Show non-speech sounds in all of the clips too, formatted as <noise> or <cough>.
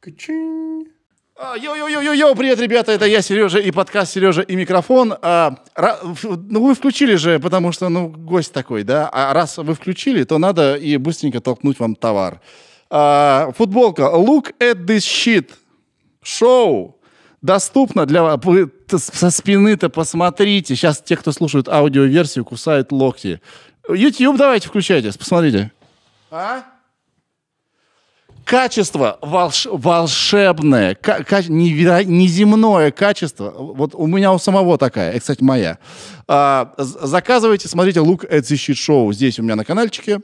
Качин. Йо-йо-йо-йо, привет, ребята, это я, Сережа, и подкаст «Сережа и микрофон». А, ра, ну, вы включили же, потому что, ну, гость такой, да? А раз вы включили, то надо и быстренько толкнуть вам товар. А, футболка «Look at this shit» шоу доступно для... Вы со спины-то посмотрите. Сейчас те, кто слушают аудиоверсию, кусают локти. YouTube давайте включайте, посмотрите. А? качество волш, волшебное, ка, ка, неверо, неземное качество. Вот у меня у самого такая, это, кстати, моя. А, заказывайте, смотрите Look at the Shit Show здесь у меня на каналчике.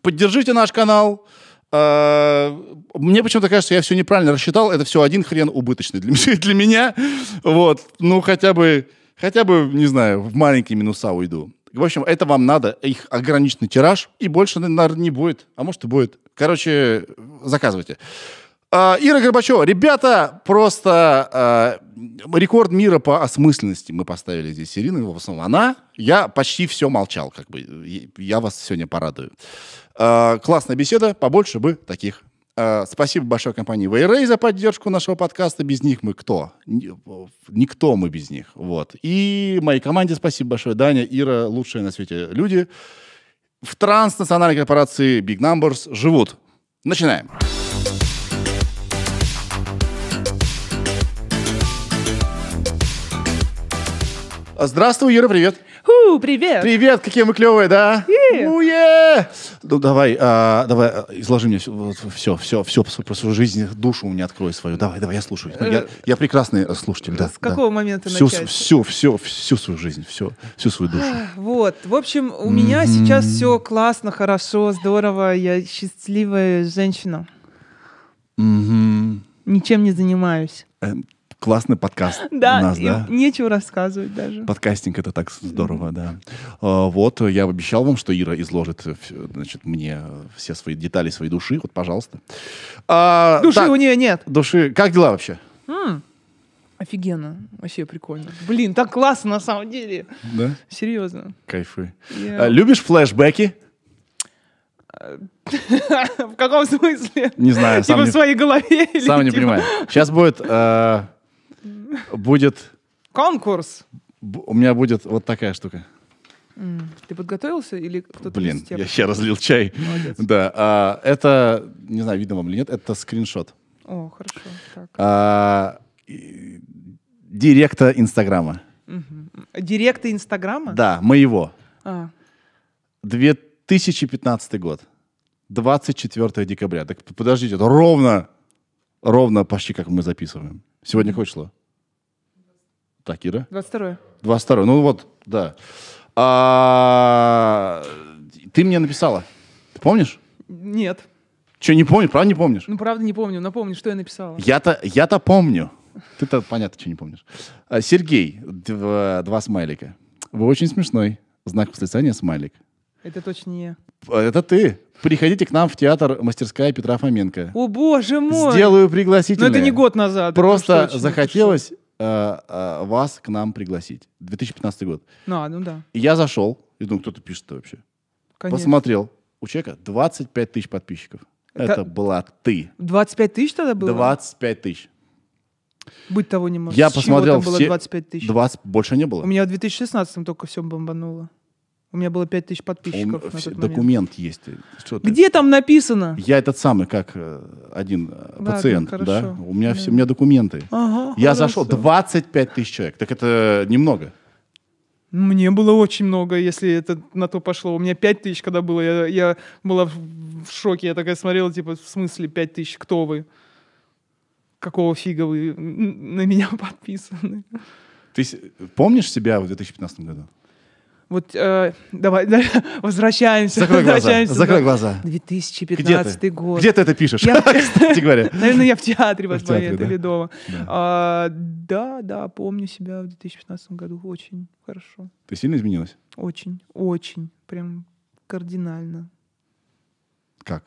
Поддержите наш канал. А, мне почему-то кажется, я все неправильно рассчитал. Это все один хрен убыточный для, <laughs> для меня. Вот, ну хотя бы, хотя бы, не знаю, в маленькие минуса уйду. В общем, это вам надо, их ограниченный тираж, и больше, наверное, не будет. А может и будет. Короче, заказывайте. А, Ира Горбачева, ребята, просто э, рекорд мира по осмысленности мы поставили здесь. Ирина, в основном она. Я почти все молчал, как бы. Я вас сегодня порадую. Э, классная беседа, побольше бы таких. Э, спасибо большой компании Wayrey за поддержку нашего подкаста. Без них мы кто? Никто мы без них. Вот. И моей команде спасибо большое. Даня, Ира, лучшие на свете люди. Люди в транснациональной корпорации Big Numbers живут. Начинаем. Здравствуй, Юра, привет. Ху, привет! Привет, какие мы клевые, да? Уе! Ну давай, а, давай, а, изложи мне все, все, все, все про свою жизнь, душу у меня открой свою. Давай, давай, я слушаю. Ну, я, э, я прекрасный э, слушатель, да. С какого да. момента всю, начать? все, всю, всю свою жизнь, все, всю свою душу. А, вот, в общем, у меня mm-hmm. сейчас все классно, хорошо, здорово, я счастливая женщина. Mm-hmm. Ничем не занимаюсь. Эм, классный подкаст да, у нас, да? нечего рассказывать даже. Подкастинг — это так здорово, да. А, вот, э, я обещал вам, что Ира изложит э, значит, мне э, все свои детали своей души. Вот, пожалуйста. А, души так, у нее нет. Души. Как дела вообще? М-м, офигенно. Вообще прикольно. Блин, так классно на самом деле. Да? Серьезно. Кайфы. Я... А, любишь флешбеки? <laughs> В каком смысле? Не знаю. Типа в своей голове? <laughs> Сам не типа? понимаю. Сейчас будет будет... Конкурс. У меня будет вот такая штука. Ты подготовился или кто-то Блин, я сейчас разлил чай. Молодец. Да, а, это, не знаю, видно вам или нет, это скриншот. О, хорошо. Так. А, и, директа Инстаграма. Угу. Директа Инстаграма? Да, моего. А. 2015 год. 24 декабря. Так подождите, это ровно, ровно почти как мы записываем. Сегодня какое число? Так, Ира? 22-е. 22 ну вот, да. А, ты мне написала, ты помнишь? Нет. Че, не помню, Правда не помнишь? Ну, правда не помню. Напомни, что я написала. Я-то, я-то помню. Ты-то, понятно, что не помнишь. А, Сергей, два, два смайлика. Вы очень смешной. Знак восклицания смайлик. Это точно не я. Это ты. Приходите к нам в театр «Мастерская Петра Фоменко». О, боже мой! Сделаю пригласительное. Но ну, это не год назад. Просто захотелось Э, э, вас к нам пригласить. 2015 год. Ну, а, ну да. И я зашел, и думаю, кто-то пишет вообще. Конечно. Посмотрел, у человека 25 тысяч подписчиков. Это, Это была ты. 25 тысяч тогда было? 25 тысяч. Быть того не может. Я С посмотрел чего все... было 25 тысяч? 20... Больше не было. У меня в 2016 только все бомбануло. У меня было 5000 подписчиков. Он, на тот документ момент. есть. Что Где там написано? Я этот самый, как э, один э, да, пациент, да? У меня, да. Все, у меня документы. Ага, я хорошо. зашел, 25 тысяч человек. Так это немного. Мне было очень много, если это на то пошло. У меня 5 тысяч, когда было, я, я была в шоке. Я такая смотрела, типа, в смысле 5 тысяч, кто вы? Какого фига вы на меня <laughs> подписаны? Ты помнишь себя в 2015 году? вот э, давай <laughs> да, возвращаемся. Закрой глаза. Закрой глаза. 2015 Где год. Где ты это пишешь? Я, <laughs> кстати говоря. Наверное, я в театре возможно, да? или дома. А, да, да, помню себя в 2015 году очень хорошо. Ты сильно изменилась? Очень, очень, прям кардинально. Как?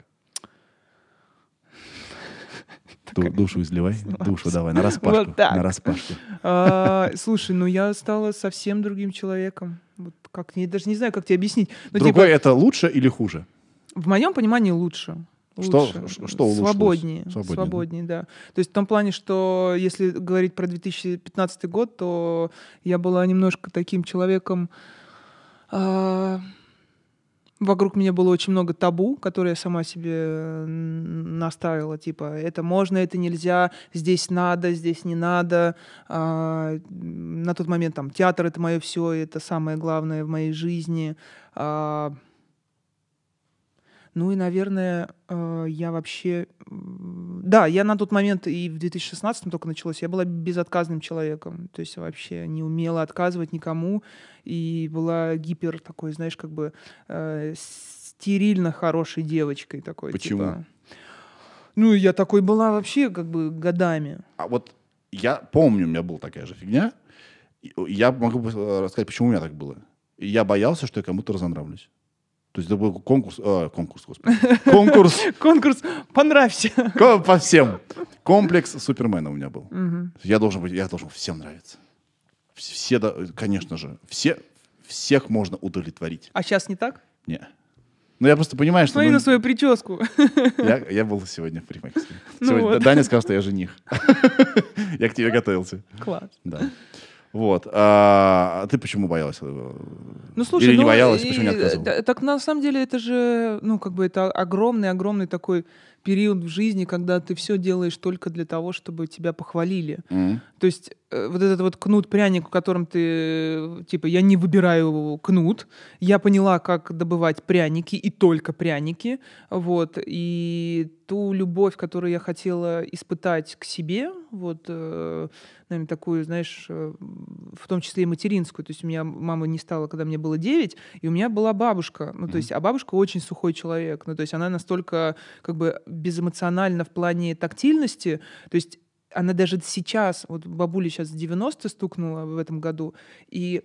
Ду- душу изливай, душу давай, на распашку. Вот так. На распашку. А, слушай, ну я стала совсем другим человеком. Вот как, я даже не знаю, как тебе объяснить. Но, ну, Другой типа, это лучше или хуже? В моем понимании лучше. Что, лучше, что улучшилось? Свободнее, свободнее, свободнее да? да. То есть в том плане, что если говорить про 2015 год, то я была немножко таким человеком... Э- Вокруг меня было очень много табу, которые я сама себе наставила, типа это можно, это нельзя, здесь надо, здесь не надо. А, на тот момент там театр это мое все, это самое главное в моей жизни. А, ну и, наверное, э, я вообще... Да, я на тот момент и в 2016 только началось. Я была безотказным человеком. То есть вообще не умела отказывать никому. И была гипер такой, знаешь, как бы э, стерильно хорошей девочкой такой. Почему? Типа. Ну, я такой была вообще как бы годами. А вот я помню, у меня была такая же фигня. Я могу э, рассказать, почему у меня так было. Я боялся, что я кому-то разонравлюсь. То есть это был конкурс, э, конкурс, господи. Конкурс. <laughs> Конкурс «Понравься». По всем. Комплекс Супермена у меня был. Я должен быть, я должен всем нравиться. Все, конечно же, все, всех можно удовлетворить. А сейчас не так? Нет. Ну, я просто понимаю, что... Смотри ну, на свою прическу. <laughs> Я, я был сегодня в парикмахерской. Ну сегодня вот. Даня сказал, что я жених. <laughs> Я к тебе готовился. Класс. Да. Вот. А, ты почему боялась? Ну, слушай, Или ну, не боялась, и, почему не отказывала? так на самом деле это же, ну, как бы это огромный-огромный такой период в жизни, когда ты все делаешь только для того, чтобы тебя похвалили. Mm-hmm. То есть Э, вот этот вот кнут-пряник, в котором ты, э, типа, я не выбираю кнут, я поняла, как добывать пряники и только пряники, вот, и ту любовь, которую я хотела испытать к себе, вот, э, наверное, такую, знаешь, э, в том числе и материнскую, то есть у меня мама не стала, когда мне было 9, и у меня была бабушка, ну, то есть, а бабушка очень сухой человек, ну, то есть она настолько, как бы, безэмоциональна в плане тактильности, то есть она даже сейчас, вот бабуле сейчас 90 стукнула в этом году, и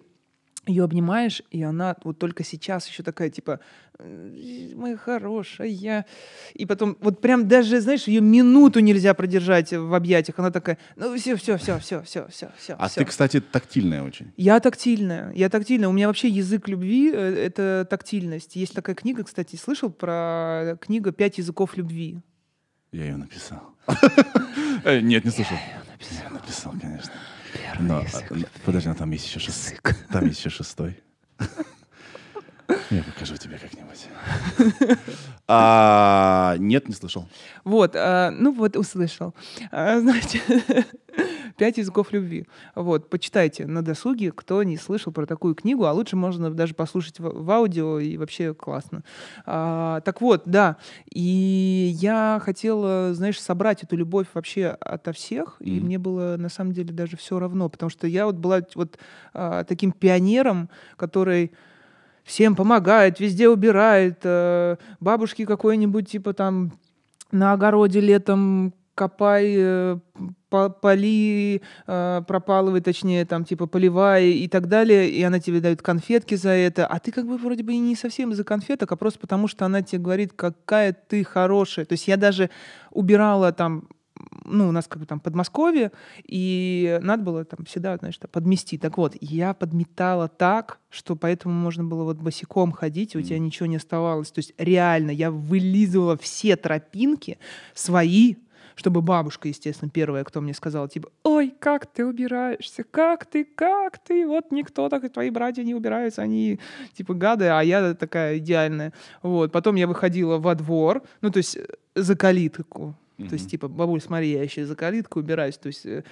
ее обнимаешь, и она вот только сейчас еще такая, типа, моя хорошая. И потом, вот прям даже, знаешь, ее минуту нельзя продержать в объятиях. Она такая, ну все, все, все, все, все, все, все. А все. ты, кстати, тактильная очень. Я тактильная, я тактильная. У меня вообще язык любви э, — это тактильность. Есть такая книга, кстати, слышал про книгу «Пять языков любви». Я ее написал. Э, нет, не слышал. Я написал, конечно. А, подожди, а там есть еще шестой. Там есть еще шестой. Я покажу тебе как-нибудь. <laughs> А, нет, не слышал. Вот, а, ну вот услышал. А, Знаете, <laughs> «Пять языков любви». Вот, почитайте на досуге, кто не слышал про такую книгу, а лучше можно даже послушать в, аудио, и вообще классно. А, так вот, да, и я хотела, знаешь, собрать эту любовь вообще ото всех, и мне было на самом деле даже все равно, потому что я вот была вот таким пионером, который всем помогает, везде убирает, э, бабушки какой-нибудь, типа там на огороде летом копай, э, поли, э, пропалывай, точнее, там, типа, поливай и так далее, и она тебе дает конфетки за это, а ты как бы вроде бы и не совсем за конфеток, а просто потому, что она тебе говорит, какая ты хорошая. То есть я даже убирала там ну, у нас как бы там Подмосковье, и надо было там всегда, знаешь, там, подмести. Так вот, я подметала так, что поэтому можно было вот босиком ходить, и у тебя ничего не оставалось. То есть реально я вылизывала все тропинки свои, чтобы бабушка, естественно, первая, кто мне сказала типа, ой, как ты убираешься, как ты, как ты, вот никто так, и твои братья не убираются, они, типа, гады, а я такая идеальная. Вот, потом я выходила во двор, ну, то есть э, за калитку, Угу. То есть, типа, бабуль, смотри, я еще за калитку убираюсь. То есть, э,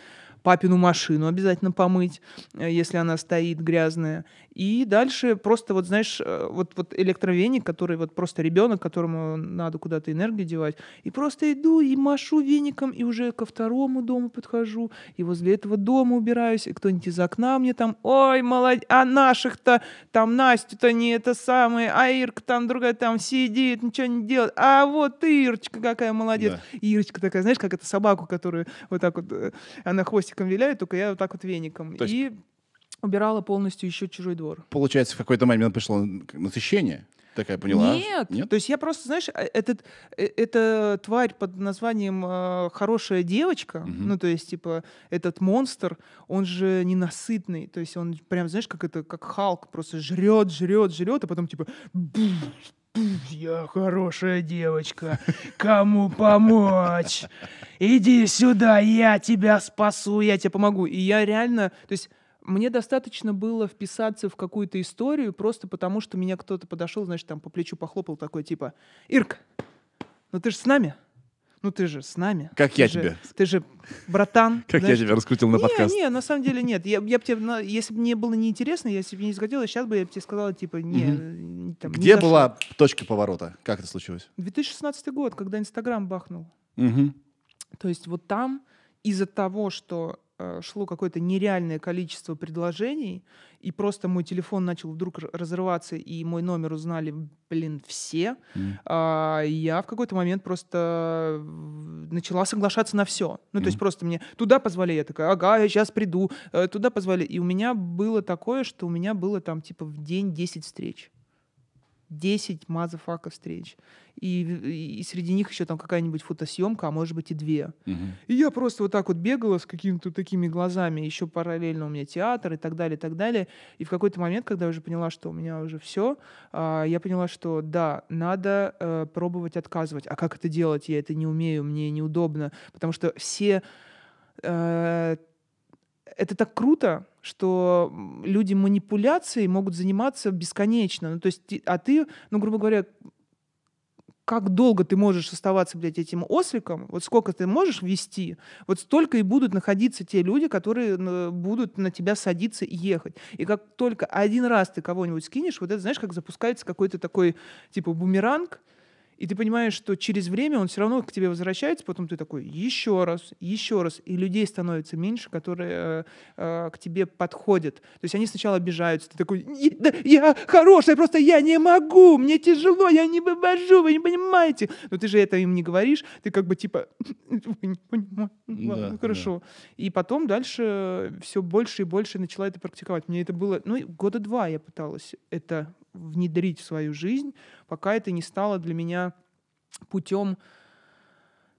папину машину обязательно помыть, э, если она стоит грязная. И дальше просто вот, знаешь, э, вот, вот электровеник, который вот просто ребенок, которому надо куда-то энергию девать, и просто иду и машу веником, и уже ко второму дому подхожу, и возле этого дома убираюсь, и кто-нибудь из окна мне там, ой, молодец, а наших-то там Настю-то не это самое, а Ирка там другая там сидит, ничего не делает, а вот ты, Ирочка какая молодец. Да. Ирочка такая, знаешь, как эта собаку, которую вот так вот, э, она хвостик хвостиком виляю, только я вот так вот веником. есть... И убирала полностью еще чужой двор. Получается, в какой-то момент пришло насыщение? Такая поняла? А? Нет. Нет. То есть я просто, знаешь, э, этот, э, эта тварь под названием э, хорошая девочка, угу. ну то есть типа этот монстр, он же ненасытный, то есть он прям, знаешь, как это, как Халк просто жрет, жрет, жрет, а потом типа «Я хорошая девочка, кому помочь? Иди сюда, я тебя спасу, я тебе помогу». И я реально, то есть мне достаточно было вписаться в какую-то историю просто потому, что меня кто-то подошел, значит, там по плечу похлопал такой, типа, «Ирк, ну ты же с нами?» ну ты же с нами. Как ты я же, тебе. Ты же братан. <laughs> Как знаешь, я тебя раскрутил на не, подкаст. Не, на самом деле нет. Я, я бы тебе, на, если бы мне было неинтересно, если бы не захотелось, сейчас бы я бы тебе сказала, типа, не. Угу. Там, Где не была точка поворота? Как это случилось? 2016 год, когда Инстаграм бахнул. Угу. То есть вот там из-за того, что Э, шло какое-то нереальное количество предложений, и просто мой телефон начал вдруг разрываться, и мой номер узнали, блин, все, mm. а, я в какой-то момент просто э, начала соглашаться на все. Ну, mm. то есть просто мне туда позвали, я такая, ага, я сейчас приду, э, туда позвали. И у меня было такое, что у меня было там типа в день 10 встреч. 10 мазафака встреч и, и среди них еще там какая-нибудь фотосъемка, а может быть и две. Угу. И я просто вот так вот бегала с какими-то такими глазами, еще параллельно у меня театр и так далее, и так далее. И в какой-то момент, когда я уже поняла, что у меня уже все, а, я поняла, что да, надо э, пробовать отказывать. А как это делать? Я это не умею, мне неудобно, потому что все э, это так круто, что люди манипуляцией могут заниматься бесконечно. Ну, то есть, а ты, ну, грубо говоря, как долго ты можешь оставаться, блядь, этим осликом, вот сколько ты можешь вести, вот столько и будут находиться те люди, которые будут на тебя садиться и ехать. И как только один раз ты кого-нибудь скинешь, вот это, знаешь, как запускается какой-то такой, типа, бумеранг, и ты понимаешь, что через время он все равно к тебе возвращается, потом ты такой еще раз, еще раз, и людей становится меньше, которые э, э, к тебе подходят. То есть они сначала обижаются, ты такой, да, я хороший, просто я не могу, мне тяжело, я не вывожу, вы не понимаете. Но ты же это им не говоришь, ты как бы типа, <laughs> вы не понимаете, ну, да, хорошо. Да. И потом дальше все больше и больше начала это практиковать. Мне это было, ну, года два я пыталась это внедрить в свою жизнь, пока это не стало для меня путем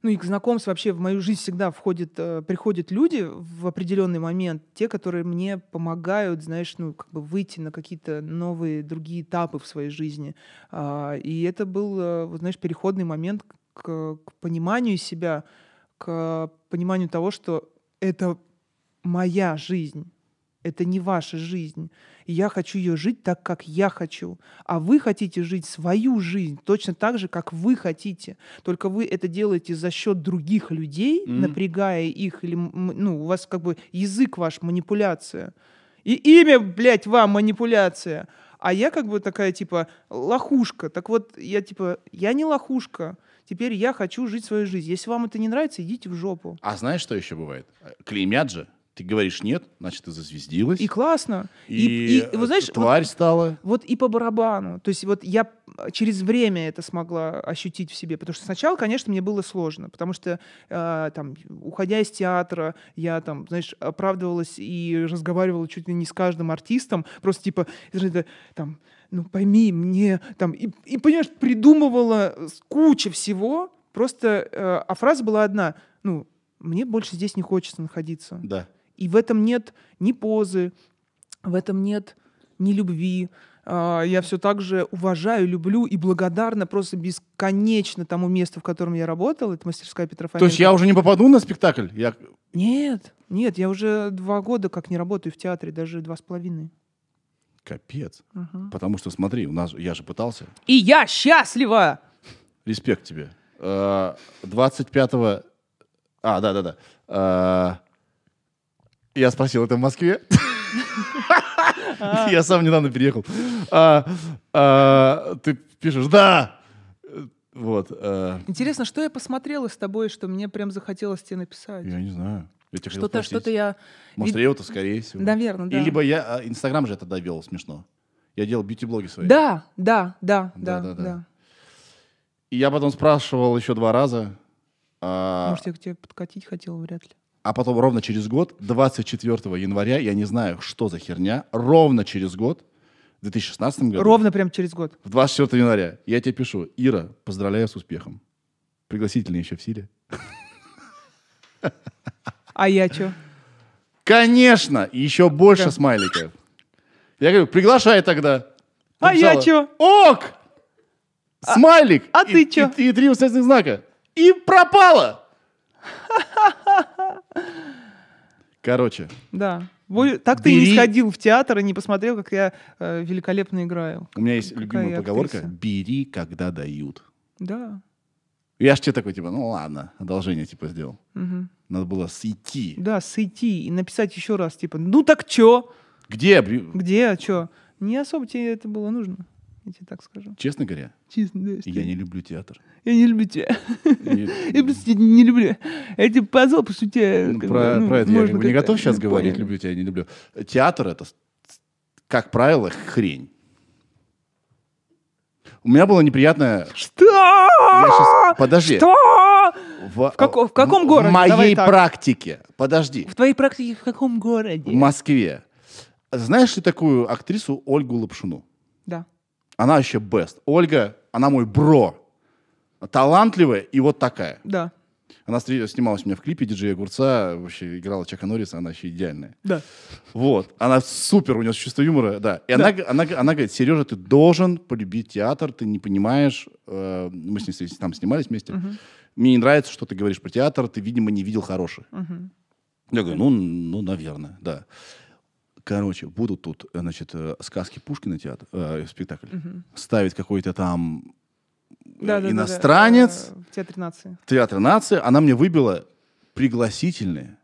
ну и к знакомств вообще в мою жизнь всегда входит, э, приходят люди в определенный момент, те, которые мне помогают, знаешь, ну как бы выйти на какие-то новые другие этапы в своей жизни. Э, и это был, э, вот, знаешь, переходный момент к, к пониманию себя, к пониманию того, что это моя жизнь это не ваша жизнь. я хочу ее жить так, как я хочу. А вы хотите жить свою жизнь точно так же, как вы хотите. Только вы это делаете за счет других людей, mm-hmm. напрягая их, или ну, у вас как бы язык ваш манипуляция. И имя, блядь, вам манипуляция. А я как бы такая, типа, лохушка. Так вот, я типа, я не лохушка. Теперь я хочу жить свою жизнь. Если вам это не нравится, идите в жопу. А знаешь, что еще бывает? Клеймят же. Ты говоришь нет, значит, ты зазвездилась. И классно. И, и, и вот, э, знаешь, тварь вот, стала. Вот и по барабану. То есть вот я через время это смогла ощутить в себе. Потому что сначала, конечно, мне было сложно. Потому что, э, там, уходя из театра, я, там, знаешь, оправдывалась и разговаривала чуть ли не с каждым артистом. Просто типа, это, там, ну пойми, мне там... И, и понимаешь, придумывала куча всего. Просто... Э, а фраза была одна. Ну, мне больше здесь не хочется находиться. Да. И в этом нет ни позы, в этом нет ни любви. А, я все так же уважаю, люблю и благодарна просто бесконечно тому месту, в котором я работал. Это мастерская Петра Фоменко. То есть я уже не попаду на спектакль? Я... Нет, нет, я уже два года как не работаю в театре, даже два с половиной. Капец. Угу. Потому что смотри, у нас я же пытался. И я счастлива! Респект тебе. 25 а, а, да, да, да. А, я спросил, это в Москве? <laughs> Я сам недавно переехал. А, а, ты пишешь, да! Вот. Э. Интересно, что я посмотрела с тобой, что мне прям захотелось тебе написать? Я не знаю. Что-то, что-то я... Может, Реута, скорее всего. Наверное, да. И либо я... Э, Инстаграм же это довел, смешно. Я делал бьюти-блоги свои. да, да, да, да, да. И я потом спрашивал еще два раза. А Может, я к тебе подкатить хотел, вряд ли а потом ровно через год, 24 января, я не знаю, что за херня, ровно через год, в 2016 году. Ровно прям через год. В 24 января я тебе пишу, Ира, поздравляю с успехом. пригласительный еще в силе. А я что? Конечно, еще больше да. смайликов. Я говорю, приглашай тогда. Написала, а я что? Ок! А- Смайлик! А, и, ты что? И, и, и три вопросительных знака. И пропала! <laughs> Короче. Да. так ты не сходил в театр и не посмотрел, как я э, великолепно играю. У меня есть Какая любимая поговорка «бери, когда дают». Да. Я ж тебе такой, типа, ну ладно, одолжение, типа, сделал. Угу. Надо было сойти. Да, сойти и написать еще раз, типа, ну так чё? Где? Где, а чё? Не особо тебе это было нужно я тебе так скажу. Честно говоря? Честно, да. Я не люблю театр. Я не люблю тебя. <laughs> Я просто не люблю. Я тебе позвал, потому что тебя... Ну, ну, про это я не готов сейчас говорить, люблю тебя, не люблю. Театр — это, как правило, хрень. У меня было неприятное... Что? Сейчас... Подожди. Что? В, в, како... в каком городе? В моей практике. Подожди. В твоей практике в каком городе? В Москве. Знаешь ли такую актрису Ольгу Лапшину? Да. Она вообще best. Ольга, она мой бро. Талантливая и вот такая. Да. Она снималась у меня в клипе диджея Огурца, вообще играла Чака Норриса, она вообще идеальная. Да. Вот. Она супер, у нее чувство юмора, да. И да. Она, она, она говорит, Сережа, ты должен полюбить театр, ты не понимаешь. Э, мы с ней там снимались вместе. Угу. Мне не нравится, что ты говоришь про театр, ты, видимо, не видел хороший. Угу. Я говорю, ну, ну, наверное, да. Короче, будут тут, э, значит, э, сказки Пушкина театр, э, спектакль. Угу. Ставить какой-то там э, да, да, иностранец. Да, да. Театр нации. Театр нации. Она мне выбила пригласительные.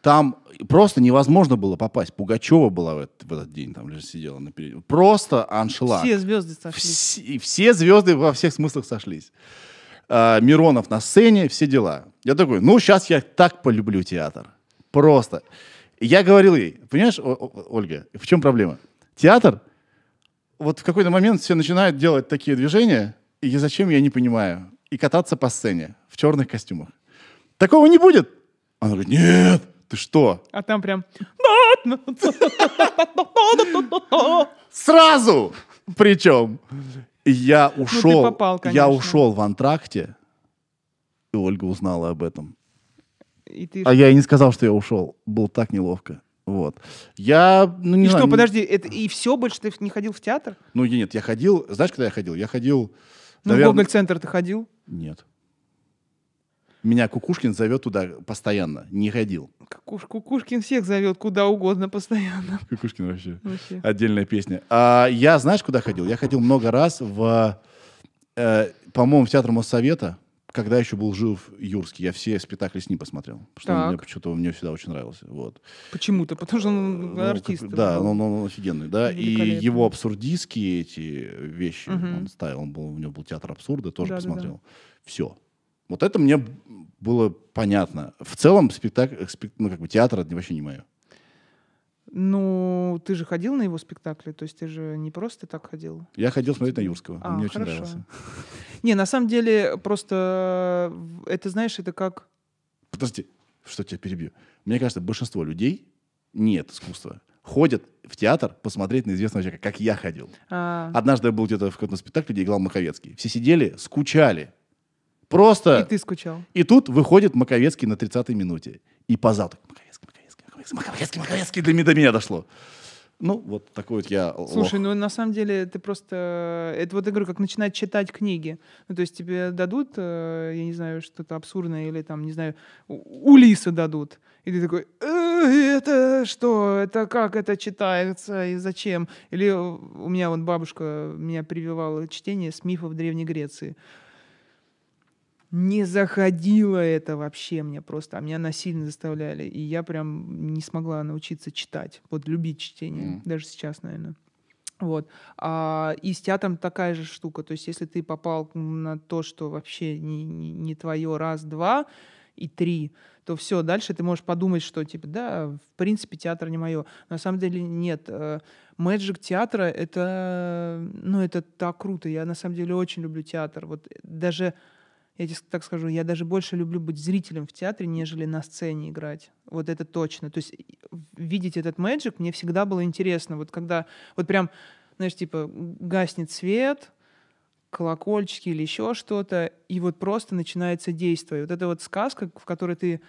Там просто невозможно было попасть. Пугачева была в этот, в этот день, там лишь сидела на перед... Просто аншлаг. Все звезды сошлись. Все, все звезды во всех смыслах сошлись. А, Миронов на сцене, все дела. Я такой, ну, сейчас я так полюблю театр. Просто я говорил ей, понимаешь, О Ольга, в чем проблема? Театр, вот в какой-то момент все начинают делать такие движения, и зачем, я не понимаю, и кататься по сцене в черных костюмах. Такого не будет. Она говорит, нет, ты что? А там прям... Сразу! Причем. я ушел. Ну, попал, я ушел в антракте, и Ольга узнала об этом. И ты... А я и не сказал, что я ушел. Было так неловко. Вот. Я, ну, не и знаю, что, подожди, это и все больше ты не ходил в театр? Ну, нет, я ходил, знаешь, когда я ходил? Я ходил... Ну, наверное... в Гоголь-центр ты ходил? Нет. Меня Кукушкин зовет туда постоянно. Не ходил. Кукуш, Кукушкин всех зовет куда угодно постоянно. <laughs> Кукушкин вообще. вообще. Отдельная песня. А, я, знаешь, куда ходил? Я ходил много раз в, э, по-моему, в театр Моссовета когда еще был жив Юрский, я все спектакли с ним посмотрел. Потому что он мне почему-то мне всегда очень нравился. Вот. Почему-то, потому что он ну, артист. Как, да, он, он, он офигенный, да. И его абсурдистские эти вещи угу. он ставил. Он был, у него был театр абсурда, тоже да, посмотрел. Да, да. Все. Вот это мне было понятно. В целом спектакль, спект... ну, как бы театр это вообще не мое. Ну, ты же ходил на его спектакли, то есть ты же не просто так ходил. Я ходил смотреть на Юрского, а, мне хорошо. очень нравился. Не, на самом деле просто это, знаешь, это как... Подожди, что тебя перебью. Мне кажется, большинство людей нет искусства ходят в театр посмотреть на известного человека, как я ходил. А... Однажды я был где-то в каком-то спектакле, где играл Маковецкий. Все сидели, скучали. Просто... И ты скучал. И тут выходит Маковецкий на 30-й минуте. И по Маковецкий. Маковецкий, Маковецкий, для, до меня дошло. Ну, вот такой вот я лох. Слушай, ну на самом деле ты просто... Это вот я говорю, как начинать читать книги. Ну, то есть тебе дадут, э, я не знаю, что-то абсурдное или там, не знаю, Улиса дадут. И ты такой, «Э, это что? Это как это читается и зачем? Или у меня вот бабушка меня прививала чтение с мифов Древней Греции не заходило это вообще мне просто, а меня насильно заставляли, и я прям не смогла научиться читать, вот любить чтение, mm. даже сейчас, наверное. Вот. А, и с театром такая же штука. То есть, если ты попал на то, что вообще не, не, не твое раз-два и три, то все, дальше ты можешь подумать, что типа, да, в принципе, театр не мое. На самом деле нет. Мэджик театра — это, ну, это так круто. Я на самом деле очень люблю театр. Вот э, даже я тебе так скажу, я даже больше люблю быть зрителем в театре, нежели на сцене играть. Вот это точно. То есть видеть этот мэджик мне всегда было интересно. Вот когда, вот прям, знаешь, типа гаснет свет, колокольчики или еще что-то, и вот просто начинается действие. вот это вот сказка, в которой ты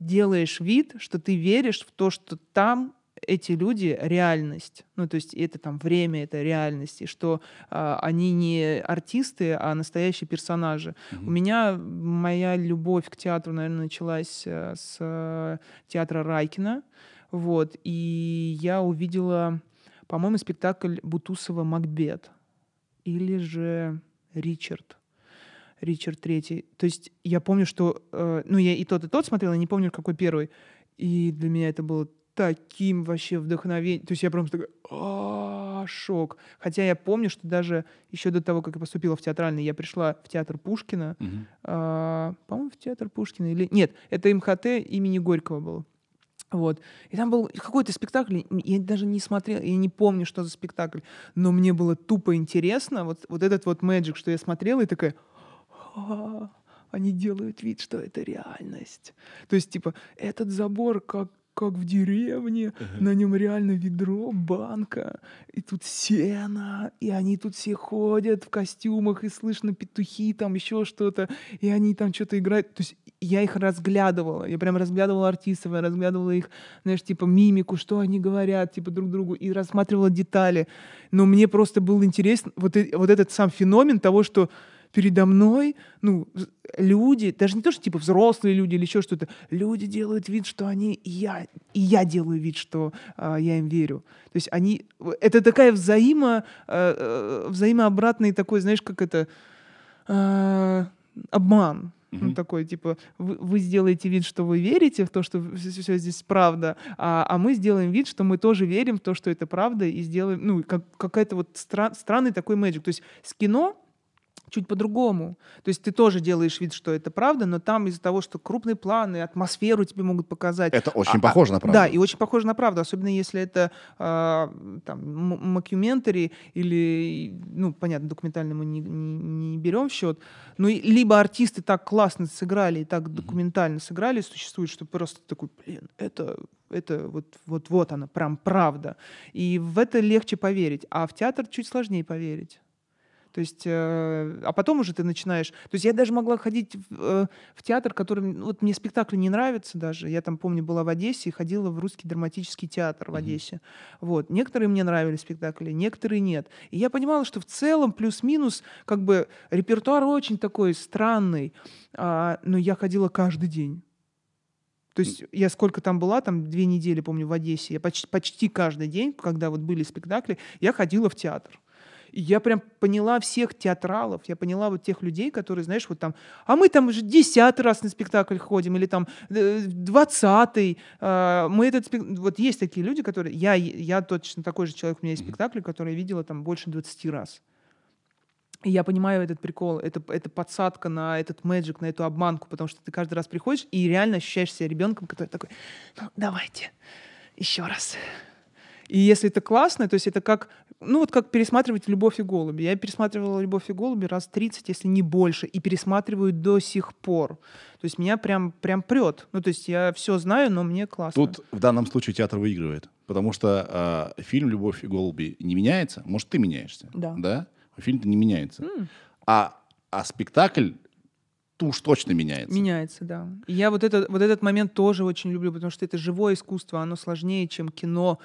делаешь вид, что ты веришь в то, что там эти люди — реальность. Ну, то есть это там время, это реальность, и что э, они не артисты, а настоящие персонажи. Mm-hmm. У меня моя любовь к театру, наверное, началась э, с э, театра Райкина. Вот, и я увидела, по-моему, спектакль Бутусова «Макбет» или же «Ричард». Ричард Третий. То есть я помню, что... Э, ну, я и тот, и тот смотрела, не помню, какой первый. И для меня это было таким вообще вдохновением. То есть я прям такой, а, шок. Хотя я помню, что даже еще до того, как я поступила в театральный, я пришла в театр Пушкина. А, по-моему, в театр Пушкина или... Нет, это МХТ имени Горького было. Вот. И там был какой-то спектакль, я даже не смотрела, я не помню, что за спектакль, но мне было тупо интересно, вот, вот этот вот мэджик, что я смотрела и такая, «А, они делают вид, что это реальность. То есть, типа, этот забор как как в деревне, uh-huh. на нем реально ведро, банка, и тут сено, и они тут все ходят в костюмах, и слышно петухи, там еще что-то, и они там что-то играют. То есть я их разглядывала, я прям разглядывала артистов, я разглядывала их, знаешь, типа мимику, что они говорят, типа друг другу, и рассматривала детали. Но мне просто был интересен вот, э, вот этот сам феномен того, что передо мной, ну, люди, даже не то, что типа взрослые люди или еще что-то, люди делают вид, что они, и я, и я делаю вид, что э, я им верю. То есть они, это такая взаимо, э, э, взаимообратный такой, знаешь, как это, э, обман. Mm-hmm. Ну, такой, типа, вы, вы сделаете вид, что вы верите в то, что все, все здесь правда, а, а мы сделаем вид, что мы тоже верим в то, что это правда, и сделаем, ну, как, какая-то вот стра- странный такой мэджик. То есть с кино чуть по-другому. То есть ты тоже делаешь вид, что это правда, но там из-за того, что крупные планы, атмосферу тебе могут показать. Это очень а, а похоже на правду. Да, и очень похоже на правду, особенно если это э, там макюментари или, ну, понятно, документальный мы не, не, не берем в счет, ну, либо артисты так классно сыграли и так документально сыграли, существует, что просто такой, блин, это это вот, вот, вот она, прям правда. И в это легче поверить. А в театр чуть сложнее поверить. То есть, э, а потом уже ты начинаешь... То есть я даже могла ходить в, э, в театр, который... Вот мне спектакли не нравятся даже. Я там, помню, была в Одессе и ходила в русский драматический театр в mm-hmm. Одессе. Вот. Некоторые мне нравились спектакли, некоторые нет. И я понимала, что в целом плюс-минус как бы репертуар очень такой странный. А, но я ходила каждый день. То есть я сколько там была, там две недели, помню, в Одессе, я почти, почти каждый день, когда вот были спектакли, я ходила в театр я прям поняла всех театралов, я поняла вот тех людей, которые, знаешь, вот там, а мы там уже десятый раз на спектакль ходим, или там «Э, двадцатый, а, мы этот спектакль... Вот есть такие люди, которые... Я, я точно такой же человек, у меня есть спектакли, которые я видела там больше 20 раз. И я понимаю этот прикол, это, это подсадка на этот мэджик, на эту обманку, потому что ты каждый раз приходишь и реально ощущаешь себя ребенком, который такой, ну, давайте, еще раз, и если это классно, то есть это как, ну вот как пересматривать «Любовь и голуби». Я пересматривала «Любовь и голуби» раз 30, если не больше, и пересматриваю до сих пор. То есть меня прям, прям прет. Ну то есть я все знаю, но мне классно. Тут в данном случае театр выигрывает. Потому что э, фильм «Любовь и голуби» не меняется. Может, ты меняешься. Да. да? А Фильм-то не меняется. Mm. А, а спектакль то уж точно меняется. Меняется, да. И я вот этот, вот этот момент тоже очень люблю, потому что это живое искусство, оно сложнее, чем кино,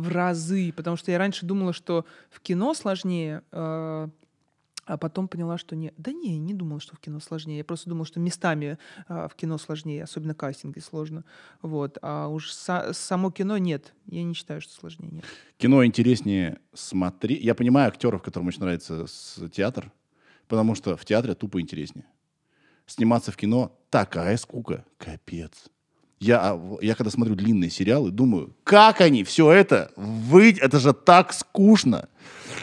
в разы, потому что я раньше думала, что в кино сложнее, э, а потом поняла, что нет. Да не, не думала, что в кино сложнее. Я просто думала, что местами э, в кино сложнее, особенно кастинги сложно. Вот. А уж со, само кино нет. Я не считаю, что сложнее. Нет. Кино интереснее смотри. Я понимаю актеров, которым очень нравится театр, потому что в театре тупо интереснее. Сниматься в кино такая скука, капец. Я, а, я когда смотрю длинные сериалы, думаю, как они все это вы, это же так скучно.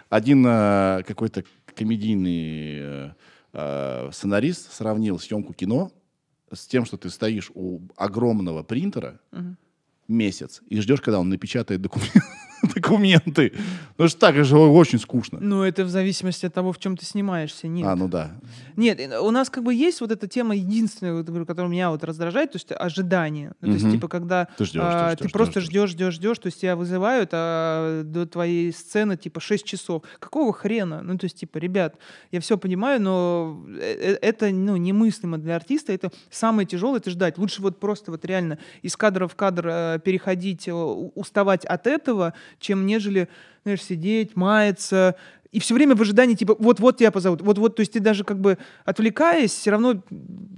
Один э, какой-то комедийный э, э сценарист сравнил съемку кино с тем, что ты стоишь у огромного принтера угу. месяц и ждешь, когда он напечатает документ. <laughs> <laughs> документы. ну что так же очень скучно. Ну, это в зависимости от того, в чем ты снимаешься. Нет. А, ну да. Нет, э, у нас как бы есть вот эта тема единственная, которая меня вот раздражает, то есть ожидание. Ну, то есть, типа, когда ты, ждешь, а, ты, ждешь, ты просто ждешь, ждешь, ждешь, то есть тебя вызывают а, до твоей сцены, типа, 6 часов. Какого хрена? Ну, то есть, типа, ребят, я все понимаю, но э, э, это, ну, немыслимо для артиста, это самое тяжелое, это ждать. Лучше вот просто вот реально из кадра в кадр переходить, уставать от этого, чем нежели, знаешь, сидеть, маяться, и все время в ожидании, типа, вот-вот тебя позовут, вот-вот, то есть ты даже как бы отвлекаясь, все равно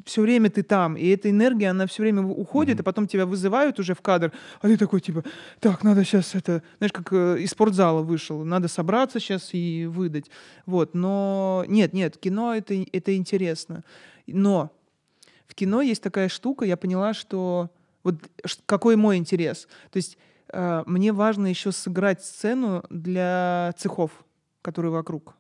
все время ты там, и эта энергия, она все время уходит, mm-hmm. а потом тебя вызывают уже в кадр, а ты такой, типа, так, надо сейчас это, знаешь, как э, из спортзала вышел, надо собраться сейчас и выдать, вот, но нет, нет, кино это, это интересно, но в кино есть такая штука, я поняла, что вот какой мой интерес, то есть Э, мне важно еще сыграть сцену для цехов, которые вокруг.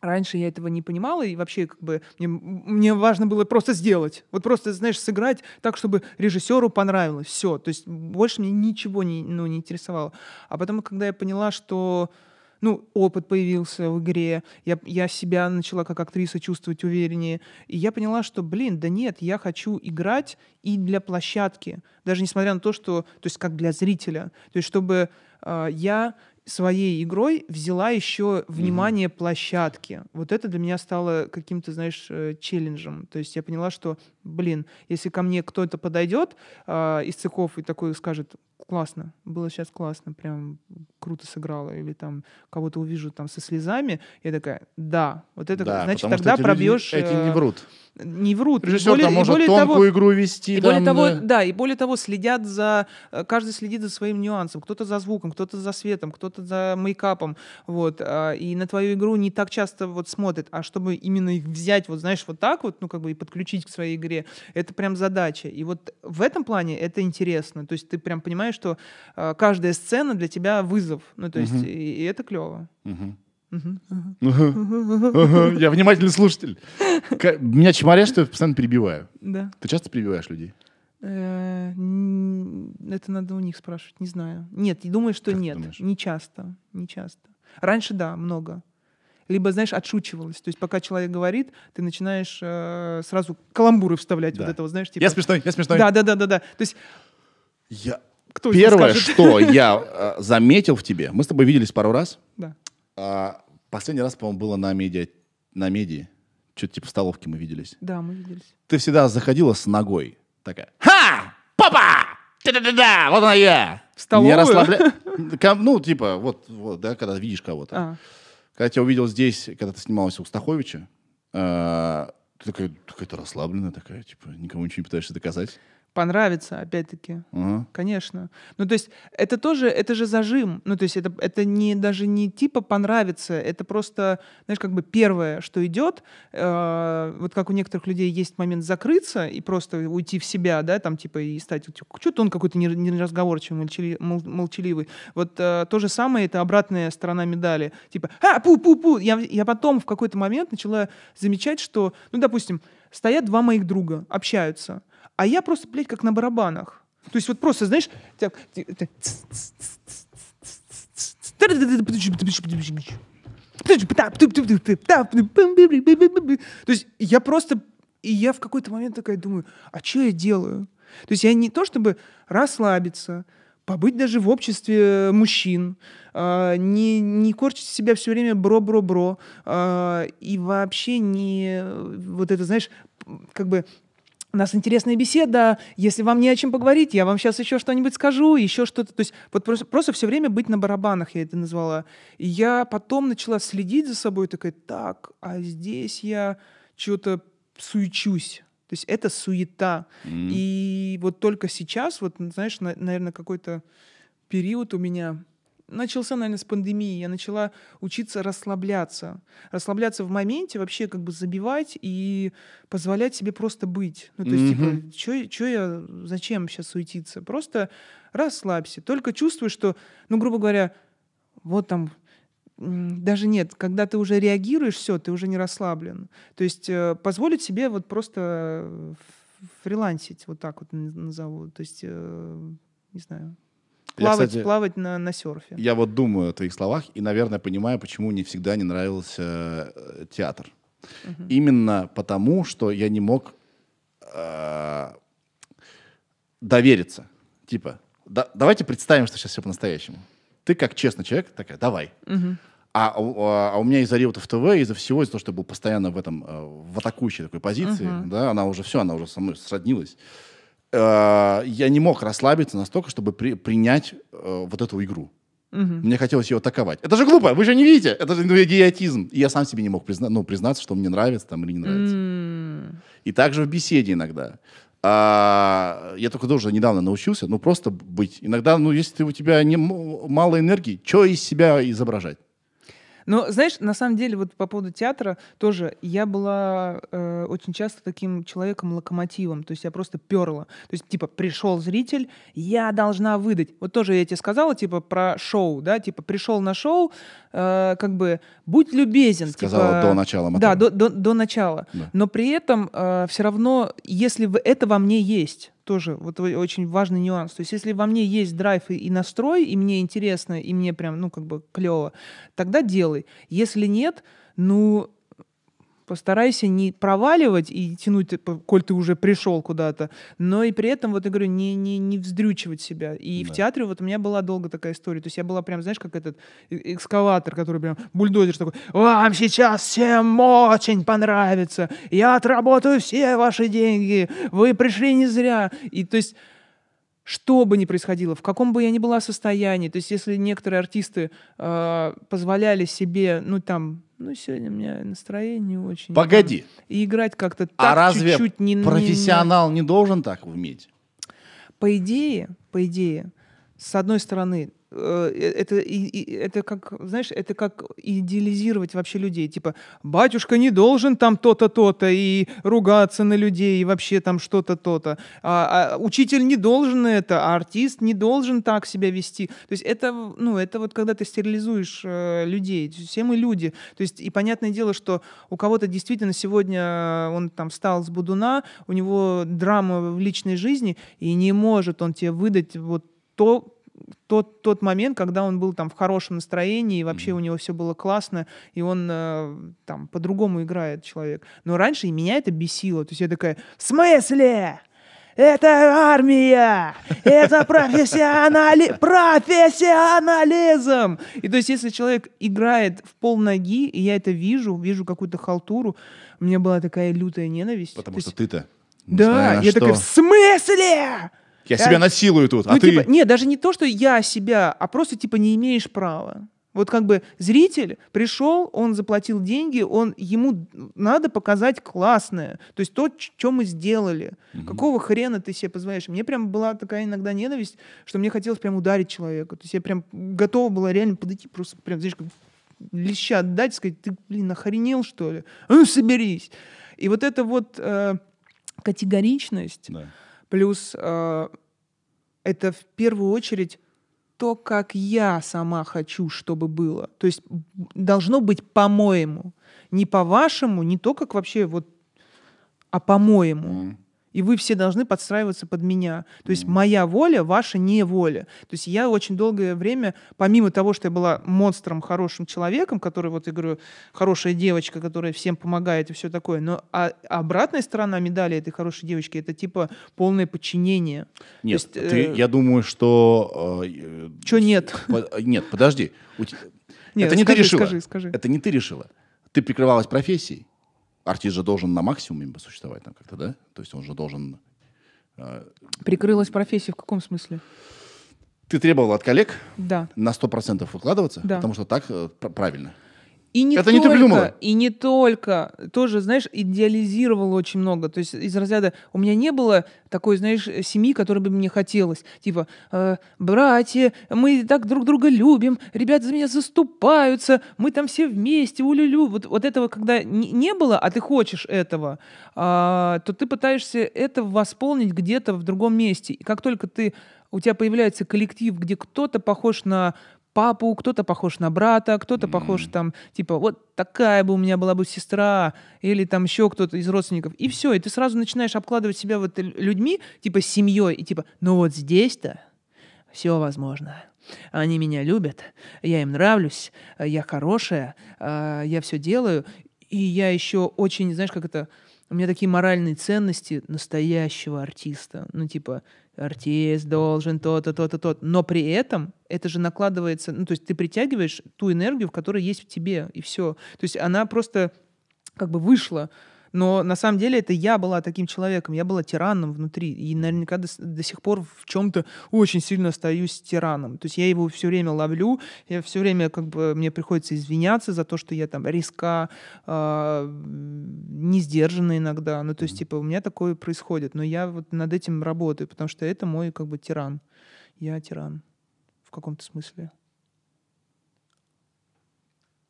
Раньше я этого не понимала, и вообще как бы мне, мне важно было просто сделать. Вот просто, знаешь, сыграть так, чтобы режиссеру понравилось. Все. То есть больше мне ничего не, ну, не интересовало. А потом, когда я поняла, что ну, опыт появился в игре, я, я себя начала как актриса чувствовать увереннее. И я поняла, что, блин, да нет, я хочу играть и для площадки, даже несмотря на то, что, то есть как для зрителя, то есть чтобы э, я своей игрой взяла еще внимание mm-hmm. площадки. Вот это для меня стало каким-то, знаешь, э, челленджем. То есть я поняла, что, блин, если ко мне кто-то подойдет э, из цехов и такой скажет, классно, было сейчас классно, прям круто сыграла, или там кого-то увижу там со слезами, я такая, да, вот это, да, значит, тогда эти пробьешь... Люди, эти не э, врут. Не врут. Режиссер более, там может более тонкую того, игру вести. И там, более того, да. Э, да, и более того, следят за... Э, каждый следит за своим нюансом. Кто-то за звуком, кто-то за светом, кто-то за мейкапом, вот. И на твою игру не так часто вот смотрят, а чтобы именно их взять, вот знаешь, вот так вот, ну как бы и подключить к своей игре, это прям задача. И вот в этом плане это интересно. То есть ты прям понимаешь, что каждая сцена для тебя вызов вызов. Ну, то есть, угу. и, и это клево. Угу. Я внимательный слушатель. Меня чморят, что я постоянно перебиваю. Да. Ты часто перебиваешь людей? Э, это надо у них спрашивать, не знаю. Нет, думаю, что нет. Не часто. Не часто. Раньше, да, много. Либо, знаешь, отшучивалась. То есть, пока человек говорит, ты начинаешь э, сразу каламбуры вставлять вот этого, знаешь, типа. Я смешной, я смешной. Да, да, да, да, да. То есть. Я кто Первое, что <laughs> я э, заметил в тебе, мы с тобой виделись пару раз. Да. А, последний раз, по-моему, было на медиа, на меди. Что-то типа в столовке мы виделись. Да, мы виделись. Ты всегда заходила с ногой. Такая, ха! Папа! Да-да-да, вот она я! В столовую? Не расслабля... <laughs> Ну, типа, вот, вот, да, когда видишь кого-то. А. Когда тебя увидел здесь, когда ты снималась у Стаховича, э, ты такая, какая-то расслабленная такая, типа, никому ничего не пытаешься доказать. Понравится, опять-таки. Угу. Конечно. Ну, то есть, это тоже, это же зажим. Ну, то есть, это, это не, даже не типа понравится, это просто, знаешь, как бы первое, что идет. Э, вот как у некоторых людей есть момент закрыться и просто уйти в себя, да, там, типа, и стать, типа, что-то он какой-то неразговорчивый, молчали, мол, молчаливый. Вот э, то же самое, это обратная сторона медали. Типа, а, пу-пу-пу. Я, я потом в какой-то момент начала замечать, что, ну, допустим, стоят два моих друга, общаются. А я просто, блядь, как на барабанах. То есть вот просто, знаешь, то есть я просто, и я в какой-то момент такая думаю, а что я делаю? То есть я не то чтобы расслабиться, побыть даже в обществе мужчин, э, не, не корчить себя все время бро-бро-бро, э, и вообще не вот это, знаешь, как бы у нас интересная беседа, если вам не о чем поговорить, я вам сейчас еще что-нибудь скажу, еще что-то. То есть вот просто, просто все время быть на барабанах, я это назвала. И я потом начала следить за собой, такая, так, а здесь я что-то суечусь. То есть это суета. mm И вот только сейчас, вот, знаешь, на, наверное, какой-то период у меня начался, наверное, с пандемии. Я начала учиться расслабляться. Расслабляться в моменте, вообще как бы забивать и позволять себе просто быть. Ну, то есть, mm-hmm. типа, что я, зачем сейчас суетиться? Просто расслабься. Только чувствуй, что, ну, грубо говоря, вот там даже нет, когда ты уже реагируешь, все, ты уже не расслаблен. То есть э, позволить себе вот просто э, фрилансить, вот так вот назову. То есть, э, не знаю, Плавать, я, кстати, плавать на, на серфе. Я вот думаю о твоих словах и, наверное, понимаю, почему мне всегда не нравился э, театр. Угу. Именно потому, что я не мог э, довериться. Типа, да, давайте представим, что сейчас все по-настоящему. Ты как честный человек такая, давай. Угу. А, а, у меня из-за риота в ТВ, из-за всего, из-за того, что я был постоянно в этом, э, в атакующей такой позиции, uh да, она уже все, она уже со мной сроднилась. Э, я не мог расслабиться настолько, чтобы при, принять э, вот эту игру. Угу. Мне хотелось ее атаковать. Это же глупо, вы же не видите, это же ну, идиотизм. И я сам себе не мог призна- ну, признаться, что мне нравится там или не нравится. Mm. И также в беседе иногда. А, я только тоже недавно научился, ну просто быть. Иногда, ну если ты, у тебя не, мало энергии, что из себя изображать? Но, знаешь, на самом деле, вот по поводу театра тоже я была э, очень часто таким человеком-локомотивом. То есть я просто перла. То есть, типа, пришел зритель, я должна выдать. Вот тоже я тебе сказала, типа, про шоу, да, типа, пришел на шоу, э, как бы будь любезен. Типа Сказала типа, до начала. Мотора. Да, до, до, до начала. Да. Но при этом э, все равно, если вы, это во мне есть, тоже вот очень важный нюанс. То есть, если во мне есть драйв и, и настрой, и мне интересно, и мне прям, ну, как бы клево, тогда делай. Если нет, ну, постарайся не проваливать и тянуть, типа, коль ты уже пришел куда-то, но и при этом, вот я говорю, не, не, не вздрючивать себя. И да. в театре вот у меня была долго такая история. То есть я была прям, знаешь, как этот э, экскаватор, который прям бульдозер такой, вам сейчас всем очень понравится, я отработаю все ваши деньги, вы пришли не зря. И то есть что бы ни происходило, в каком бы я ни была состоянии, то есть если некоторые артисты э, позволяли себе, ну там, ну сегодня у меня настроение не очень. Погоди. Там, и играть как-то а так а разве чуть-чуть не профессионал не, не... не должен так уметь? По идее, по идее, с одной стороны, Э, э, это, это как, знаешь, это как идеализировать вообще людей. Типа, батюшка не должен там то-то, то-то, и ругаться на людей, и вообще там что-то, то-то. А, а учитель не должен это, а артист не должен так себя вести. То есть это, ну, это вот когда ты стерилизуешь э, людей. Все мы люди. То есть и понятное дело, что у кого-то действительно сегодня он там встал с будуна, у него драма в личной жизни, и не может он тебе выдать вот то, тот, тот момент, когда он был там в хорошем настроении, и вообще mm-hmm. у него все было классно, и он э, там по-другому играет человек. Но раньше и меня это бесило. То есть я такая, в смысле? Это армия! Это профессионали... профессионализм! И то есть, если человек играет в пол ноги, и я это вижу, вижу какую-то халтуру, у меня была такая лютая ненависть. Потому то что есть... ты-то да, я что? такая, в смысле? Я себя насилую тут, а ну, а типа, ты... Нет, даже не то, что я себя, а просто типа не имеешь права. Вот как бы зритель пришел, он заплатил деньги, он ему надо показать классное, то есть то, что мы сделали. Угу. Какого хрена ты себе позволяешь? Мне прям была такая иногда ненависть, что мне хотелось прям ударить человека. То есть я прям готова была реально подойти просто прям, знаешь, как леща отдать, сказать, ты, блин, охренел что ли? А ну соберись. И вот эта вот э, категоричность. Да Плюс э, это в первую очередь то, как я сама хочу, чтобы было. То есть должно быть по-моему. Не по-вашему, не то, как вообще вот, а по-моему. Mm и вы все должны подстраиваться под меня. То есть моя воля, ваша неволя. То есть я очень долгое время, помимо того, что я была монстром, хорошим человеком, который, вот я говорю, хорошая девочка, которая всем помогает и все такое, но а, обратная сторона медали этой хорошей девочки — это типа полное подчинение. Нет, есть, ты, э, я думаю, что... Э, что нет? <laughs> По, нет, подожди. Нет, это не скажи, ты решила. Скажи, скажи. Это не ты решила. Ты прикрывалась профессией артист же должен на максимуме существовать там как-то, да? То есть он же должен... Э, Прикрылась профессия в каком смысле? Ты требовал от коллег да. на 100% выкладываться, да. потому что так э, правильно. И не это только, не ты придумала. И не только. Тоже, знаешь, идеализировала очень много. То есть из разряда у меня не было такой, знаешь, семьи, которой бы мне хотелось. Типа, э, братья, мы так друг друга любим, ребята за меня заступаются, мы там все вместе, улюлю. Вот, вот этого, когда не, не было, а ты хочешь этого, э, то ты пытаешься это восполнить где-то в другом месте. И как только ты у тебя появляется коллектив, где кто-то похож на папу, кто-то похож на брата, кто-то mm похож там, типа, вот такая бы у меня была бы сестра, или там еще кто-то из родственников. И все, и ты сразу начинаешь обкладывать себя вот людьми, типа, семьей, и типа, ну вот здесь-то все возможно. Они меня любят, я им нравлюсь, я хорошая, а, я все делаю. И я еще очень, знаешь, как это... У меня такие моральные ценности настоящего артиста. Ну, типа, артист должен то-то, то-то, то Но при этом это же накладывается, ну, то есть ты притягиваешь ту энергию, в которой есть в тебе, и все. То есть она просто как бы вышла но на самом деле это я была таким человеком, я была тираном внутри. И наверняка до, до сих пор в чем-то очень сильно остаюсь тираном. То есть я его все время ловлю, я все время как бы мне приходится извиняться за то, что я там резка, э, не сдержана иногда. Ну то есть типа у меня такое происходит. Но я вот над этим работаю, потому что это мой как бы тиран. Я тиран в каком-то смысле.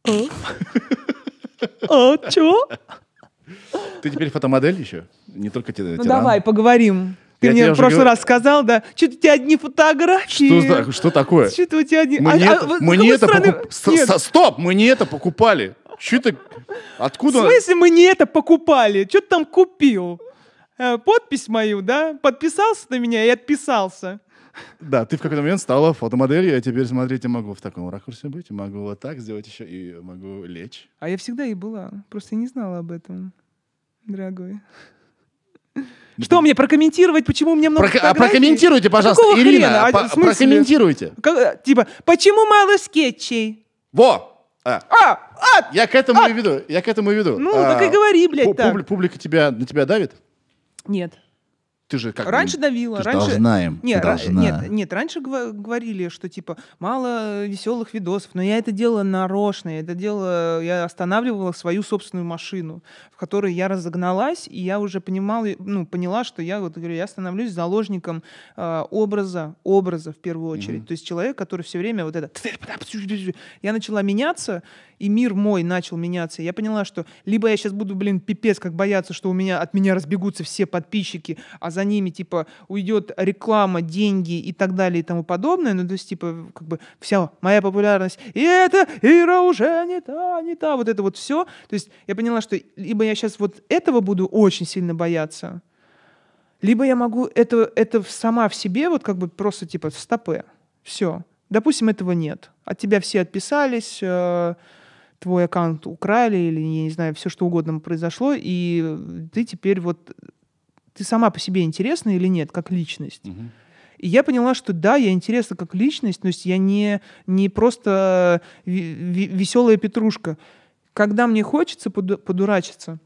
Э? А, чё? Ты теперь фотомодель еще? Не только тебе. Ну давай, поговорим. Ты я мне в прошлый говорю... раз сказал, да? Что-то у тебя одни фотографии. Что, что такое? Что-то у тебя одни... Мы а, не а, это, мы не это страны... покуп... Нет. Стоп! Мы не это покупали. Что ты... Откуда... В смысле мы не это покупали? Что ты там купил? Э, подпись мою, да? Подписался на меня и отписался. Да, ты в какой-то момент стала фотомоделью, я теперь смотреть могу в таком ракурсе быть, могу вот так сделать еще и могу лечь. А я всегда и была, просто не знала об этом, дорогой. Что мне прокомментировать, почему мне много а фотографий? Прокомментируйте, пожалуйста, Ирина, а, прокомментируйте. Э, типа, почему мало скетчей? Во! А. А, а, я к этому а. и веду, я к этому и веду. Ну, а, так и говори, блядь, пу- так. Публика тебя, на тебя давит? Нет ты же как раньше бы, давила, ты раньше знаем, нет, должна. нет, нет, раньше говорили, что типа мало веселых видосов, но я это делала нарочно, я это делала, я останавливала свою собственную машину, в которой я разогналась, и я уже понимала, ну поняла, что я вот говорю, я становлюсь заложником э, образа, образа в первую очередь, mm-hmm. то есть человек, который все время вот это, я начала меняться, и мир мой начал меняться, я поняла, что либо я сейчас буду, блин, пипец, как бояться, что у меня от меня разбегутся все подписчики, а за за ними, типа, уйдет реклама, деньги и так далее и тому подобное. Ну, то есть, типа, как бы, вся моя популярность, и это Ира уже не та, не та, вот это вот все. То есть я поняла, что либо я сейчас вот этого буду очень сильно бояться, либо я могу это, это сама в себе вот как бы просто типа в стопе. Все. Допустим, этого нет. От тебя все отписались, э, твой аккаунт украли или, я не знаю, все что угодно произошло, и ты теперь вот ты сама по себе интересна или нет, как личность. Угу. И я поняла, что да, я интересна как личность, то есть я не, не просто веселая петрушка. Когда мне хочется поду подурачиться,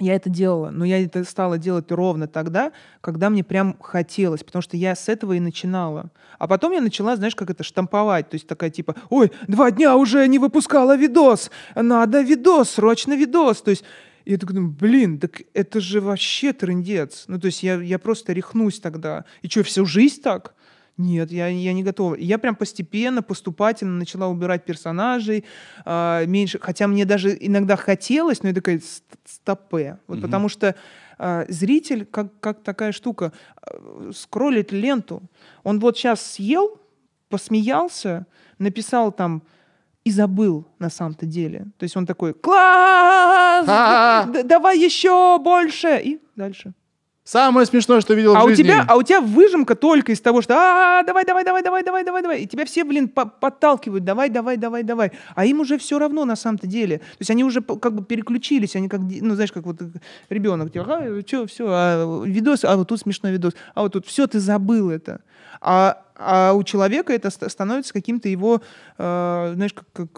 я это делала, но я это стала делать ровно тогда, когда мне прям хотелось, потому что я с этого и начинала. А потом я начала, знаешь, как это штамповать, то есть такая типа, ой, два дня уже не выпускала видос, надо видос, срочно видос, то есть и я так думаю, блин, так это же вообще трендец. Ну, то есть я, я просто рехнусь тогда. И что, всю жизнь так? Нет, я, я не готова. я прям постепенно, поступательно начала убирать персонажей, э, меньше. Хотя мне даже иногда хотелось, но я такая стопе. Вот угу. потому что э, зритель, как, как такая штука, э, скроллит ленту. Он вот сейчас съел, посмеялся, написал там и забыл на самом-то деле. То есть он такой «Класс! давай еще больше!» И дальше. Самое смешное, что видел а в жизни. У тебя, а у тебя выжимка только из того, что «А, давай, давай, давай, давай, давай, давай, давай». И тебя все, блин, по- подталкивают «Давай, давай, давай, давай». А им уже все равно на самом-то деле. То есть они уже как бы переключились, они как, ну, знаешь, как вот э, ребенок. Типа, а, что, все, а, видос, а вот тут смешной видос. А вот тут все, ты забыл это а, а у человека это становится каким-то его, э, знаешь, как, как,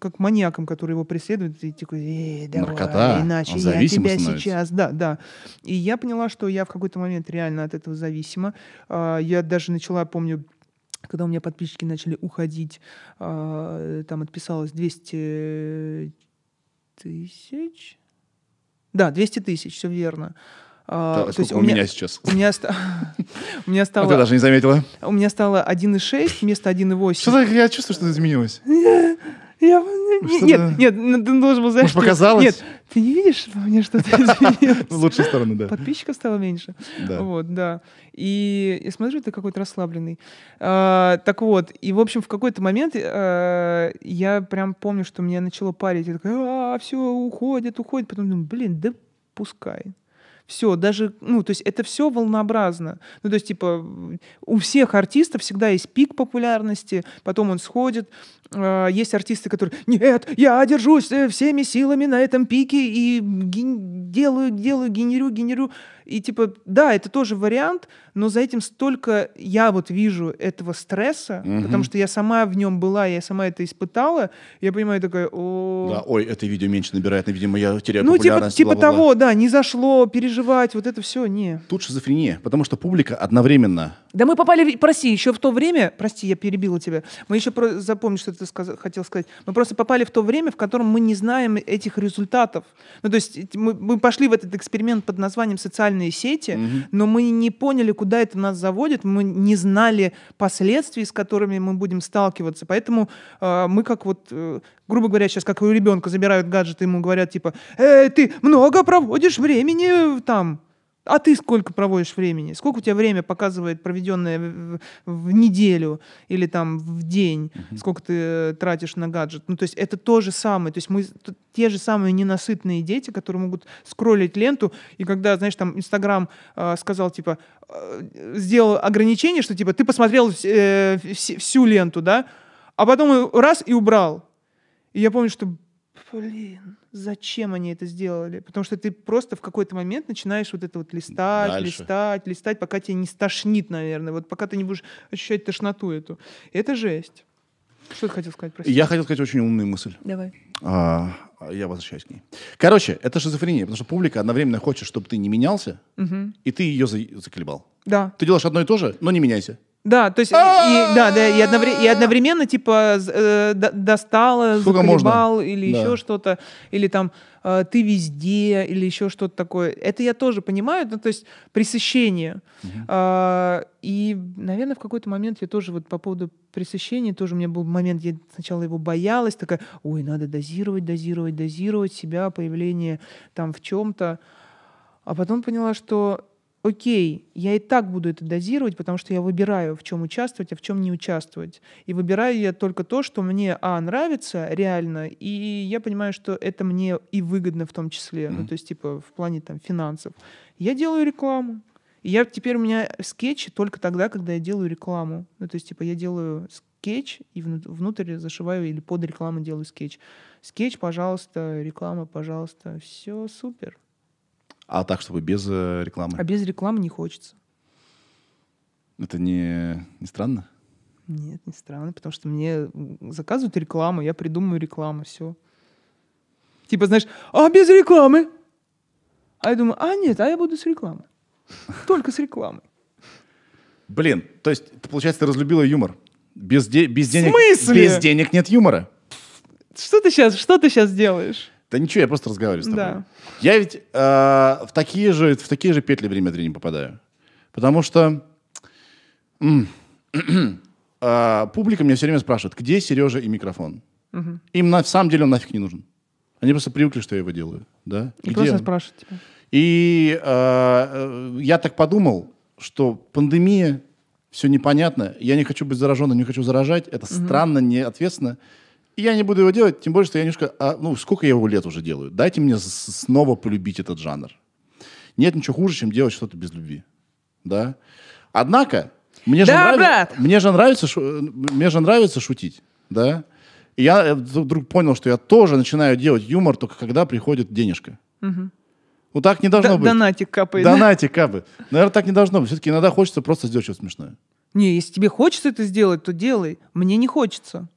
как маньяком, который его преследует, и такой, эй, давай, Наркота. иначе Он я тебя становится. сейчас, да, да. И я поняла, что я в какой-то момент реально от этого зависима. Э, я даже начала, помню, когда у меня подписчики начали уходить, э, там отписалось 200 тысяч. Да, 200 тысяч, все верно. Да, то есть у меня, сейчас? У меня, <laughs> у меня стало... А ты даже не заметила. У меня стало 1,6 вместо 1,8. Что-то я чувствую, что изменилось. <laughs> Я... Что нет, нет, ну, ты должен был знать Может, показалось? Нет, ты не видишь, что меня что-то <laughs> изменилось? лучшая сторона да. Подписчиков стало меньше. Да. Вот, да. И я смотрю, ты какой-то расслабленный. А, так вот, и, в общем, в какой-то момент а, я прям помню, что меня начало парить. Я такая, а, все, уходит, уходит. Потом думаю, блин, да пускай. Все, даже, ну, то есть это все волнообразно. Ну, то есть, типа, у всех артистов всегда есть пик популярности, потом он сходит. Э, есть артисты, которые, нет, я держусь э, всеми силами на этом пике и ген... делаю, делаю, генерю, генерю. И, типа, да, это тоже вариант, но за этим столько я вот вижу этого стресса, угу. потому что я сама в нем была, я сама это испытала, я понимаю такая, о... Да, ой, это видео меньше набирает, видимо, я теряю ну, типа, популярность. Ну, типа, типа того, да, не зашло, переживать, вот это все, не. Тут шизофрения, потому что публика одновременно... Да мы попали, прости, еще в то время, прости, я перебила тебя, мы еще про... запомни, что ты сказ... хотел сказать, мы просто попали в то время, в котором мы не знаем этих результатов. Ну, то есть мы, мы пошли в этот эксперимент под названием социальные сети, угу. но мы не поняли, куда это нас заводит, мы не знали последствий, с которыми мы будем сталкиваться. Поэтому э, мы как вот, э, грубо говоря, сейчас как у ребенка забирают гаджеты, ему говорят типа, э, ты много проводишь времени там а ты сколько проводишь времени? Сколько у тебя время показывает проведенное в, в неделю или там в день? Угу. Сколько ты э, тратишь на гаджет? Ну, то есть это то же самое. То есть мы те же самые ненасытные дети, которые могут скроллить ленту, и когда, знаешь, там Инстаграм э, сказал, типа, э, сделал ограничение, что, типа, ты посмотрел э, всю ленту, да, а потом раз и убрал. И я помню, что, блин, зачем они это сделали? Потому что ты просто в какой-то момент начинаешь вот это вот листать, Дальше. листать, листать, пока тебя не стошнит, наверное, вот пока ты не будешь ощущать тошноту эту. Это жесть. Что ты хотел сказать, прости? Я хотел сказать очень умную мысль. Давай. А, я возвращаюсь к ней. Короче, это шизофрения, потому что публика одновременно хочет, чтобы ты не менялся, угу. и ты ее за- заколебал. Да. Ты делаешь одно и то же, но не меняйся. Да, то есть, и, да, да, и, одновременно, и одновременно типа, э, достала, заколебал или да. еще что-то, или там э, ты везде, или еще что-то такое. Это я тоже понимаю, ну, то есть пресыщение. А, и, наверное, в какой-то момент я тоже вот по поводу пресыщения, тоже у меня был момент, я сначала его боялась, такая, ой, надо дозировать, дозировать, дозировать себя, появление там в чем-то. А потом поняла, что окей, я и так буду это дозировать, потому что я выбираю, в чем участвовать, а в чем не участвовать. И выбираю я только то, что мне, а, нравится реально, и я понимаю, что это мне и выгодно в том числе, mm-hmm. ну, то есть, типа, в плане там финансов. Я делаю рекламу. я теперь у меня скетчи только тогда, когда я делаю рекламу. Ну, то есть, типа, я делаю скетч и внутрь зашиваю или под рекламу делаю скетч. Скетч, пожалуйста, реклама, пожалуйста. Все супер. А так, чтобы без э, рекламы. А без рекламы не хочется. Это не, не странно? Нет, не странно, потому что мне заказывают рекламу, я придумаю рекламу, все. Типа, знаешь, а без рекламы? А я думаю, а нет, а я буду с рекламой Только с рекламой Блин, то есть, получается, ты разлюбила юмор. Без, де без денег. В смысле? Без денег нет юмора. Что ты сейчас, что ты сейчас делаешь? Да ничего, я просто разговариваю с тобой. Да. Я ведь э, в, такие же, в такие же петли время от времени попадаю. Потому что <clears throat> э, публика меня все время спрашивает, где Сережа и микрофон? Угу. Им на самом деле он нафиг не нужен. Они просто привыкли, что я его делаю. Да? И просто сейчас спрашивает тебя? И э, э, я так подумал, что пандемия, все непонятно, я не хочу быть зараженным, не хочу заражать, это угу. странно, неответственно. ответственно я не буду его делать, тем более, что я немножко... А, ну, сколько я его лет уже делаю? Дайте мне снова полюбить этот жанр. Нет ничего хуже, чем делать что-то без любви. Да? Однако, мне, да, же, нравится, мне, же, нравится, э, мне же нравится шутить. Да? И я, э, вдруг понял, что я тоже начинаю делать юмор, только когда приходит денежка. Угу. Вот так не должно Д- быть. Донатик капает. Донатик да? капает. Наверное, так не должно быть. Все-таки иногда хочется просто сделать что-то смешное. Не, если тебе хочется это сделать, то делай. Мне не хочется.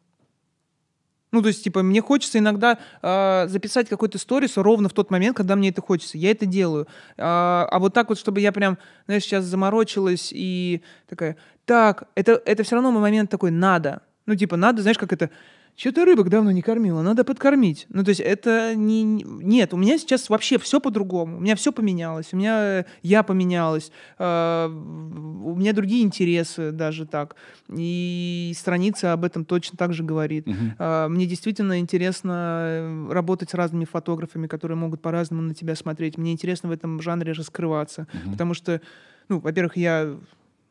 Ну, то есть, типа, мне хочется иногда э, записать какой-то сторис ровно в тот момент, когда мне это хочется. Я это делаю. А, а вот так вот, чтобы я прям, знаешь, сейчас заморочилась и такая, так, это, это все равно момент такой, надо. Ну, типа, надо, знаешь, как это что-то рыбок давно не кормила, надо подкормить. Ну, то есть это не... Нет, у меня сейчас вообще все по-другому. У меня все поменялось, у меня э, я поменялась, э, у меня другие интересы даже так. И страница об этом точно так же говорит. Угу. мне действительно интересно работать с разными фотографами, которые могут по-разному на тебя смотреть. Мне интересно в этом жанре раскрываться, угу. потому что, ну, во-первых, я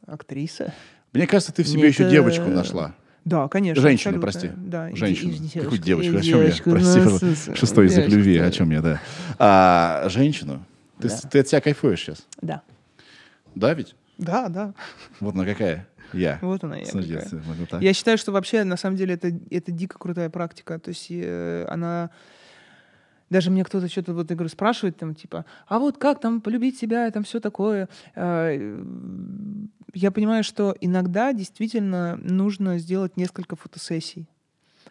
актриса. Мне кажется, ты в себе Мне еще это... девочку нашла. Да, конечно. Женщина, абсолютно. прости. Да, Женщины. Девушка, Какую девочку? О чем девочку, я? Прости, ну, шестой девочка, язык любви. Да. О чем я, да. А, женщину? Ты, да. ты от себя кайфуешь сейчас? Да. Да ведь? Да, да. Вот она какая. Я. Вот она я. Какая. Я считаю, что вообще, на самом деле, это, это дико крутая практика. То есть э, она даже мне кто-то что-то вот я говорю, спрашивает, там, типа, а вот как там полюбить себя, там все такое. А, э, я понимаю, что иногда действительно нужно сделать несколько фотосессий.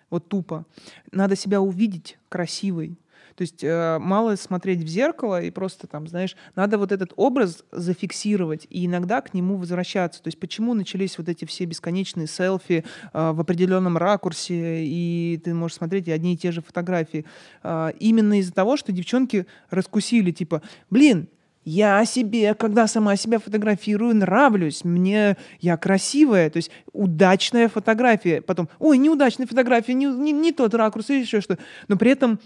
Вот тупо. Надо себя увидеть красивой. То есть э, мало смотреть в зеркало и просто там, знаешь, надо вот этот образ зафиксировать и иногда к нему возвращаться. То есть почему начались вот эти все бесконечные селфи э, в определенном ракурсе, и ты можешь смотреть и одни и те же фотографии. Э, именно из-за того, что девчонки раскусили, типа, блин, я себе, когда сама себя фотографирую, нравлюсь, мне я красивая, то есть удачная фотография. Потом, ой, неудачная фотография, не, не, не тот ракурс, и еще что. Но при этом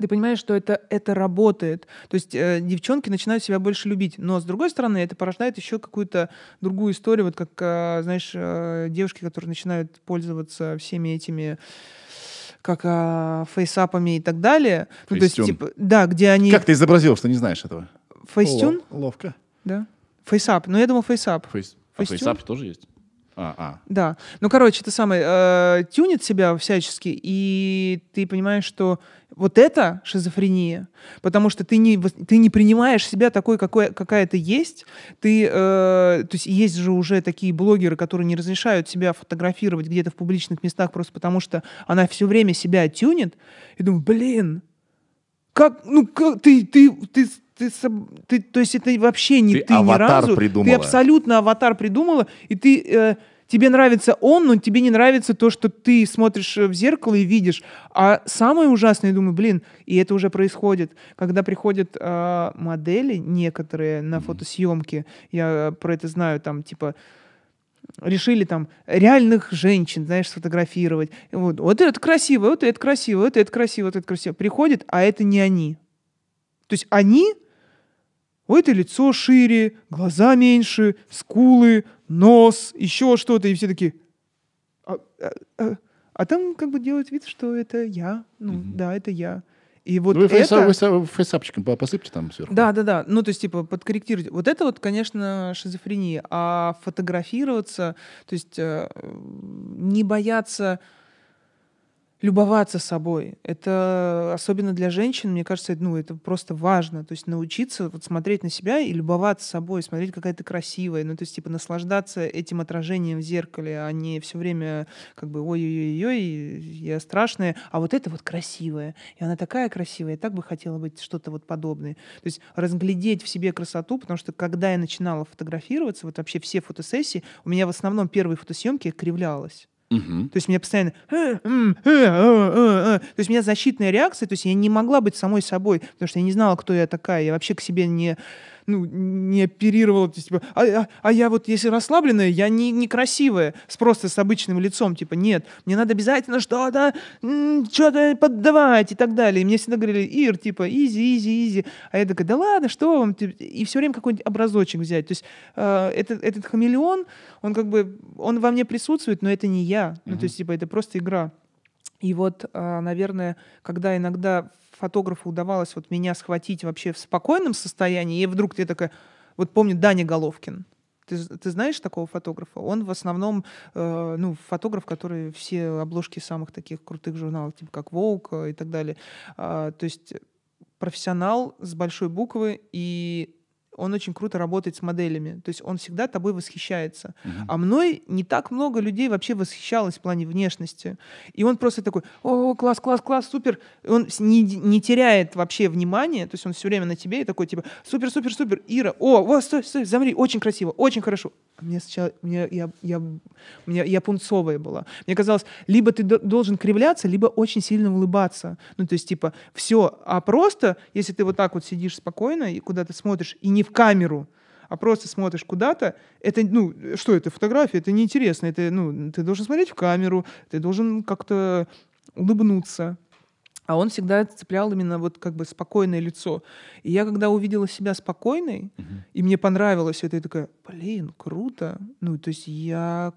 ты понимаешь, что это, это работает. То есть э, девчонки начинают себя больше любить. Но, с другой стороны, это порождает еще какую-то другую историю. Вот как, э, знаешь, э, девушки, которые начинают пользоваться всеми этими как а, фейсапами и так далее. Фейстюн. Ну, то есть, типа, да, где они... Как ты изобразил, что не знаешь этого? Фейстюн? О, ловко. Да. Фейсап. Ну, я думал фейсап. Фейс... А фейсап тоже есть? А, а. Да. Ну, короче, это самое, э, тюнит себя всячески, и ты понимаешь, что вот это шизофрения, потому что ты не, ты не принимаешь себя такой, какой, какая ты есть. Ты, э, то есть есть же уже такие блогеры, которые не разрешают себя фотографировать где-то в публичных местах просто потому, что она все время себя тюнит. И думаю, блин, как, ну, как, ты, ты, ты, ты, ты, то есть это вообще не ты, ты ни разу. Придумала. Ты абсолютно аватар придумала, и ты э, тебе нравится он, но тебе не нравится то, что ты смотришь э, в зеркало и видишь. А самое ужасное, я думаю, блин, и это уже происходит, когда приходят э, модели некоторые на фотосъемки, я э, про это знаю, там типа решили там реальных женщин, знаешь, сфотографировать. Вот, вот это красиво, вот это красиво, вот это красиво, вот это красиво. Приходит, а это не они. То есть они у этой лицо шире, глаза меньше, скулы, нос, еще что-то, и все такие... А, а, а, а там как бы делают вид, что это я, ну mm-hmm. да, это я. И вот ну, вы это... Вы фейсапчиком посыпьте там сверху. Да, да, да. Ну, то есть, типа, подкорректировать. Вот это вот, конечно, шизофрения. А фотографироваться, то есть, э, не бояться любоваться собой. Это особенно для женщин, мне кажется, ну, это просто важно. То есть научиться вот смотреть на себя и любоваться собой, смотреть, какая ты красивая. Ну, то есть, типа, наслаждаться этим отражением в зеркале, а не все время как бы ой-ой-ой, я страшная, а вот это вот красивая. И она такая красивая, Я так бы хотела быть что-то вот подобное. То есть разглядеть в себе красоту, потому что когда я начинала фотографироваться, вот вообще все фотосессии, у меня в основном первые фотосъемки кривлялась. То есть меня постоянно... «Э, э, то есть у меня защитная реакция, то есть я не могла быть самой собой, потому что я не знала, кто я такая. Я вообще к себе не ну, не оперировала, то есть, типа, а, а, а я вот, если расслабленная, я не, некрасивая, с просто с обычным лицом, типа, нет, мне надо обязательно что-то, что-то поддавать и так далее. И мне всегда говорили, Ир, типа, изи, изи, изи. А я такая, да ладно, что вам? И все время какой-нибудь образочек взять. То есть э, этот, этот хамелеон, он как бы, он во мне присутствует, но это не я. Uh-huh. Ну, то есть, типа, это просто игра. И вот, а, наверное, когда иногда фотографу удавалось вот меня схватить вообще в спокойном состоянии, и вдруг ты такая... Вот помню Даня Головкин. Ты, ты знаешь такого фотографа? Он в основном, э, ну, фотограф, который все обложки самых таких крутых журналов, типа как «Волк» и так далее. Э, то есть профессионал с большой буквы, и он очень круто работает с моделями. То есть он всегда тобой восхищается. Угу. А мной не так много людей вообще восхищалось в плане внешности. И он просто такой, о, класс, класс, класс, супер. Он не, не теряет вообще внимания, то есть он все время на тебе и такой, типа, супер, супер, супер, Ира, о, о, стой, стой, замри, очень красиво, очень хорошо. А мне сначала, мне, я, я, мне, я пунцовая была. Мне казалось, либо ты должен кривляться, либо очень сильно улыбаться. Ну, то есть, типа, все, а просто, если ты вот так вот сидишь спокойно и куда-то смотришь, и не камеру, а просто смотришь куда-то, это, ну, что это, фотография, это неинтересно, это, ну, ты должен смотреть в камеру, ты должен как-то улыбнуться. А он всегда цеплял именно вот как бы спокойное лицо. И я когда увидела себя спокойной, угу. и мне понравилось это, я такая, блин, круто. Ну, то есть я,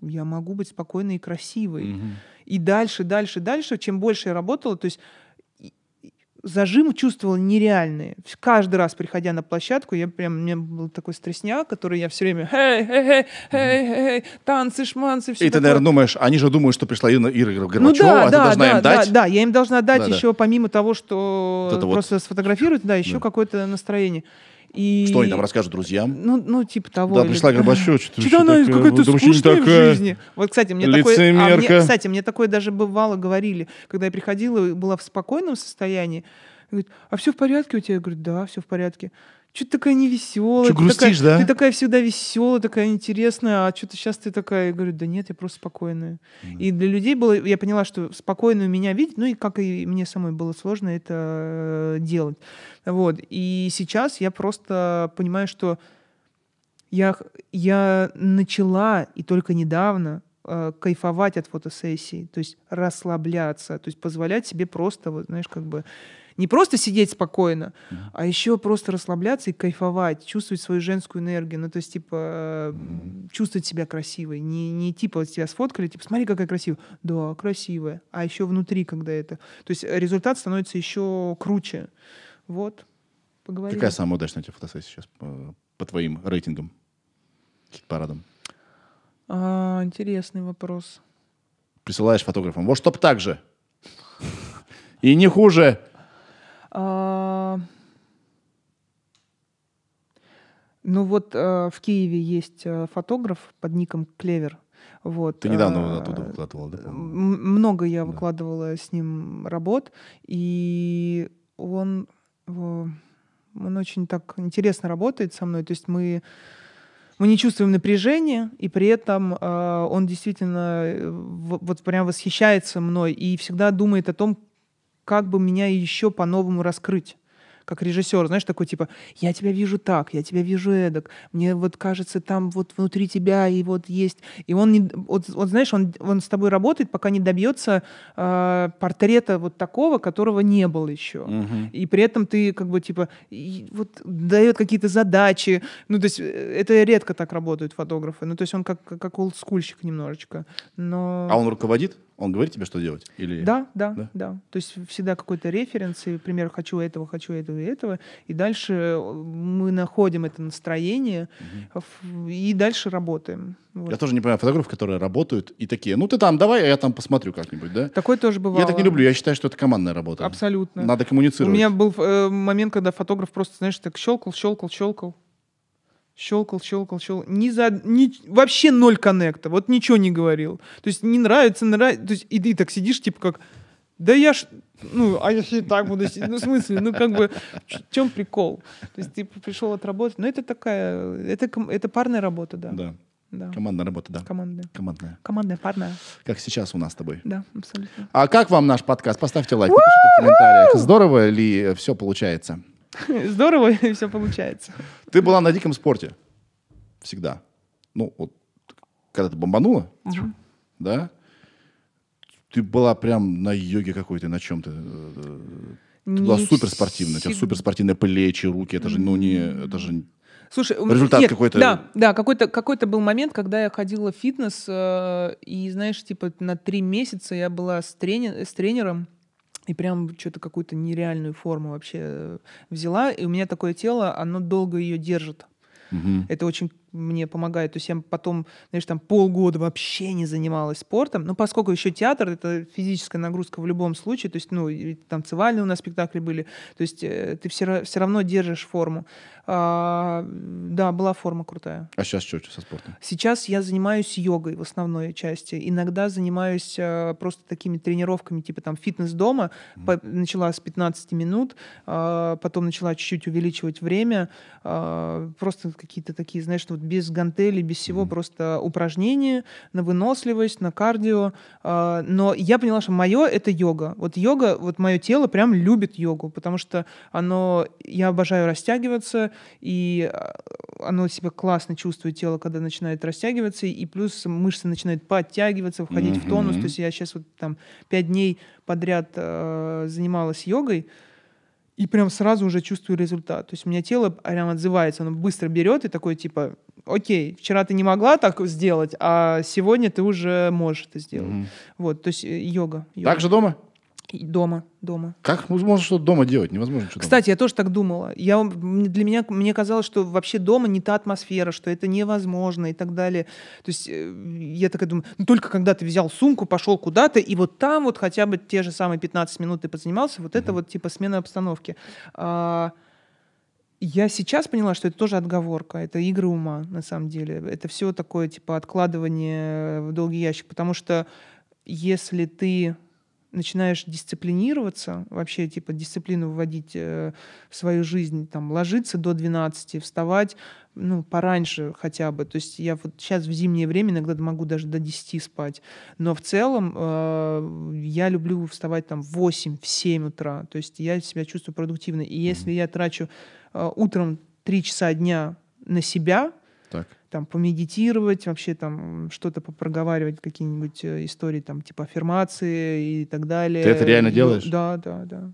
я могу быть спокойной и красивой. Угу. И дальше, дальше, дальше, чем больше я работала, то есть зажим чувствовал нереальные. Каждый раз, приходя на площадку, я прям, у меня был такой стрессняк, который я все время «Эй, эй, эй, эй, эй, танцы, шманцы, все И такое. ты, наверное, думаешь, они же думают, что пришла Ира, Ира Горбачева, ну, да, а да, ты должна да, им дать? Да, да, я им должна дать да, еще, да. помимо того, что вот просто вот. сфотографировать, да, еще да. какое-то настроение. И... Что они там расскажут друзьям? Ну, ну типа того. Да, или... пришла Горбачева, <laughs> что-то что она какая-то ну, скучная такая... в жизни. Вот, кстати, мне Лицемерка. такое... А мне, кстати, мне такое даже бывало говорили, когда я приходила и была в спокойном состоянии, говорит, а все в порядке у тебя? Я говорю, да, все в порядке. Что ты такая невеселая? Что грустишь, такая, да? Ты такая всегда веселая, такая интересная, а что-то сейчас ты такая... Я говорю, да нет, я просто спокойная. Mm. И для людей было... Я поняла, что спокойную меня видеть, ну и как и мне самой было сложно это э, делать. Вот. И сейчас я просто понимаю, что я, я начала и только недавно э, кайфовать от фотосессий, то есть расслабляться, то есть позволять себе просто, вот, знаешь, как бы не просто сидеть спокойно, mm-hmm. а еще просто расслабляться и кайфовать, чувствовать свою женскую энергию. Ну, то есть, типа, mm-hmm. чувствовать себя красивой. Не, не типа вот тебя сфоткали, типа, смотри, какая красивая. Да, красивая. А еще внутри, когда это. То есть результат становится еще круче. Вот. Поговорили. Какая самая удачная у тебя фотосессия сейчас по, э, по твоим рейтингам? Парадам. А, интересный вопрос. Присылаешь фотографам. Вот чтоб так же. И не хуже. А, ну вот э, в Киеве есть э, фотограф под ником Клевер. Вот. Ты недавно э, оттуда выкладывала, да? Много я да. выкладывала с ним работ, и он, он очень так интересно работает со мной. То есть мы мы не чувствуем напряжения, и при этом он действительно вот прям восхищается мной и всегда думает о том, как бы меня еще по-новому раскрыть как режиссер, знаешь, такой типа, я тебя вижу так, я тебя вижу эдак, мне вот кажется, там вот внутри тебя и вот есть. И он, не, вот, вот знаешь, он, он с тобой работает, пока не добьется э, портрета вот такого, которого не было еще. Угу. И при этом ты как бы типа, и, вот дает какие-то задачи. Ну, то есть э, это редко так работают фотографы. Ну, то есть он как, как олдскульщик немножечко. Но... А он руководит? Он говорит тебе, что делать? Или... Да, да, да, да. То есть всегда какой-то референс, и, например, хочу этого, хочу этого и этого. И дальше э, мы находим это настроение угу. и дальше работаем. Вот. Я тоже не понимаю фотографов, которые работают и такие, ну ты там давай, а я там посмотрю как-нибудь, да? Такое тоже бывало. Я так не люблю, я считаю, что это командная работа. Абсолютно. Надо коммуницировать. У меня был э, момент, когда фотограф просто, знаешь, так щелкал, щелкал, щелкал. Щелкал, щелкал, щелкал. Ни за, ни, вообще ноль коннекта. Вот ничего не говорил. То есть не нравится, нравится. То есть и ты так сидишь, типа как... Да я ж... Ну, а я если так буду сидеть? Ну, в смысле, ну, как бы, в чем прикол? То есть ты типа, пришел отработать. Ну, это такая... Это, это парная работа, да. Да. Да. Командная работа, да. Командная. Командная. Командная, парная. Как сейчас у нас с тобой. Да, абсолютно. А как вам наш подкаст? Поставьте лайк, напишите в комментариях. Здорово ли все получается? <laughs> Здорово, <laughs> и все получается. Ты была на диком спорте. Всегда. Ну, вот, когда ты бомбанула, угу. да, ты была прям на йоге какой-то, на чем-то. Э, э, ты не была суперспортивная, всегда. у тебя суперспортивные плечи, руки, это же, ну, не, это же Слушай, результат какой-то. Да, да, какой-то какой то был момент, когда я ходила в фитнес, э, и знаешь, типа на три месяца я была с, трени- с тренером, и прям что-то какую-то нереальную форму вообще э, взяла. И у меня такое тело, оно долго ее держит. Угу. Это очень мне помогает. То есть я потом, знаешь, там полгода вообще не занималась спортом. Но ну, поскольку еще театр — это физическая нагрузка в любом случае, то есть, ну, танцевальные у нас спектакли были, то есть э, ты все, все равно держишь форму. А, да, была форма крутая. А сейчас что, что со спортом? Сейчас я занимаюсь йогой в основной части. Иногда занимаюсь а, просто такими тренировками, типа там фитнес дома. mm По- начала с 15 минут, а, потом начала чуть-чуть увеличивать время. А, просто какие-то такие, знаешь, ну, без гантелей, без всего, mm-hmm. просто упражнения на выносливость, на кардио. А, но я поняла, что мое это йога. Вот йога, вот мое тело прям любит йогу, потому что оно, я обожаю растягиваться, и а, оно себя классно чувствует тело, когда начинает растягиваться, и плюс мышцы начинают подтягиваться, входить mm-hmm. в тонус. То есть я сейчас вот там пять дней подряд э, занималась йогой и прям сразу уже чувствую результат. То есть у меня тело прям отзывается, оно быстро берет и такое типа окей, вчера ты не могла так сделать, а сегодня ты уже можешь это сделать. Mm. Вот, то есть э, йога. йога. Так же дома? Дома, дома. Как можно что-то дома делать? Невозможно что-то. Кстати, я тоже так думала. Я, для меня, мне казалось, что вообще дома не та атмосфера, что это невозможно и так далее. То есть э, я такая думаю, ну только когда ты взял сумку, пошел куда-то, и вот там вот хотя бы те же самые 15 минут ты позанимался, вот mm-hmm. это вот типа смена обстановки. А, я сейчас поняла, что это тоже отговорка, это игры ума, на самом деле. Это все такое, типа, откладывание в долгий ящик, потому что если ты начинаешь дисциплинироваться, вообще типа дисциплину вводить э, в свою жизнь, там ложиться до 12, вставать ну, пораньше хотя бы. То есть я вот сейчас в зимнее время иногда могу даже до 10 спать. Но в целом э, я люблю вставать там в 8, в 7 утра. То есть я себя чувствую продуктивно И если я трачу э, утром 3 часа дня на себя, так там помедитировать, вообще там что-то попроговаривать, какие-нибудь э, истории там типа аффирмации и так далее. Ты это реально и, ну, делаешь? Да, да, да.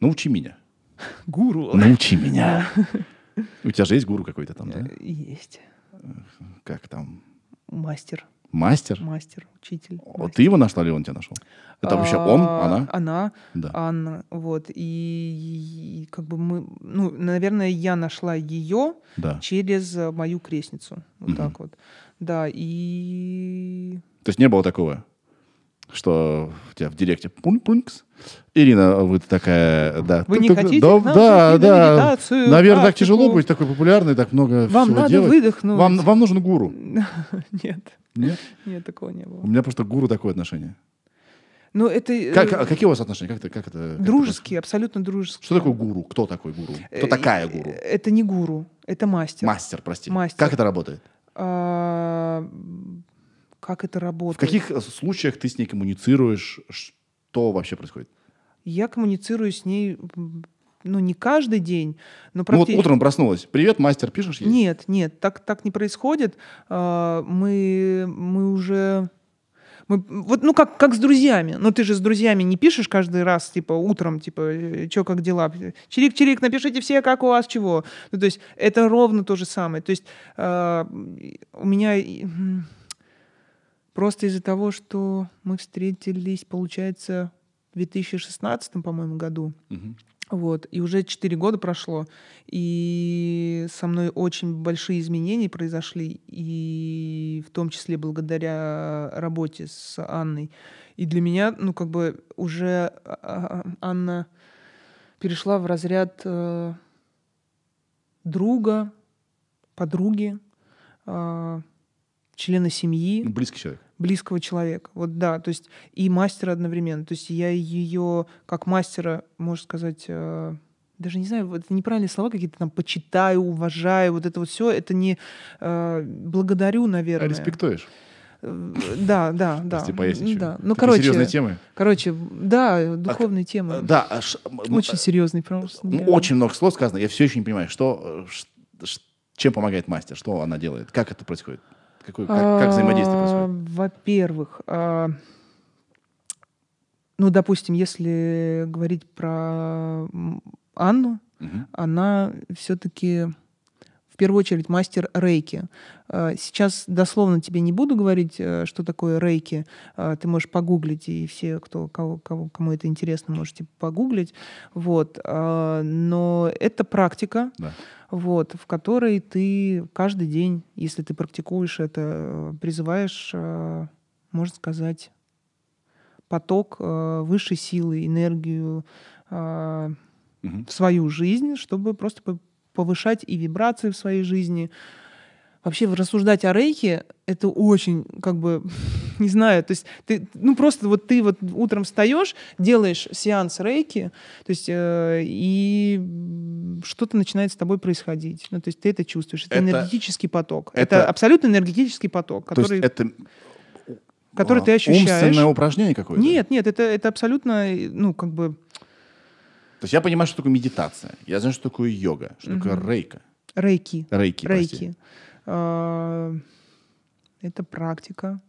Научи меня. <laughs> Гуру. Научи меня. У тебя же есть гуру какой-то там, да? Э, есть. Как там? Мастер. Мастер? Мастер, учитель. О, мастер. Ты его нашла или он тебя нашел? Это а, вообще он, а, она? Она, да. Анна, вот. И, и как бы мы, ну, наверное, я нашла ее да. через э, мою крестницу, вот угу. так вот. Да, и... То есть не было такого? что у тебя в директе пункс. Ирина, вы такая, да. Вы не хотите да, к нам да, да. на Наверное, так тяжело быть, такой популярной так много Вам всего надо выдохнуть. Вам, вам нужен гуру? <laughs> Нет. Нет? Нет, такого не было. У меня просто гуру такое отношение. Ну, это... Э, как, а какие у вас отношения? Как это, как это, как дружеские, это абсолютно дружеские. Что такое гуру? Кто такой гуру? Э, Кто такая гуру? Это не гуру, это мастер. Мастер, прости. Мастер. Как это работает? А, как это работает? В каких э, случаях ты с ней коммуницируешь? Что вообще происходит? Я коммуницирую с ней ну, не каждый день, но практически... Ну, вот утром проснулась. Привет, мастер, пишешь ей? Нет, нет, так, так не происходит. А, мы, мы уже... Мы, вот, ну, как, как с друзьями. Но ну, ты же с друзьями не пишешь каждый раз, типа, утром, типа, «Э, чё, как дела? Чирик-чирик, напишите все, как у вас, чего. Ну, то есть это ровно то же самое. То есть э, у меня... Просто из-за того, что мы встретились, получается, в 2016, по-моему, году. Угу. Вот, и уже 4 года прошло, и со мной очень большие изменения произошли, и в том числе благодаря работе с Анной. И для меня, ну, как бы уже а, а, Анна перешла в разряд э, друга, подруги, а, члена семьи. Близкий человек близкого человека. Вот да, то есть и мастера одновременно. То есть я ее как мастера, можно сказать, э, даже не знаю, это неправильные слова какие-то там почитаю, уважаю, вот это вот все, это не э, благодарю, а наверное. А респектуешь? Э, да, да, да. Типа поясни еще. Да. Ну, Такие короче, серьезные темы. Короче, да, духовные а, темы. Э, да, аж, очень серьезный просто. Ну, очень много слов сказано. Я все еще не понимаю, что, ш, чем помогает мастер, что она делает, как это происходит. Какой, как, как взаимодействие а, происходит? Во-первых, а, ну, допустим, если говорить про Анну, угу. она все-таки в первую очередь мастер рейки. Э, сейчас дословно тебе не буду говорить, э, что такое рейки. Э, ты можешь погуглить, и все, кто, кого, кому это интересно, можете погуглить. Вот. Но это практика, да. вот, в которой ты каждый день, если ты практикуешь это, призываешь, можно сказать, поток высшей силы, энергию угу. в свою жизнь, чтобы просто повышать и вибрации в своей жизни. Вообще рассуждать о рейке — это очень, как бы, <laughs> не знаю, то есть ты, ну просто вот ты вот утром встаешь, делаешь сеанс рейки, то есть э, и что-то начинает с тобой происходить. Ну то есть ты это чувствуешь. Это, это энергетический поток. Это, это абсолютно энергетический поток, который... То есть это который а, ты ощущаешь. Умственное упражнение какое-то? Нет, нет, это, это абсолютно, э, ну, как бы, то есть я понимаю, что такое медитация. Я знаю, что такое йога, что угу. такое рейка. Рейки. Рейки, Рейки. А, это практика.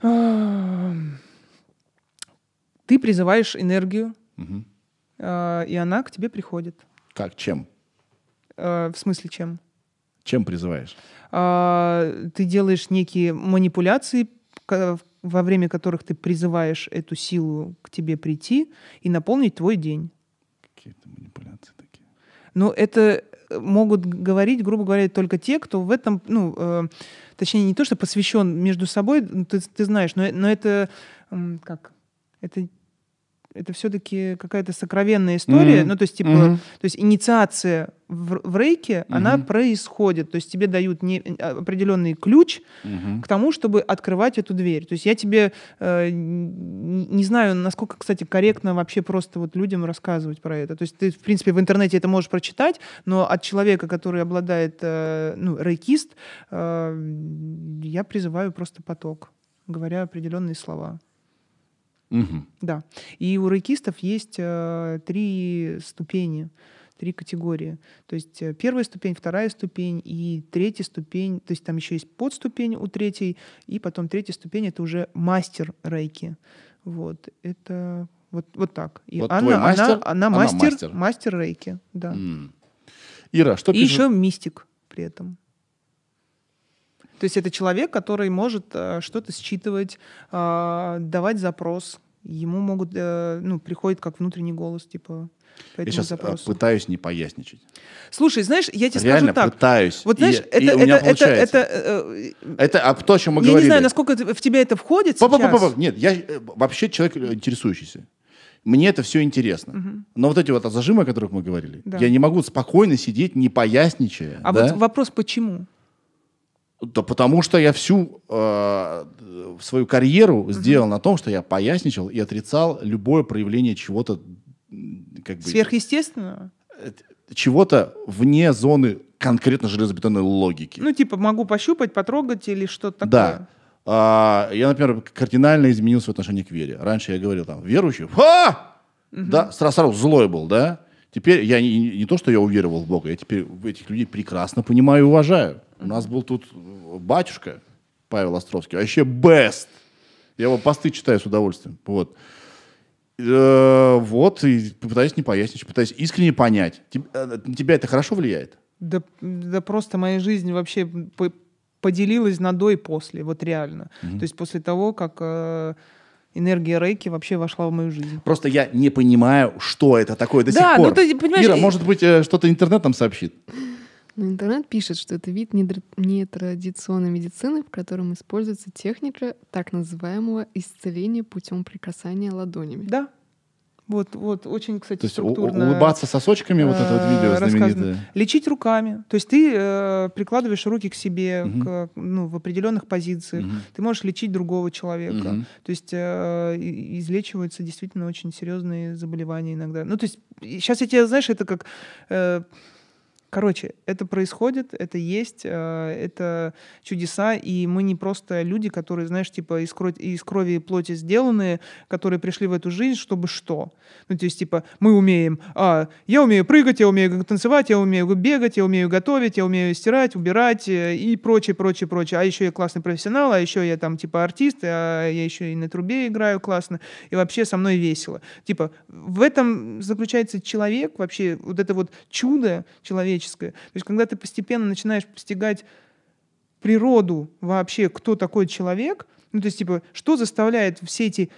А, ты призываешь энергию, угу. и она к тебе приходит. Как? Чем? В смысле чем? Чем призываешь? Ты делаешь некие манипуляции, во время которых ты призываешь эту силу к тебе прийти и наполнить твой день. Какие-то манипуляции такие. Но это э, могут говорить, грубо говоря, только те, кто в этом, ну, э, точнее, не то, что посвящен между собой, ты, ты знаешь, но, э, но это э, как? Это это все-таки какая-то сокровенная история. Mm-hmm. Ну, то есть, типа, mm-hmm. то есть инициация в, в рейке, mm-hmm. она происходит. То есть тебе дают не, а, определенный ключ mm-hmm. к тому, чтобы открывать эту дверь. То есть я тебе э, не знаю, насколько, кстати, корректно вообще просто вот людям рассказывать про это. То есть ты, в принципе, в интернете это можешь прочитать, но от человека, который обладает, э, ну, рейкист, э, я призываю просто поток, говоря определенные слова. Угу. Да. И у рейкистов есть э, три ступени, три категории. То есть э, первая ступень, вторая ступень и третья ступень. То есть там еще есть подступень у третьей, и потом третья ступень — это уже мастер рейки. Вот. Это вот, вот так. И вот Анна, мастер, она, она, она мастер, мастер. мастер рейки. Да. М. Ира, что И еще мистик при этом. То есть это человек, который может э, что-то считывать, а, давать запрос. Ему могут, э, ну, приходит как внутренний голос, типа, по я сейчас э, запросу. пытаюсь не поясничать. Слушай, знаешь, я тебе Реально скажу так. пытаюсь. Вот знаешь, и, это, и это, у меня это, получается. Это, это, это а то, о чем мы я говорили. Я не знаю, насколько в тебя это входит Папа, сейчас. Папа, нет, я вообще человек интересующийся. Мне это все интересно. Угу. Но вот эти вот зажимы, о которых мы говорили, да. я не могу спокойно сидеть, не поясничая. А да? вот вопрос, почему? Да потому что я всю э, свою карьеру угу. сделал на том, что я поясничал и отрицал любое проявление чего-то как бы... Сверхъестественного? Э, чего-то вне зоны конкретно железобетонной логики. Ну, типа, могу пощупать, потрогать или что-то такое. Да. А, я, например, кардинально изменился в отношении к вере. Раньше я говорил там, верующий, Ха! Угу. Да, сразу, сразу злой был, да? Теперь я не, не то, что я уверовал в Бога, я теперь этих людей прекрасно понимаю и уважаю. У нас был тут э, батюшка Павел Островский, вообще а best. Я его посты читаю с удовольствием. Вот. Э, вот, и пытаюсь не пояснить, пытаюсь искренне понять. Э, на тебя это хорошо влияет? Да, да просто моя жизнь вообще поделилась на до и после, вот реально. mm То есть после того, как... Э, энергия рейки вообще вошла в мою жизнь. Просто я не понимаю, что это такое до да, сих ну пор. Ну, ты, понимаешь, Ира, э, может быть, э, что-то интернет нам сообщит? Но ну, интернет пишет, что это вид нетрадиционной медицины, в котором используется техника так называемого исцеления путем прикасания ладонями. Да, вот, вот, очень, кстати, То структурно. улыбаться сосочками, вот это вот э, видео рассказано. знаменитое. Лечить руками. То есть ты э, прикладываешь руки к себе к, ну, в определенных позициях. Ты можешь лечить другого человека. То есть э, излечиваются действительно очень серьезные заболевания иногда. Ну, то есть сейчас я тебе, знаешь, это как... Э, Короче, это происходит, это есть, а, это чудеса, и мы не просто люди, которые, знаешь, типа из крови, из крови и плоти сделанные, которые пришли в эту жизнь, чтобы что? Ну, то есть, типа, мы умеем, а, я умею прыгать, я умею танцевать, я умею бегать, я умею готовить, я умею стирать, убирать э, и прочее, прочее, прочее. А еще я классный профессионал, а еще я там, типа, артист, а я еще и на трубе играю классно, и вообще со мной весело. Типа, в этом заключается человек, вообще вот это вот чудо человека человеческое. То есть когда ты постепенно начинаешь постигать природу вообще, кто такой человек, ну то есть типа, что заставляет все эти,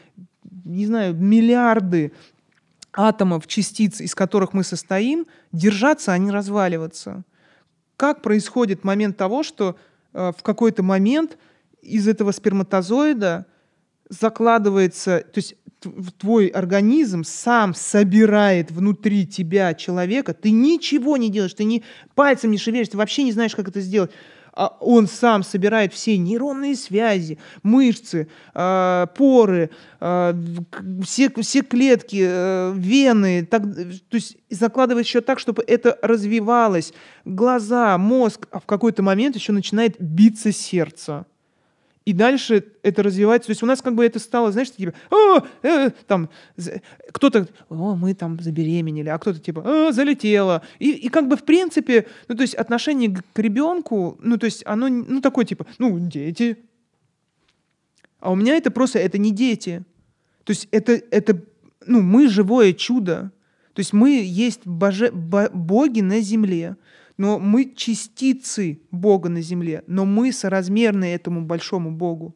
не знаю, миллиарды атомов, частиц, из которых мы состоим, держаться, а не разваливаться. Как происходит момент того, что э, в какой-то момент из этого сперматозоида закладывается, то есть твой организм сам собирает внутри тебя человека, ты ничего не делаешь, ты ни пальцем не шевелишь, ты вообще не знаешь, как это сделать. А он сам собирает все нейронные связи, мышцы, а, поры, а, все, все клетки, э, вены. Так, то есть закладывает еще так, чтобы это развивалось. Глаза, мозг, а в какой-то момент еще начинает биться сердце. И дальше это развивается. То есть у нас как бы это стало, знаешь, типа, О, э, там, кто-то, О, мы там забеременели, а кто-то типа, О, залетела. И, и как бы в принципе, ну то есть отношение к ребенку, ну то есть оно, ну такое типа, ну дети. А у меня это просто, это не дети. То есть это, это ну мы живое чудо. То есть мы есть боже, боги на земле. Но мы частицы Бога на земле, но мы соразмерны этому большому Богу.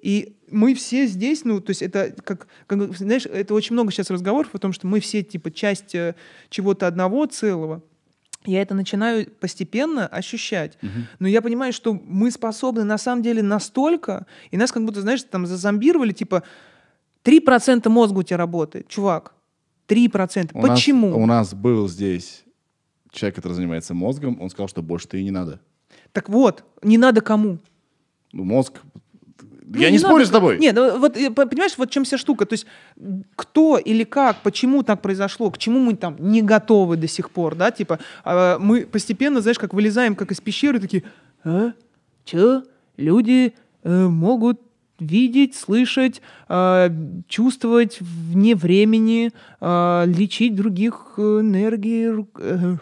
И мы все здесь, ну, то есть это как, как, знаешь, это очень много сейчас разговоров о том, что мы все типа часть э, чего-то одного целого. Я это начинаю постепенно ощущать. Угу. Но я понимаю, что мы способны на самом деле настолько, и нас как будто, знаешь, там зазомбировали, типа, 3% мозга у тебя работает, чувак. 3%. У Почему? Нас, у нас был здесь человек, который занимается мозгом, он сказал, что больше-то и не надо. Так вот, не надо кому? Ну, мозг ну, я не, не спорю надо, с тобой. Нет, ну, вот э, понимаешь, вот чем вся штука. То есть кто или как, почему так произошло, к чему мы там не готовы до сих пор, да? Типа э, мы постепенно, знаешь, как вылезаем, как из пещеры, такие, а? Чё? Люди э, могут видеть, слышать, э, чувствовать вне времени, э, лечить других энергии. Э,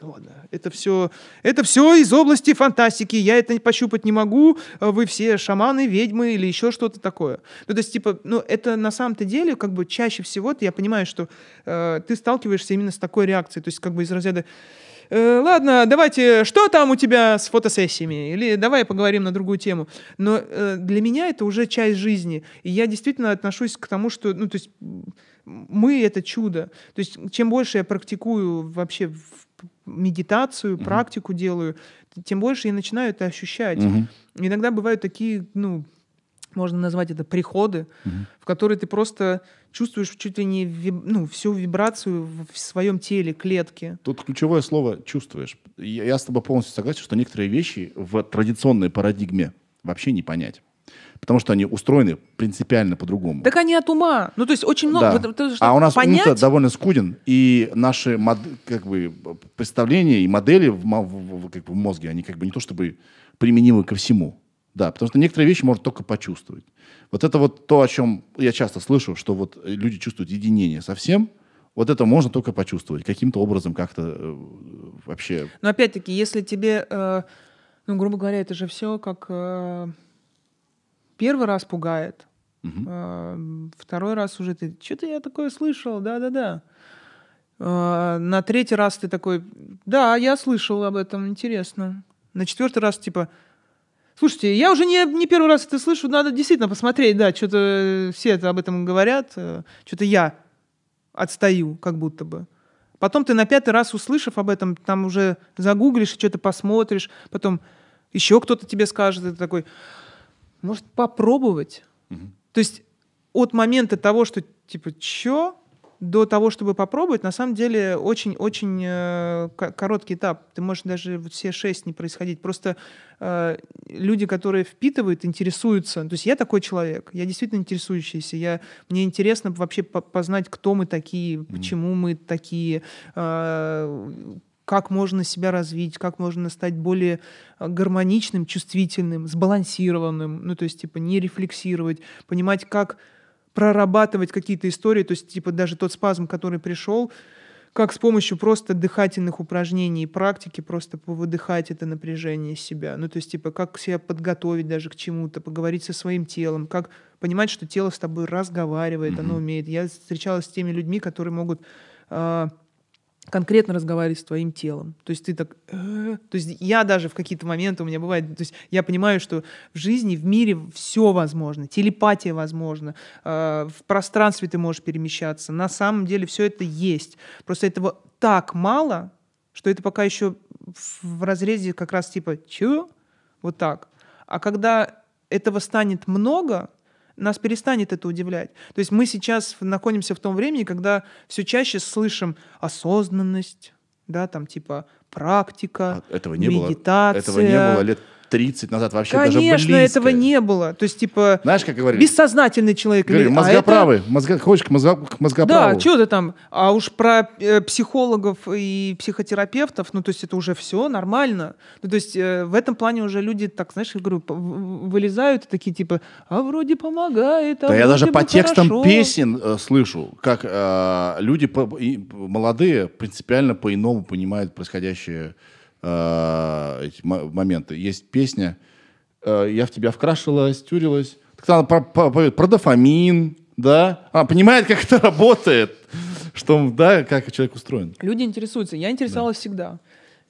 ладно, это все, это все из области фантастики. Я это пощупать не могу. Вы все шаманы, ведьмы или еще что-то такое. Ну, то есть, типа, ну, это на самом-то деле, как бы чаще всего, я понимаю, что э, ты сталкиваешься именно с такой реакцией. То есть, как бы из разряда э, ладно, давайте, что там у тебя с фотосессиями? Или давай поговорим на другую тему. Но э, для меня это уже часть жизни. И я действительно отношусь к тому, что, ну, то есть мы — это чудо. То есть чем больше я практикую вообще медитацию, mm-hmm. практику делаю, тем больше я начинаю это ощущать. Mm-hmm. Иногда бывают такие, ну, можно назвать это приходы, угу. в которые ты просто чувствуешь чуть ли не виб... ну, всю вибрацию в своем теле, клетке. Тут ключевое слово «чувствуешь». Я, я с тобой полностью согласен, что некоторые вещи в традиционной парадигме вообще не понять потому что они устроены принципиально по-другому. Так они от ума. Ну, то есть очень много. Да. Это, а у нас понять... ум довольно скуден, и наши мод... как бы, представления и модели в, в, в, как бы, в мозге, они как бы не то чтобы применимы ко всему. Да, потому что некоторые вещи можно только почувствовать. Вот это вот то, о чем я часто слышу, что вот э, люди чувствуют единение совсем, вот это можно только почувствовать каким-то образом, как-то э, вообще. Но опять-таки, если тебе, э, ну грубо говоря, это же все как э, первый раз пугает, угу. э, второй раз уже ты, что-то я такое слышал, да-да-да. Э, на третий раз ты такой, да, я слышал об этом, интересно. На четвертый раз типа, Слушайте, я уже не, не первый раз это слышу, надо действительно посмотреть, да, что-то э, все это об этом говорят, э, что-то я отстаю, как будто бы. Потом ты на пятый раз, услышав об этом, там уже загуглишь, что-то посмотришь, потом еще кто-то тебе скажет, это такой, может, попробовать? Угу. То есть от момента того, что типа, чё? до того, чтобы попробовать, на самом деле очень-очень э, короткий этап. Ты можешь даже вот все шесть не происходить. Просто э, люди, которые впитывают, интересуются. То есть я такой человек, я действительно интересующийся. Я, мне интересно вообще познать, кто мы такие, mm-hmm. почему мы такие, э, как можно себя развить, как можно стать более э, гармоничным, чувствительным, сбалансированным. Ну, то есть, типа, не рефлексировать, понимать, как прорабатывать какие-то истории, то есть типа даже тот спазм, который пришел, как с помощью просто дыхательных упражнений и практики просто выдыхать это напряжение себя. Ну, то есть, типа, как себя подготовить даже к чему-то, поговорить со своим телом, как понимать, что тело с тобой разговаривает, mm-hmm. оно умеет. Я встречалась с теми людьми, которые могут э, конкретно разговаривать с твоим телом. То есть ты так... Э, то есть я даже в какие-то моменты у меня бывает... То есть я понимаю, что в жизни, в мире все возможно. Телепатия возможна. Э, в пространстве ты можешь перемещаться. На самом деле все это есть. Просто этого так мало, что это пока еще в разрезе как раз типа «чё?» Вот так. А когда этого станет много, нас перестанет это удивлять. То есть мы сейчас находимся в том времени, когда все чаще слышим осознанность, да, там типа практика, а этого не медитация. Было, этого не было лет 30 назад вообще Конечно, даже близко. этого не было. То есть, типа... Знаешь, как говорили? Бессознательный человек. Говорю, а мозгоправы. А это... мозго... Хочешь к, мозго... к мозгоправу? Да, что ты там. А уж про э, психологов и психотерапевтов, ну, то есть, это уже все нормально. Ну, то есть, э, в этом плане уже люди, так, знаешь, я говорю, вылезают и такие, типа, а вроде помогает, а Да я даже по текстам хорошо. песен э, слышу, как э, люди по... и, молодые принципиально по-иному понимают происходящее Э, эти моменты. Есть песня э, «Я в тебя вкрашила, стюрилась. Так она про, про, про дофамин, да? Она понимает, как это работает, что, да, как человек устроен. Люди интересуются. Я интересовалась да. всегда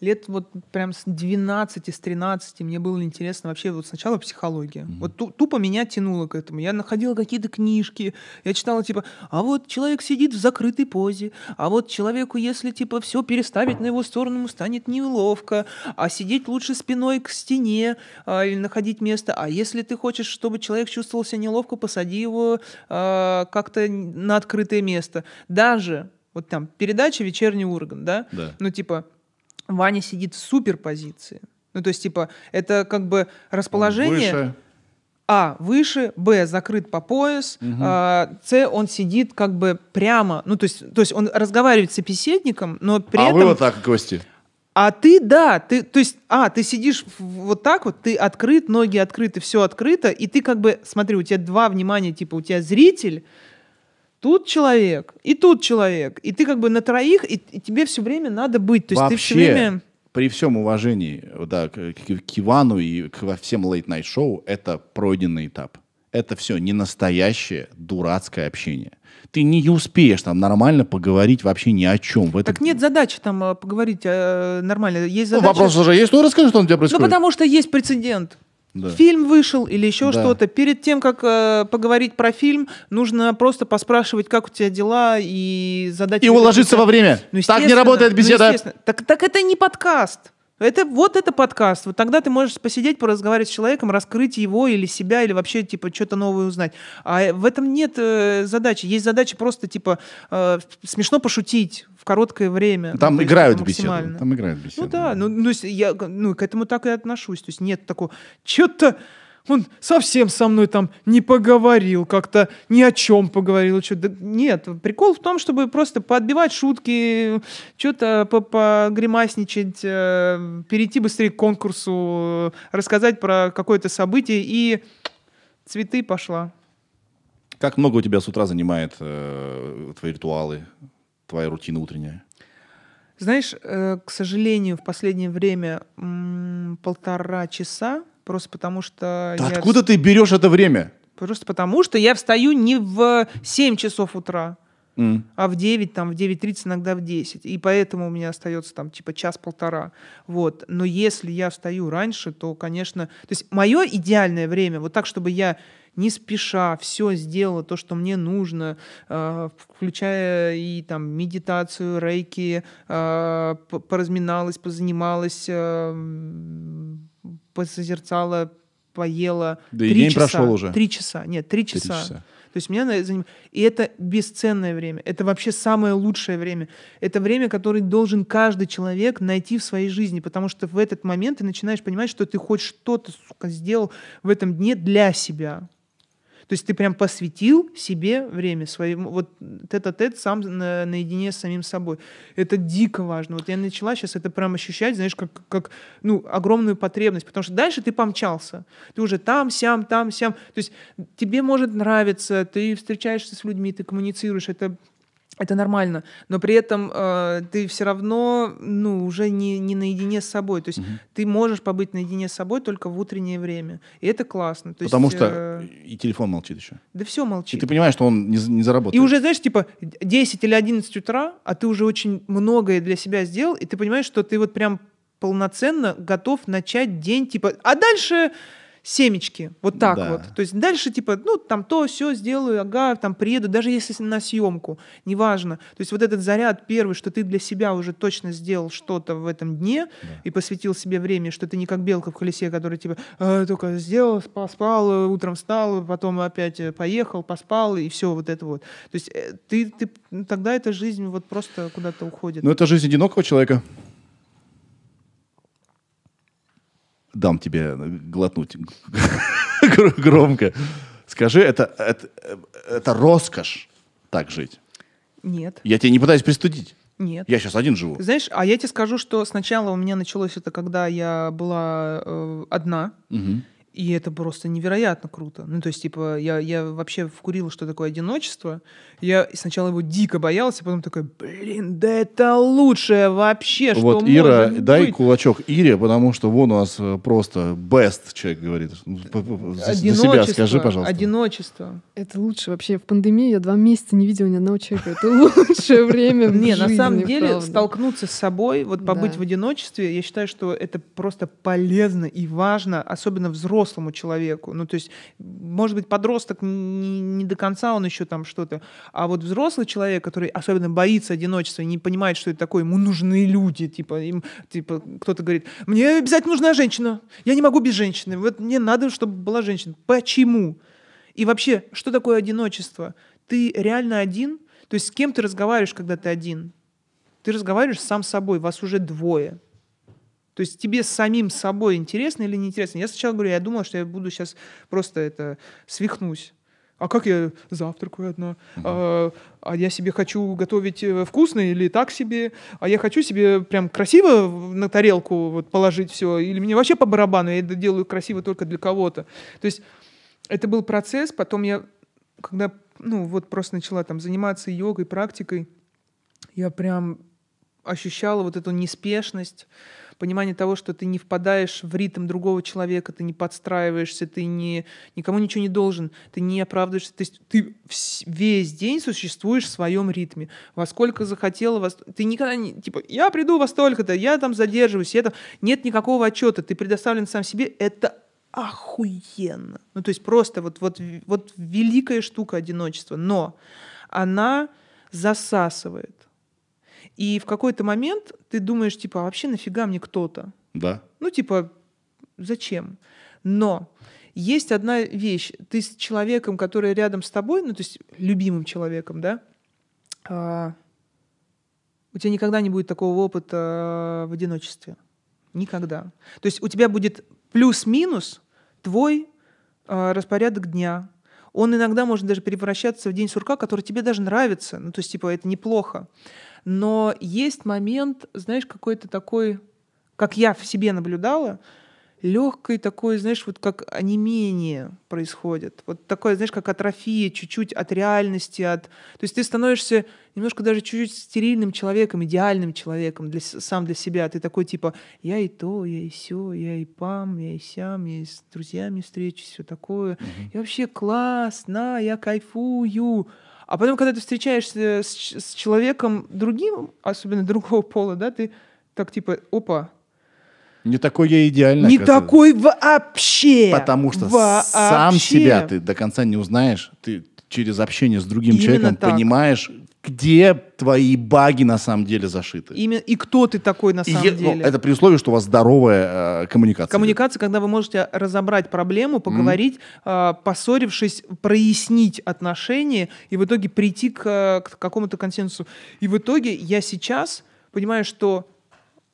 лет вот прям с 12, с 13 мне было интересно вообще вот сначала психология. Mm-hmm. Вот тупо меня тянуло к этому. Я находила какие-то книжки, я читала типа, а вот человек сидит в закрытой позе, а вот человеку, если типа все переставить на его сторону, ему станет неловко, а сидеть лучше спиной к стене а, или находить место. А если ты хочешь, чтобы человек чувствовал себя неловко, посади его а, как-то на открытое место. Даже вот там передача «Вечерний Ургант», да? Да. Ну, типа, Ваня сидит в суперпозиции. Ну, то есть, типа, это как бы расположение... Выше. А, выше, Б, закрыт по пояс, угу. а, С, он сидит как бы прямо, ну, то есть, то есть он разговаривает с собеседником, но при а этом... А вы вот так, Кости. А ты, да, ты, то есть, а, ты сидишь вот так вот, ты открыт, ноги открыты, все открыто, и ты как бы, смотри, у тебя два внимания, типа, у тебя зритель, тут человек, и тут человек. И ты как бы на троих, и, и тебе все время надо быть. То есть Вообще, ты все время... при всем уважении да, к, э, к, к Ивану и к, ко всем лейт-найт-шоу, это пройденный этап. Это все не настоящее дурацкое общение. Ты не успеешь там нормально поговорить вообще ни о чем. В этом... Так нет задачи там э, поговорить э, нормально. Есть ну, задача... Ну, вопрос уже есть, ну расскажи, что у тебя ну, происходит. Ну потому что есть прецедент да. фильм вышел или еще да. что-то. Перед тем, как э, поговорить про фильм, нужно просто поспрашивать, как у тебя дела, и задать... И уложиться во время. Ну, так не работает ну, беседа. Ну, так, так это не подкаст. Это, вот это подкаст. Вот тогда ты можешь посидеть, поразговаривать с человеком, раскрыть его или себя, или вообще, типа, что-то новое узнать. А э, в этом нет э, задачи. Есть задача просто, типа, э, смешно пошутить в короткое время. Там ну, играют беседы. Там играют беседы. Ну да, ну, ну, я ну, к этому так и отношусь. То есть нет такого, что-то он совсем со мной там не поговорил, как-то ни о чем поговорил. Что да нет, прикол в том, чтобы просто подбивать шутки, что-то погремасничать, э, перейти быстрее к конкурсу, э, рассказать про какое-то событие и цветы пошла. Как много у тебя с утра занимает э, твои ритуалы, твоя рутина утренняя? Знаешь, э, к сожалению, в последнее время м- полтора часа Просто потому что... Да я... откуда ты берешь это время? Просто потому что я встаю не в 7 часов утра, mm. а в 9, там, в 9.30, иногда в 10. И поэтому у меня остается там типа час-полтора. Вот. Но если я встаю раньше, то, конечно... То есть мое идеальное время, вот так, чтобы я не спеша, все сделала то, что мне нужно, э, включая и там медитацию, рейки, э, поразминалась, позанималась, э, посозерцала, поела. Да три и день часа, прошел уже. Три часа, нет, три часа. Три часа. То есть меня заним... И это бесценное время. Это вообще самое лучшее время. Это время, которое должен каждый человек найти в своей жизни, потому что в этот момент ты начинаешь понимать, что ты хоть что-то, сука, сделал в этом дне для себя. То есть ты прям посвятил себе время своему, вот тет а -тет сам на, наедине с самим собой. Это дико важно. Вот я начала сейчас это прям ощущать, знаешь, как, как ну, огромную потребность, потому что дальше ты помчался. Ты уже там, сям, там, сям. То есть тебе может нравиться, ты встречаешься с людьми, ты коммуницируешь. Это это нормально, но при этом э, ты все равно, ну, уже не, не наедине с собой. То есть угу. ты можешь побыть наедине с собой только в утреннее время. И это классно. То Потому есть, что э... и телефон молчит еще. Да все молчит. И ты понимаешь, что он не, не заработает. И уже, знаешь, типа 10 или 11 утра, а ты уже очень многое для себя сделал, и ты понимаешь, что ты вот прям полноценно готов начать день, типа, а дальше семечки, вот так да. вот. То есть дальше типа, ну, там то, все сделаю, ага, там приеду, даже если на съемку, неважно. То есть вот этот заряд первый, что ты для себя уже точно сделал что-то в этом дне да. и посвятил себе время, что ты не как белка в колесе, которая типа э, только сделал, поспал, э, утром встал, потом опять э, поехал, поспал и все вот это вот. То есть э, ты, ты ну, тогда эта жизнь вот просто куда-то уходит. ну это жизнь одинокого человека. дам тебе э, глотнуть <laughs> громко. Скажи, это, это, э, это роскошь так жить? Нет. Я тебе не пытаюсь пристудить. Нет. Я сейчас один живу. Знаешь, а я тебе скажу, что сначала у меня началось это, когда я была э, одна. Угу. И это просто невероятно круто. Ну, то есть, типа, я, я вообще вкурила, что такое одиночество. Я сначала его дико боялся, а потом такой, блин, да это лучшее вообще, что вот, Ира, быть. дай кулачок Ире, потому что вон у нас э, просто best человек говорит. Ну, за, за себя скажи, пожалуйста. Одиночество. Это лучше вообще. В пандемии я два месяца не видела ни одного человека. Это лучшее время Не, на самом деле, столкнуться с собой, вот побыть в одиночестве, я считаю, что это просто полезно и важно, особенно взрослым взрослому человеку. Ну, то есть, может быть, подросток не, не до конца, он еще там что-то. А вот взрослый человек, который особенно боится одиночества не понимает, что это такое, ему нужны люди. Типа, им, типа кто-то говорит, мне обязательно нужна женщина, я не могу без женщины, вот мне надо, чтобы была женщина. Почему? И вообще, что такое одиночество? Ты реально один? То есть с кем ты разговариваешь, когда ты один? Ты разговариваешь сам с собой, вас уже двое – то есть тебе самим собой интересно или неинтересно? Я сначала говорю, я думала, что я буду сейчас просто это свихнусь. А как я завтракаю одна? Угу. А, а я себе хочу готовить э, вкусно или так себе? А я хочу себе прям красиво на тарелку вот положить все? Или мне вообще по барабану, я это делаю красиво только для кого-то? То есть это был процесс, потом я, когда ну вот просто начала там заниматься йогой, практикой, я прям ощущала вот эту неспешность, понимание того, что ты не впадаешь в ритм другого человека, ты не подстраиваешься, ты не, никому ничего не должен, ты не оправдываешься. То есть ты весь день существуешь в своем ритме. Во сколько захотела, вас ты никогда не... Типа, я приду во столько-то, я там задерживаюсь, это... Нет никакого отчета, ты предоставлен сам себе. Это охуенно. Ну, то есть просто вот, вот, вот великая штука одиночества. Но она засасывает. И в какой-то момент ты думаешь, типа, а вообще нафига мне кто-то? Да. Ну, типа, зачем? Но есть одна вещь. Ты с человеком, который рядом с тобой, ну, то есть любимым человеком, да, а, у тебя никогда не будет такого опыта а, в одиночестве. Никогда. То есть у тебя будет плюс-минус твой а, распорядок дня. Он иногда может даже превращаться в день сурка, который тебе даже нравится. Ну, то есть, типа, это неплохо. Но есть момент, знаешь, какой-то такой, как я в себе наблюдала, легкое такое, знаешь, вот как онемение происходит. Вот такое, знаешь, как атрофия чуть-чуть от реальности, от... То есть ты становишься немножко даже чуть-чуть стерильным человеком, идеальным человеком для, сам для себя. Ты такой типа «я и то, я и все, я и пам, я и сям, я и с друзьями встречусь, все такое. mm Я вообще классно, я кайфую». А потом, когда ты встречаешься с, с человеком другим, особенно другого пола, да, ты так типа, опа. Не такой я идеальный. Не такой вообще. Потому что вообще. сам себя ты до конца не узнаешь. Ты через общение с другим Именно человеком так. понимаешь, где твои баги на самом деле зашиты. Именно, и кто ты такой на самом и, ну, деле. Ну, это при условии, что у вас здоровая э, коммуникация. Коммуникация, когда вы можете разобрать проблему, поговорить, mm-hmm. э, поссорившись, прояснить отношения и в итоге прийти к, э, к какому-то консенсусу. И в итоге я сейчас понимаю, что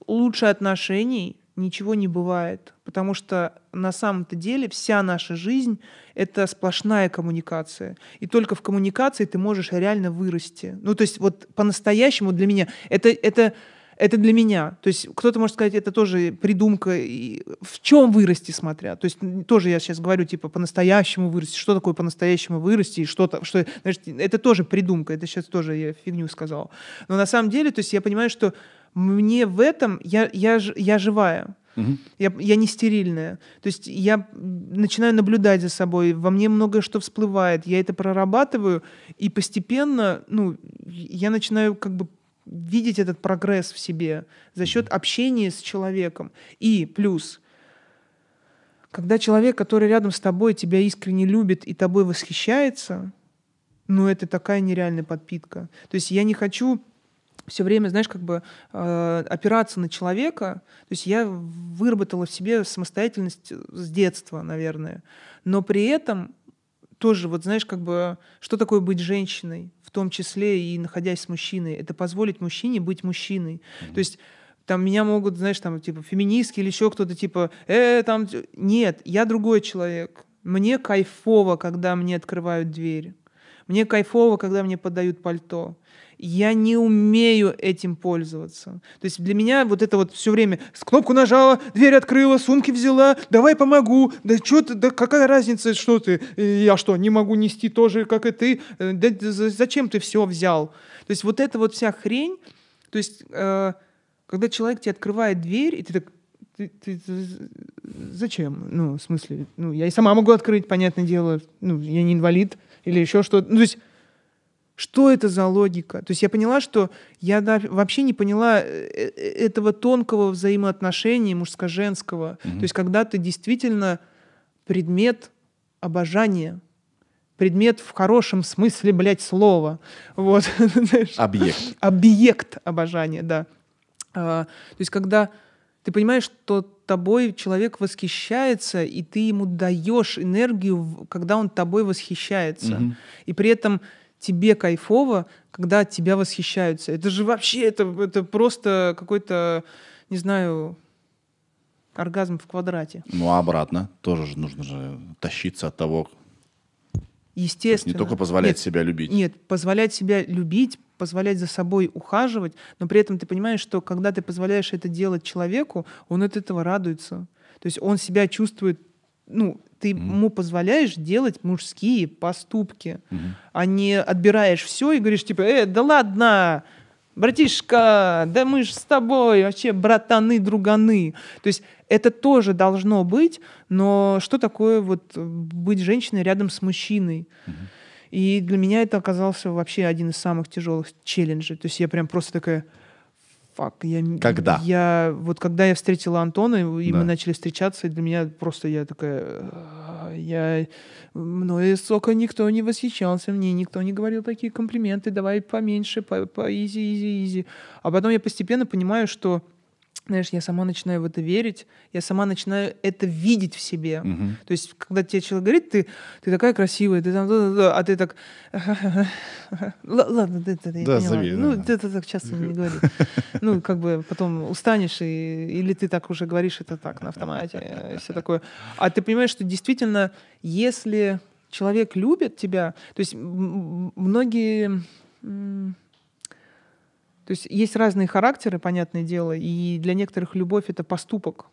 лучше отношений ничего не бывает, потому что на самом-то деле вся наша жизнь — это сплошная коммуникация. И только в коммуникации ты можешь реально вырасти. Ну, то есть вот по-настоящему для меня это, это, это для меня. То есть кто-то может сказать, это тоже придумка. И в чем вырасти, смотря? То есть тоже я сейчас говорю, типа, по-настоящему вырасти. Что такое по-настоящему вырасти? И что-то, что, значит, это тоже придумка. Это сейчас тоже я фигню сказала. Но на самом деле, то есть я понимаю, что мне в этом я, я, я живая. Угу. Я, я не стерильная. То есть я начинаю наблюдать за собой, во мне многое что всплывает, я это прорабатываю, и постепенно ну, я начинаю как бы видеть этот прогресс в себе за счет общения с человеком. И плюс, когда человек, который рядом с тобой, тебя искренне любит и тобой восхищается, ну это такая нереальная подпитка. То есть я не хочу все время, знаешь, как бы э, опираться на человека. То есть я выработала в себе самостоятельность э, с детства, наверное. Но при этом тоже, вот знаешь, как бы, что такое быть женщиной, в том числе и находясь с мужчиной, это позволить мужчине быть мужчиной. Mm-hmm. То есть там меня могут, знаешь, там, типа, феминистки или еще кто-то, типа, э, там... Нет, я другой человек. Мне кайфово, когда мне открывают дверь. Мне кайфово, когда мне подают пальто. Я не умею этим пользоваться. То есть для меня вот это вот все время с кнопку нажала, дверь открыла, сумки взяла, давай помогу. Да что ты, да какая разница, что ты? Я что, не могу нести тоже, как и ты? Э, да зачем ты все взял? То есть вот эта вот вся хрень, то есть э, когда человек тебе открывает дверь, и ты так, ты, ты, ты, зачем? Ну, в смысле, ну, я и сама могу открыть, понятное дело, ну, я не инвалид или еще что-то. Ну, то есть что это за логика? То есть я поняла, что я вообще не поняла э, э, этого тонкого взаимоотношения мужско-женского. Mm-hmm. То есть когда ты действительно предмет обожания, предмет в хорошем смысле, блядь, слова. Вот. <laughs> Объект. Объект обожания, да. А, то есть когда ты понимаешь, что тобой человек восхищается, и ты ему даешь энергию, когда он тобой восхищается. Mm-hmm. И при этом тебе кайфово, когда от тебя восхищаются. Это же вообще, это, это просто какой-то, не знаю, оргазм в квадрате. Ну а обратно тоже же нужно же тащиться от того. Естественно. То есть не только позволять нет, себя любить. Нет, позволять себя любить, позволять за собой ухаживать, но при этом ты понимаешь, что когда ты позволяешь это делать человеку, он от этого радуется. То есть он себя чувствует ну, ты mm-hmm. ему позволяешь делать мужские поступки, mm-hmm. а не отбираешь все и говоришь, типа, э, да ладно, братишка, да мы же с тобой вообще братаны, друганы. То есть это тоже должно быть, но что такое вот быть женщиной рядом с мужчиной? Mm-hmm. И для меня это оказался вообще один из самых тяжелых челленджей. То есть я прям просто такая фак, я... Когда? Я, вот когда я встретила Антона, и да. мы начали встречаться, и для меня просто я такая... Я... Мной столько никто не восхищался, мне никто не говорил такие комплименты, давай поменьше, по, по изи, изи, изи. А потом я постепенно понимаю, что знаешь, я сама начинаю в это верить, я сама начинаю это видеть в себе. Uh-huh. То есть, когда тебе человек говорит, ты, ты такая красивая, ты там, а ты так, <laughs> ладно, да, да, я да, поняла. Зови, да. ну, да. ты это так часто не <laughs> говори. Ну, как бы потом устанешь, и, или ты так уже говоришь это так на автомате, и все такое. А ты понимаешь, что действительно, если человек любит тебя, то есть многие то есть есть разные характеры, понятное дело, и для некоторых любовь — это поступок,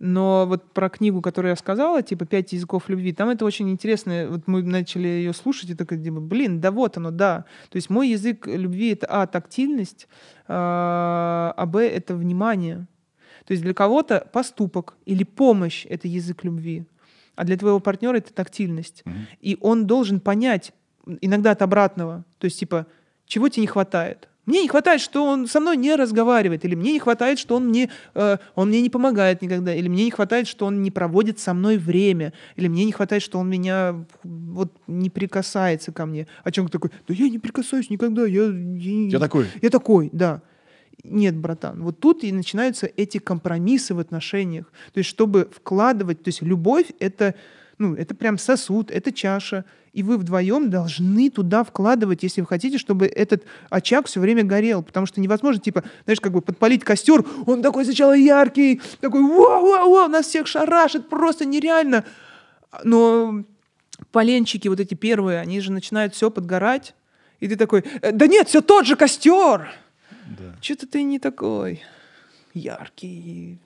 но вот про книгу, которую я сказала, типа «Пять языков любви», там это очень интересно. Вот мы начали ее слушать, и такая, типа, блин, да вот оно, да. То есть мой язык любви — это, а, тактильность, а, а б — это внимание. То есть для кого-то поступок или помощь — это язык любви, а для твоего партнера это тактильность. Mm-hmm. И он должен понять иногда от обратного. То есть, типа, чего тебе не хватает — мне не хватает, что он со мной не разговаривает, или мне не хватает, что он мне, э, он мне не помогает никогда, или мне не хватает, что он не проводит со мной время, или мне не хватает, что он меня вот не прикасается ко мне. А чем такой? Да я не прикасаюсь никогда, я, я, я такой. Я такой, да. Нет, братан, вот тут и начинаются эти компромиссы в отношениях. То есть, чтобы вкладывать, то есть любовь это ну, это прям сосуд, это чаша, и вы вдвоем должны туда вкладывать, если вы хотите, чтобы этот очаг все время горел, потому что невозможно, типа, знаешь, как бы подпалить костер, он такой сначала яркий, такой, вау-вау-вау, нас всех шарашит, просто нереально. Но поленчики вот эти первые, они же начинают все подгорать, и ты такой, «Э, да нет, все тот же костер! Да. Что-то ты не такой яркий,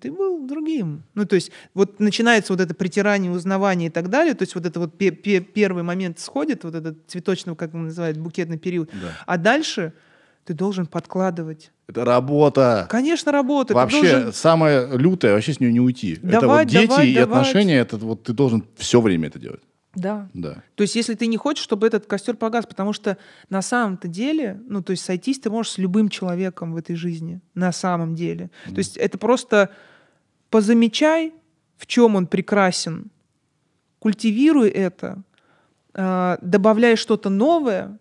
ты был другим. Ну, то есть вот начинается вот это притирание, узнавание и так далее, то есть вот это вот пе -пе первый момент сходит, вот этот цветочный, как он называет, букетный период. Да. А дальше ты должен подкладывать. Это работа. Конечно, работа. Вообще должен... самое лютое, вообще с нее не уйти. Давай, это вот дети давай, и давай. отношения, это вот ты должен все время это делать. Да. да. То есть, если ты не хочешь, чтобы этот костер погас, потому что на самом-то деле, ну, то есть сойтись ты можешь с любым человеком в этой жизни, на самом деле. Mm. То есть это просто позамечай, в чем он прекрасен, культивируй это, а, добавляй что-то новое,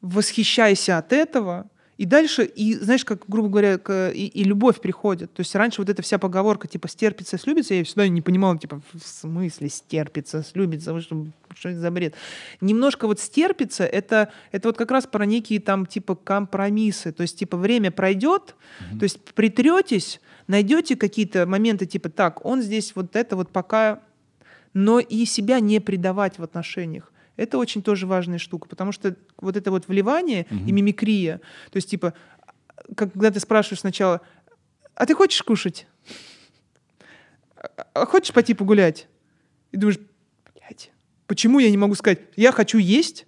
восхищайся от этого, и дальше, и знаешь, как, грубо говоря, к, и, и любовь приходит. То есть раньше вот эта вся поговорка, типа, стерпится, слюбится, я всегда не понимала, типа, в смысле стерпится, слюбится, вы что, что это за бред? Немножко вот стерпится, это, это вот как раз про некие там, типа, компромиссы. То есть, типа, время пройдет, mm-hmm. то есть притретесь, найдете какие-то моменты, типа, так, он здесь вот это вот пока но и себя не предавать в отношениях. Это очень тоже важная штука, потому что вот это вот вливание угу. и мимикрия, то есть типа, когда ты спрашиваешь сначала, а ты хочешь кушать? А, а хочешь пойти погулять? И думаешь, блядь, почему я не могу сказать, я хочу есть,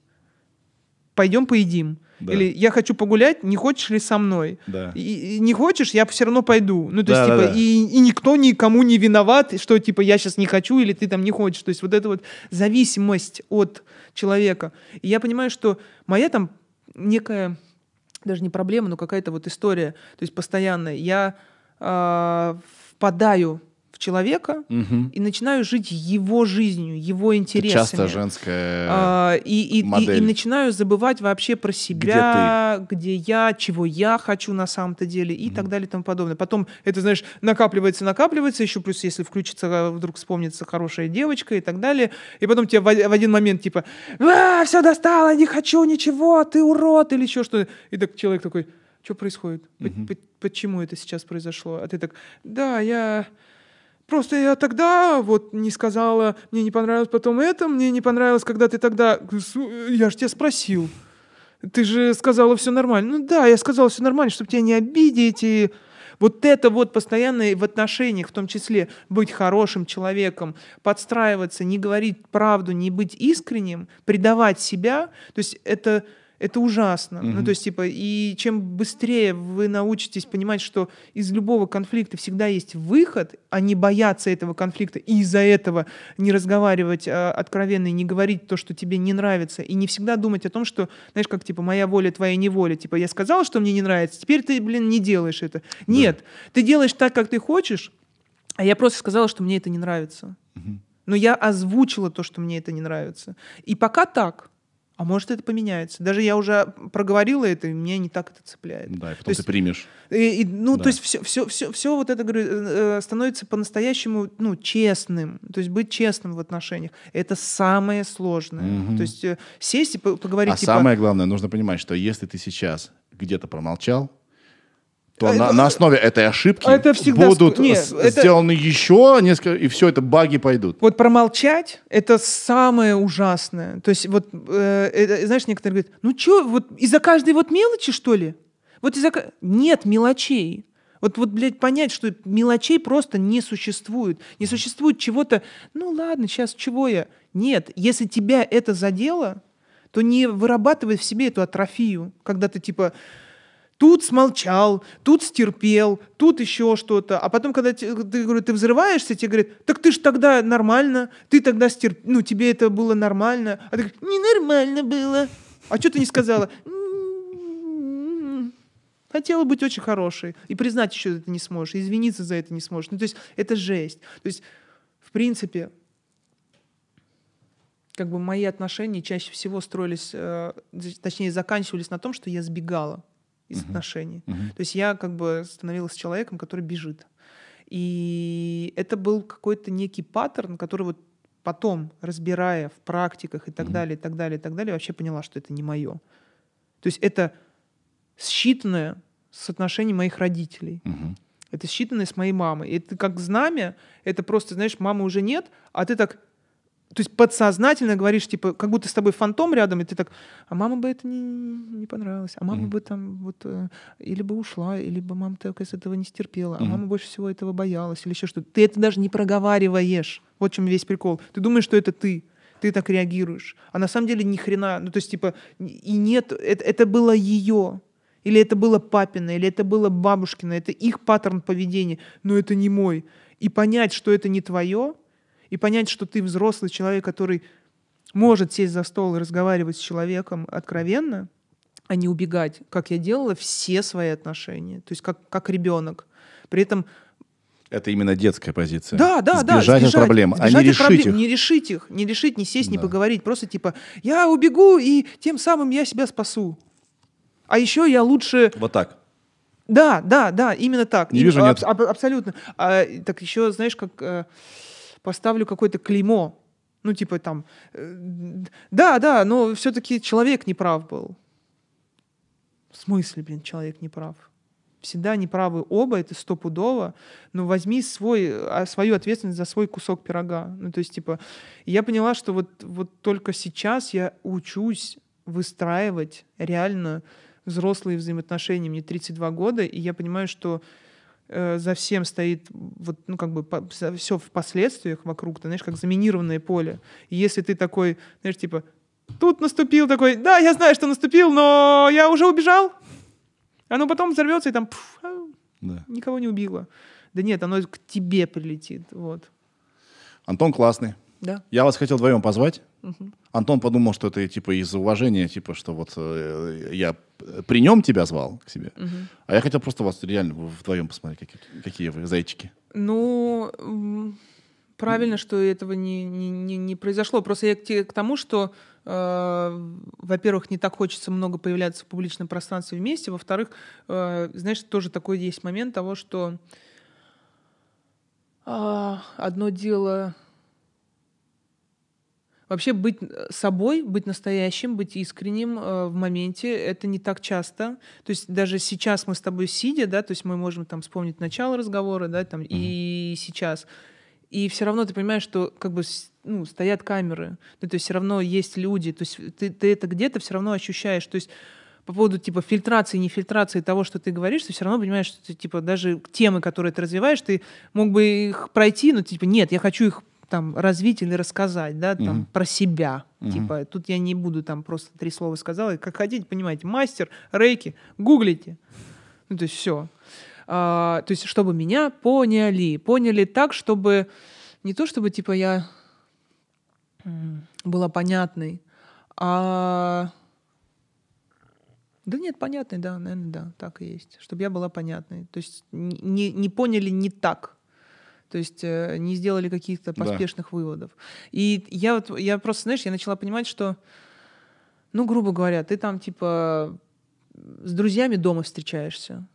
пойдем поедим. Да. Или я хочу погулять, не хочешь ли со мной? Да. И, и не хочешь, я все равно пойду. Ну, то да, есть, да, типа, да. И, и никто никому не виноват, что типа я сейчас не хочу, или ты там не хочешь. То есть, вот эта вот зависимость от человека. И я понимаю, что моя там некая даже не проблема, но какая-то вот история, то есть постоянная. Я э, впадаю в человека угу. и начинаю жить его жизнью, его интересами. Это часто женская а, и, и, модель. И, и начинаю забывать вообще про себя, где, ты? где я, чего я хочу на самом-то деле и угу. так далее и тому подобное. Потом это, знаешь, накапливается, накапливается, еще плюс если включится, э, вдруг вспомнится хорошая девочка и так далее. И потом тебе в, в один момент типа а, «Все достало, не хочу ничего, ты урод» или еще что-то. И так человек такой что происходит? Угу. Почему это сейчас произошло? А ты так, да, я Просто я тогда вот не сказала, мне не понравилось потом это, мне не понравилось, когда ты тогда... Я же тебя спросил. Ты же сказала все нормально. Ну да, я сказала все нормально, чтобы тебя не обидеть. И вот это вот постоянное в отношениях, в том числе быть хорошим человеком, подстраиваться, не говорить правду, не быть искренним, предавать себя. То есть это это ужасно. Угу. Ну, то есть, типа, и чем быстрее вы научитесь понимать, что из любого конфликта всегда есть выход, а не бояться этого конфликта и из-за этого не разговаривать а, откровенно и не говорить то, что тебе не нравится, и не всегда думать о том, что, знаешь, как, типа, моя воля, твоя неволя. Типа, я сказала, что мне не нравится, теперь ты, блин, не делаешь это. Да. Нет, ты делаешь так, как ты хочешь, а я просто сказала, что мне это не нравится. Угу. Но я озвучила то, что мне это не нравится. И пока так. А может, это поменяется. Даже я уже проговорила это, и меня не так это цепляет. Да, и потом то ты примешь. И, и, ну, да. то есть все, все, все, все вот это, говорю, э, э, становится по-настоящему ну, честным. То есть быть честным в отношениях. Это самое сложное. Угу. То есть э, сесть и поговорить. А типа... самое главное, нужно понимать, что если ты сейчас где-то промолчал, то а на, на основе этой ошибки а это всегда... будут Нет, с... это... сделаны еще несколько, и все это баги пойдут. Вот промолчать — это самое ужасное. То есть вот, э, э, э знаешь, некоторые говорят, ну что, вот из-за каждой вот мелочи, что ли? Вот из-за... Нет мелочей. Вот, вот, блядь, понять, что мелочей просто не существует. Не существует чего-то, ну ладно, сейчас чего я? Нет, если тебя это задело, то не вырабатывай в себе эту атрофию, когда ты типа Тут смолчал, тут стерпел, тут еще что-то. А потом, когда ты, говорю, ты взрываешься, тебе говорят, так ты же тогда нормально, ты тогда стерп... Ну, тебе это было нормально. А ты говоришь, ненормально было. А что ты не сказала? Хотела быть очень хорошей. И признать еще это не сможешь, извиниться за это не сможешь. Ну, то есть это жесть. То есть, в принципе, как бы мои отношения чаще всего строились, э, точнее, заканчивались на том, что я сбегала из uh-huh. отношений. Uh-huh. То есть я как бы становилась человеком, который бежит. И это был какой-то некий паттерн, который вот потом, разбирая в практиках и так uh-huh. далее, и так далее, и так далее, вообще поняла, что это не мое. То есть это считанное с отношений моих родителей. Uh-huh. Это считанное с моей мамой. И это как знамя, это просто, знаешь, мамы уже нет, а ты так то есть подсознательно говоришь, типа, как будто с тобой фантом рядом, и ты так, а мама бы это не, не понравилось, а мама mm-hmm. бы там вот, э, или бы ушла, или бы мама только из этого не стерпела, а mm-hmm. мама больше всего этого боялась, или еще что-то. Ты это даже не проговариваешь. Вот в чем весь прикол. Ты думаешь, что это ты ты так реагируешь. А на самом деле ни хрена, ну то есть типа, и нет, это, это было ее или это было папина, или это было бабушкина, это их паттерн поведения, но это не мой. И понять, что это не твое, и понять, что ты взрослый человек, который может сесть за стол и разговаривать с человеком откровенно, а не убегать, как я делала все свои отношения, то есть как, как ребенок. При этом это именно детская позиция. Да, да, сбежать да. Сбежать от проблем, сбежать а не решить проблем, их. Не решить их, не решить, не сесть, да. не поговорить. Просто типа, я убегу, и тем самым я себя спасу. А еще я лучше... Вот так. Да, да, да, именно так. Не и, вижу, а, нет. аб абсолютно. А, так еще, знаешь, как... А, поставлю какое-то клеймо. Ну, типа там, э, да, да, но все-таки человек не прав был. В смысле, блин, человек не прав? Всегда не правы оба, это стопудово, но ну, возьми свой, а, свою ответственность за свой кусок пирога. Ну, то есть, типа, я поняла, что вот, вот только сейчас я учусь выстраивать реально взрослые взаимоотношения. Мне 32 года, и я понимаю, что Э, за всем стоит вот, ну, как бы по, все в последствиях вокруг, ты знаешь, как заминированное поле. И если ты такой, знаешь, типа, тут наступил такой, да, я знаю, что наступил, но я уже убежал, оно потом взорвется и там пфф, а, да. никого не убило. Да нет, оно к тебе прилетит, вот. Антон классный. Да. Я вас хотел вдвоем позвать. Антон подумал, что это типа из-за уважения, типа, что вот э, я при нем тебя звал к себе. Угу. А я хотел просто вас реально вдвоем посмотреть, какие, какие вы зайчики. Ну, правильно, что этого не, не, не, не произошло. Просто я к, к тому, что, э, во-первых, не так хочется много появляться в публичном пространстве вместе. Во-вторых, э, знаешь, тоже такой есть момент того, что э, одно дело Вообще быть э, собой, быть настоящим, быть искренним э, в моменте, это не так часто. То есть даже сейчас мы с тобой сидя, да, то есть мы можем там вспомнить начало разговора, да, там mm-hmm. и сейчас. И все равно ты понимаешь, что как бы ну, стоят камеры, ну, то есть все равно есть люди, то есть ты, ты это где-то все равно ощущаешь. То есть по поводу типа фильтрации, не фильтрации того, что ты говоришь, ты все равно понимаешь, что ты, типа даже темы, которые ты развиваешь, ты мог бы их пройти, но типа нет, я хочу их там развить или рассказать, да, там угу. про себя. Угу. Типа, тут я не буду там просто три слова сказала, и как хотите, понимаете, мастер, рейки, гуглите. Ну, то есть все. А, то есть, чтобы меня поняли. Поняли так, чтобы не то, чтобы типа я была понятной, а да нет, понятной, да, наверное, да, так и есть. Чтобы я была понятной. То есть не, не поняли не так. То есть э, не сделали каких-то поспешных да. выводов. И я вот, я просто, знаешь, я начала понимать, что, ну, грубо говоря, ты там типа с друзьями дома встречаешься,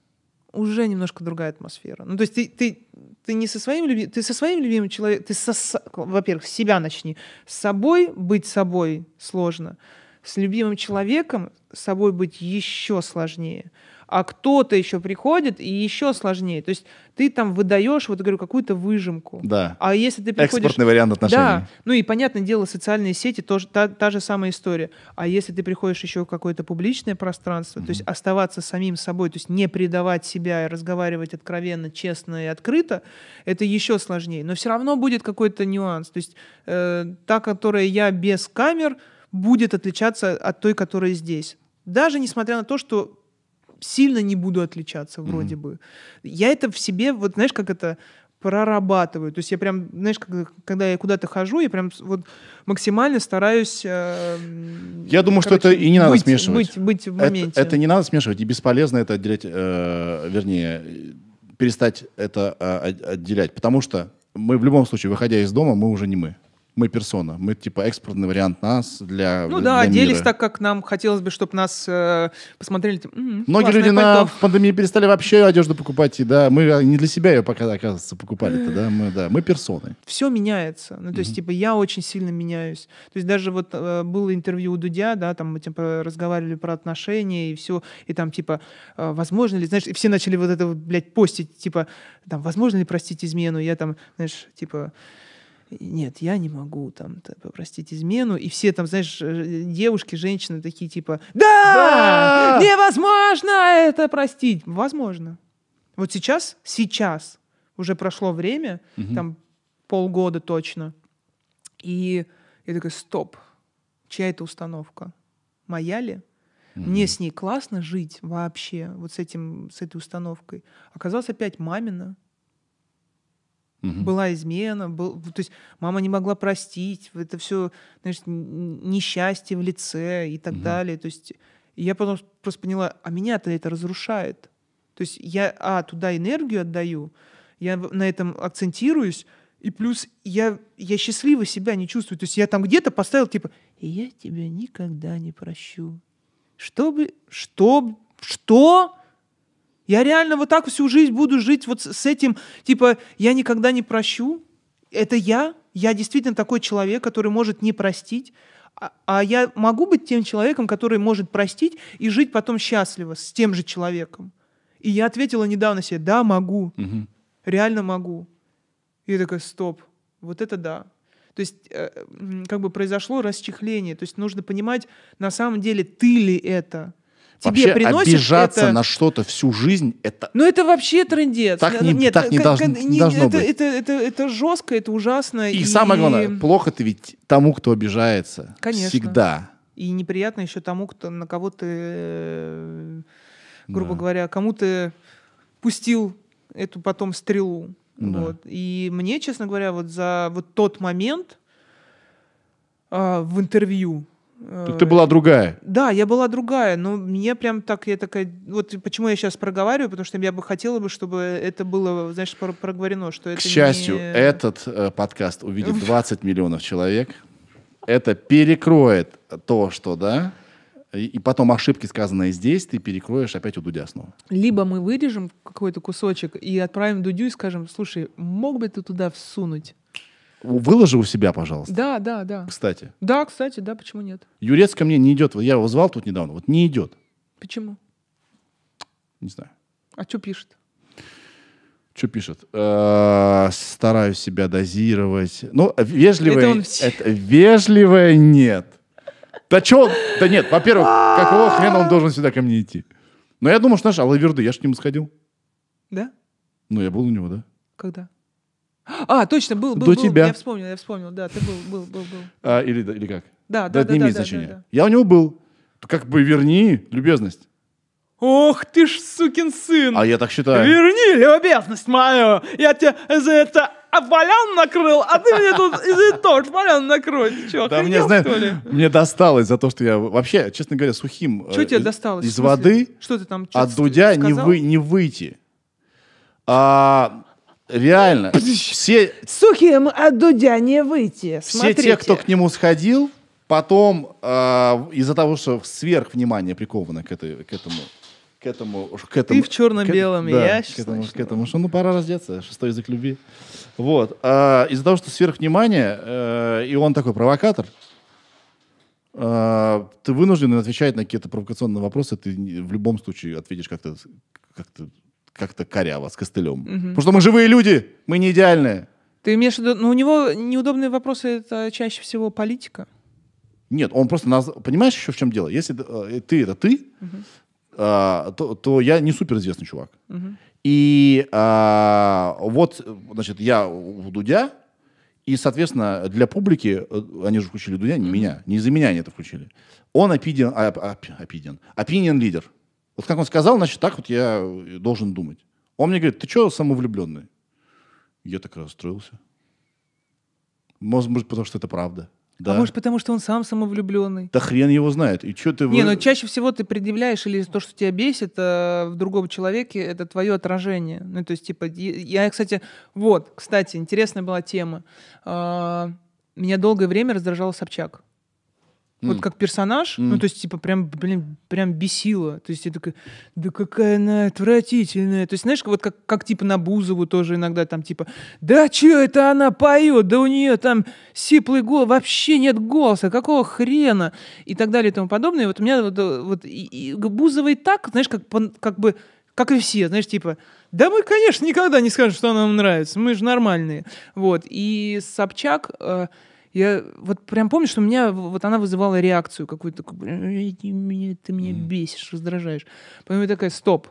уже немножко другая атмосфера. Ну, то есть ты, ты, ты не со своим любимым, ты со своим любимым человеком, ты, со, во-первых, себя начни. С собой быть собой сложно. С любимым человеком собой быть еще сложнее а кто-то еще приходит, и еще сложнее. То есть ты там выдаешь, вот я говорю, какую-то выжимку. Да. А если ты приходишь... Экспортный вариант отношений. Да. Ну и, понятное дело, социальные сети тоже та, та же самая история. А если ты приходишь еще в какое-то публичное пространство, mm-hmm. то есть оставаться самим собой, то есть не предавать себя и разговаривать откровенно, честно и открыто, это еще сложнее. Но все равно будет какой-то нюанс. То есть э, та, которая я без камер, будет отличаться от той, которая здесь. Даже несмотря на то, что сильно не буду отличаться вроде mm-hmm. бы. Я это в себе, вот знаешь, как это прорабатываю. То есть я прям, знаешь, когда, когда я куда-то хожу, я прям вот максимально стараюсь... Э, я думаю, короче, что это и не надо быть, смешивать. Быть, быть в моменте. Это, это не надо смешивать, и бесполезно это отделять, э, вернее, перестать это э, отделять, потому что мы в любом случае, выходя из дома, мы уже не мы мы персона, мы типа экспортный вариант нас для Ну да, для оделись мира. так, как нам хотелось бы, чтобы нас э, посмотрели. м-м, Многие люди на пандемии перестали вообще одежду покупать, и да, мы э, не для себя ее пока, оказывается, покупали-то, да, мы, да, мы персоны. Все меняется, ну то есть, типа, я очень сильно меняюсь, то есть даже вот э, было интервью у Дудя, да, там мы типа, разговаривали про отношения и все, и там типа, э, возможно ли, знаешь, и все начали вот это, блядь, постить, типа, там, возможно ли простить измену, я там, знаешь, типа, нет, я не могу там попростить измену. И все там, знаешь, э, девушки, женщины такие типа, да, невозможно это простить. Возможно. Вот сейчас, сейчас уже прошло время, там полгода точно. И я такая, стоп, чья это установка? Моя ли? Угу. Мне с ней классно жить вообще, вот с, этим, с этой установкой. Оказалось, опять мамина. Угу. Была измена, был, то есть мама не могла простить, это все, знаешь, несчастье в лице и так угу. далее. То есть я потом просто поняла, а меня-то это разрушает. То есть я, а, туда энергию отдаю, я на этом акцентируюсь, и плюс я, я счастливо себя не чувствую. То есть я там где-то поставил, типа, я тебя никогда не прощу. Чтобы, что, что? Я реально вот так всю жизнь буду жить вот с этим, типа, я никогда не прощу. Это я. Я действительно такой человек, который может не простить. А, а я могу быть тем человеком, который может простить и жить потом счастливо с тем же человеком. И я ответила недавно себе, да, могу. Угу. Реально могу. И я такая, стоп, вот это да. То есть э, как бы произошло расчехление. То есть нужно понимать, на самом деле, ты ли это? тебе вообще обижаться это... на что-то всю жизнь это ну это вообще трендец так э, не нет, так не, должно, не должно это, быть это, это, это жестко это ужасно и, и самое главное плохо ты ведь тому кто обижается конечно всегда и неприятно еще тому кто на кого ты э, грубо да. говоря кому ты пустил эту потом стрелу да. вот и мне честно говоря вот за вот тот момент э, в интервью так э, ты была другая. Да, я была другая, но мне прям так, я такая, вот почему я сейчас проговариваю, потому что я бы хотела бы, чтобы это было, знаешь, проговорено, что это К счастью, не... этот э, подкаст увидит 20 миллионов человек. Это перекроет то, что, да, и, и потом ошибки, сказанные здесь, ты перекроешь опять у Дудя снова. Либо мы вырежем какой-то кусочек и отправим Дудю и скажем, слушай, мог бы ты туда всунуть? Выложи у себя, пожалуйста. Да, да, да. Кстати. Да, кстати, да, почему нет? Юрец ко мне не идет. Я его звал тут недавно, вот не идет. Почему? Не знаю. А что пишет? Что пишет? Э стараюсь себя дозировать. Ну, вежливое... Это он... это вежливое нет. Да что Да нет, во-первых, какого хрена он должен сюда ко мне идти? Но я думаю, что, знаешь, Алаверды, я же к нему сходил. Да? Ну, я был у него, да. Когда? А, точно, был, был. До был, тебя. Я вспомнил, я вспомнил, да, ты был, был, был, был. А, или, или как? Да, да, да. да, да, да, Да, да. Я у него был. Как бы верни любезность. Ох ты ж, сукин сын! А я так считаю. Верни любезность мою! Я тебе за это обвалян накрыл, а ты мне тут из-за того, что валян накрыл. Ты да мне, знаешь, что ли? Мне досталось за то, что я вообще, честно говоря, сухим. Что э, тебе досталось? Из воды. Что ты там? от Дудя не, вы, не выйти. А, Реально. Все... Сухим от Дудя не выйти. Все те, кто к нему сходил, потом э, из-за того, что сверх внимание приковано к, этому к этому, к этому. Ты в черно-белом, к, да, я к этому, к этому, что ну пора раздеться, шестой язык любви. Вот. А, из-за того, что сверхвнимание, э, и он такой провокатор, э, ты вынужден отвечать на какие-то провокационные вопросы, ты в любом случае ответишь как-то как-то как-то коряво, с костылем. Угу. Потому что мы живые люди, мы не идеальные. Ты имеешь в виду... Ну, у него неудобные вопросы — это чаще всего политика. Нет, он просто нас... Понимаешь еще в чем дело? Если э, ты — это ты, угу. э, то, то я не суперизвестный чувак. Угу. И э, вот, значит, я в Дудя, и, соответственно, для публики, э, они же включили Дудя, не меня, не из-за меня они это включили. Он опиден, а, оп, оп, опиден, лидер. Вот как он сказал, значит, так вот я э, должен думать. Он мне говорит, ты что самовлюбленный? Я так расстроился. Может, может потому что это правда. А да. А может, потому что он сам самовлюбленный? Да хрен его знает. И что ты... Не, но ну, чаще всего ты предъявляешь или то, что тебя бесит э, в другом человеке, это твое отражение. Ну, то есть, типа, я, кстати, вот, кстати, интересная была тема. А, меня долгое время раздражал Собчак. Вот как персонаж, mm. ну, то есть, типа, прям, блин, прям бесило. То есть, я такая, да какая она отвратительная. То есть, знаешь, вот как, как типа, на Бузову тоже иногда там, типа, да что это она поет, да у нее там сиплый голос, вообще нет голоса, какого хрена? И так далее и тому подобное. И вот у меня вот, вот и, и Бузова и так, знаешь, как, как бы, как и все, знаешь, типа, да мы, конечно, никогда не скажем, что она нам нравится, мы же нормальные. Вот, и Собчак... Э, я вот прям помню, что у меня вот она вызывала реакцию какую-то, ты «Ну, меня, ты меня бесишь, раздражаешь. Поэтому я такая, стоп.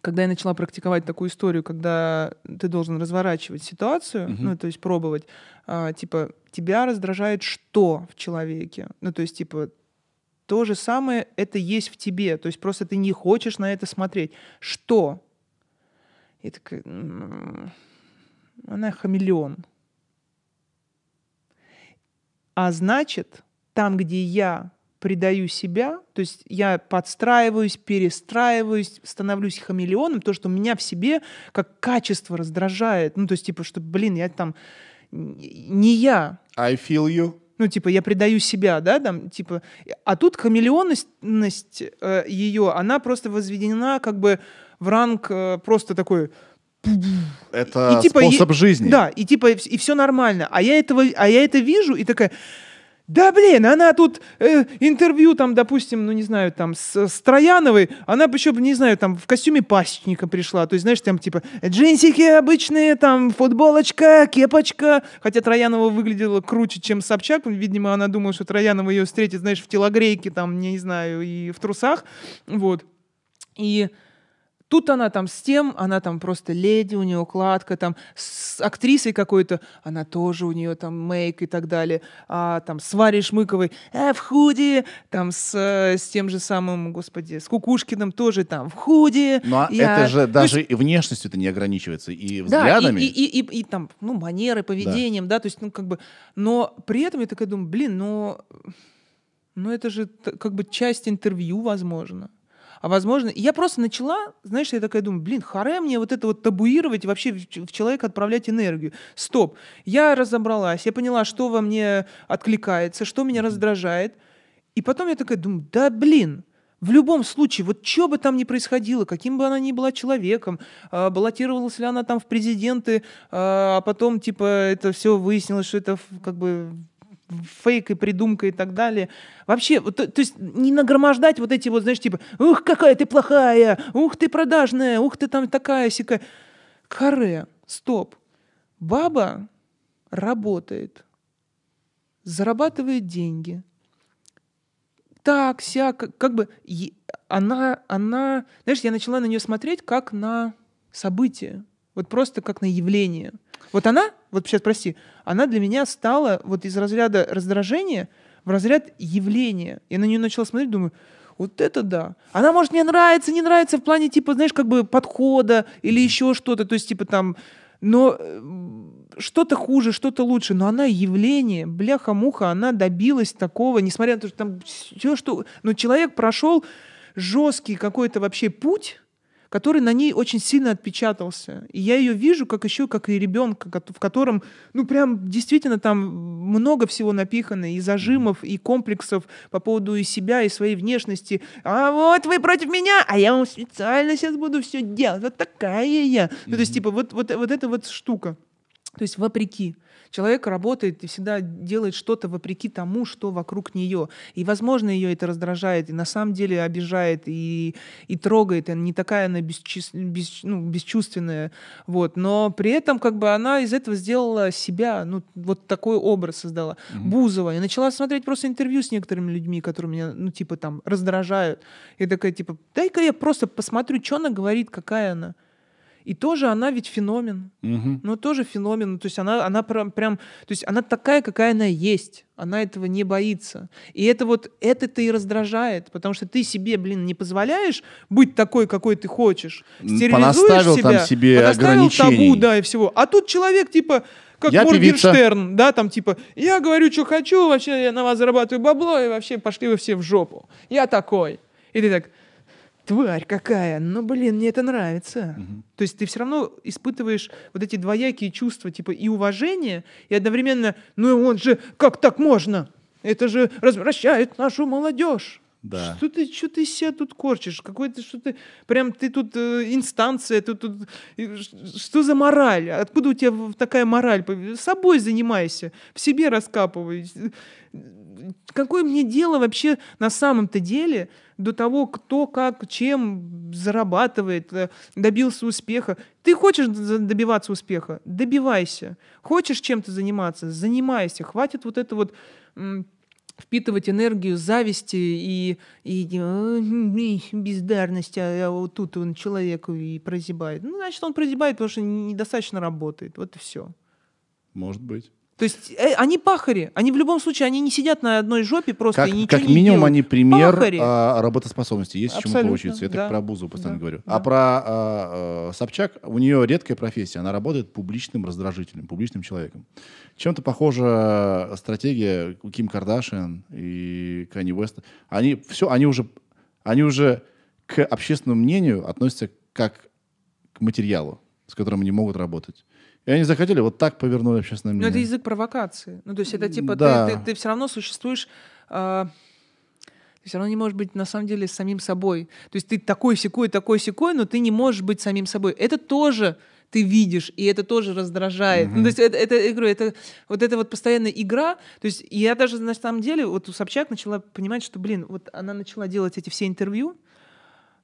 Когда я начала практиковать такую историю, когда ты должен разворачивать ситуацию, угу. ну, то есть пробовать, а, типа, тебя раздражает что в человеке? Ну, то есть, типа, то же самое это есть в тебе. То есть просто ты не хочешь на это смотреть. Что? И такая... Она хамелеон. А значит, там, где я предаю себя, то есть я подстраиваюсь, перестраиваюсь, становлюсь хамелеоном, то, что меня в себе как качество раздражает. Ну, то есть, типа, что, блин, я там не я. I feel you. Ну, типа, я предаю себя, да, там, типа. А тут хамелеонность э, ее, она просто возведена как бы в ранг э, просто такой это и, типа, способ и, жизни. Да, и типа, и все нормально. А я, этого, а я это вижу и такая... Да блин, она тут э, интервью там, допустим, ну не знаю, там с, с Трояновой, она еще, не знаю, там в костюме пасечника пришла, то есть, знаешь, там типа джинсики обычные, там футболочка, кепочка, хотя Троянова выглядела круче, чем Собчак, видимо, она думала, что Троянова ее встретит, знаешь, в телогрейке, там, не знаю, и в трусах, вот, и... Тут она там с тем, она там просто леди, у нее укладка, там с актрисой какой-то, она тоже у нее там мейк и так далее. А там с Варей Шмыковой э, в худи, там с, э, с тем же самым, господи, с Кукушкиным тоже там в худи. Но ну, а Я... это же ну, даже и внешностью это не ограничивается, и взглядами. Да, и, и, и, и, и там, ну, манеры, поведением, да. да, то есть, ну, как бы, но при этом я такая думаю, блин, но... Но это же как бы часть интервью, возможно а возможно... я просто начала, знаешь, я такая думаю, блин, харе мне вот это вот табуировать, и вообще в, в человека отправлять энергию. Стоп. Я разобралась, я поняла, что во мне откликается, что меня раздражает. И потом я такая думаю, да блин, в любом случае, вот что бы там ни происходило, каким бы она ни была человеком, э, баллотировалась ли она там в президенты, э, а потом, типа, это все выяснилось, что это как бы фейк и придумка и так далее. Вообще, то, то есть не нагромождать вот эти вот, знаешь, типа, ух, какая ты плохая, ух, ты продажная, ух, ты там такая сика. Каре, стоп. Баба работает, зарабатывает деньги. Так, вся как бы она, она, знаешь, я начала на нее смотреть как на событие, вот просто как на явление – вот она, вот сейчас прости, она для меня стала вот из разряда раздражения в разряд явления. Я на нее начала смотреть, думаю, вот это да. Она, может, мне нравится, не нравится в плане, типа, знаешь, как бы подхода или еще что-то. То есть, типа, там, но э, что-то хуже, что-то лучше. Но она явление, бляха-муха, она добилась такого, несмотря на то, что там все, что... Но ну, человек прошел жесткий какой-то вообще путь, который на ней очень сильно отпечатался. И я ее вижу, как еще, как и ребенка, в котором, ну, прям действительно там много всего напихано, и зажимов, и комплексов по поводу и себя, и своей внешности. А вот вы против меня, а я вам специально сейчас буду все делать. Вот такая я. Ну, то есть, типа, вот, вот, вот эта вот штука. То есть, вопреки. Человек работает и всегда делает что-то вопреки тому, что вокруг нее. И, возможно, ее это раздражает, и на самом деле обижает, и, и трогает. И не такая она бесчис... без... ну, бесчувственная. Вот. Но при этом как бы она из этого сделала себя, ну, вот такой образ создала. Mm-hmm. Бузова. И начала смотреть просто интервью с некоторыми людьми, которые меня, ну, типа там, раздражают. Я такая, типа, дай-ка я просто посмотрю, что она говорит, какая она. И тоже она ведь феномен. Угу. Ну, тоже феномен. То есть она, она прям, прям, то есть она такая, какая она есть. Она этого не боится. И это вот, это-то и раздражает, потому что ты себе, блин, не позволяешь быть такой, какой ты хочешь. Понаставил себя, там себе ограничений. табу, да, и всего. А тут человек, типа, как я Моргенштерн, да, там типа, я говорю, что хочу, вообще я на вас зарабатываю бабло, и вообще пошли вы все в жопу. Я такой. И ты так, тварь какая, но, ну, блин, мне это нравится. Угу. То есть ты все равно испытываешь вот эти двоякие чувства, типа и уважение, и одновременно, ну и он же, как так можно? Это же развращает нашу молодежь. Да. Что ты, что ты себя тут корчишь? Какой-то, что ты, прям ты тут э, инстанция, ты тут, э, что за мораль? Откуда у тебя такая мораль? Собой занимайся, в себе раскапывай. Э, какое мне дело вообще на самом-то деле до того, кто как, чем зарабатывает, э, добился успеха. Ты хочешь добиваться успеха? Добивайся. Хочешь чем-то заниматься? Занимайся. Хватит вот это вот впитывать энергию зависти и, и, и э, бездарности, а, а вот тут он человеку и прозябает. Ну, значит, он прозябает, потому что недостаточно работает. Вот и все. Может быть. То есть э, они пахари, они в любом случае, они не сидят на одной жопе просто как, и ничего Как минимум делают. они пример а, работоспособности, есть Абсолютно, чему поучиться. Я да. так про Бузу постоянно да, говорю. Да. А про а, а, Собчак, у нее редкая профессия, она работает публичным раздражителем, публичным человеком. Чем-то похожа стратегия Ким Кардашьян и Канни Уэста. Они все, они уже, они уже к общественному мнению относятся как к материалу, с которым они могут работать. И они захотели, вот так повернули общественное мнение. Но это язык провокации. Ну, то есть это типа да. ты, ты, ты все равно существуешь... Э, ты все равно не можешь быть на самом деле самим собой. То есть ты такой секой, такой секой, но ты не можешь быть самим собой. Это тоже ты видишь, и это тоже раздражает. Mm-hmm. Ну, то есть это, это, я говорю, это вот эта вот постоянная игра. То есть я даже на самом деле вот у Собчак начала понимать, что, блин, вот она начала делать эти все интервью,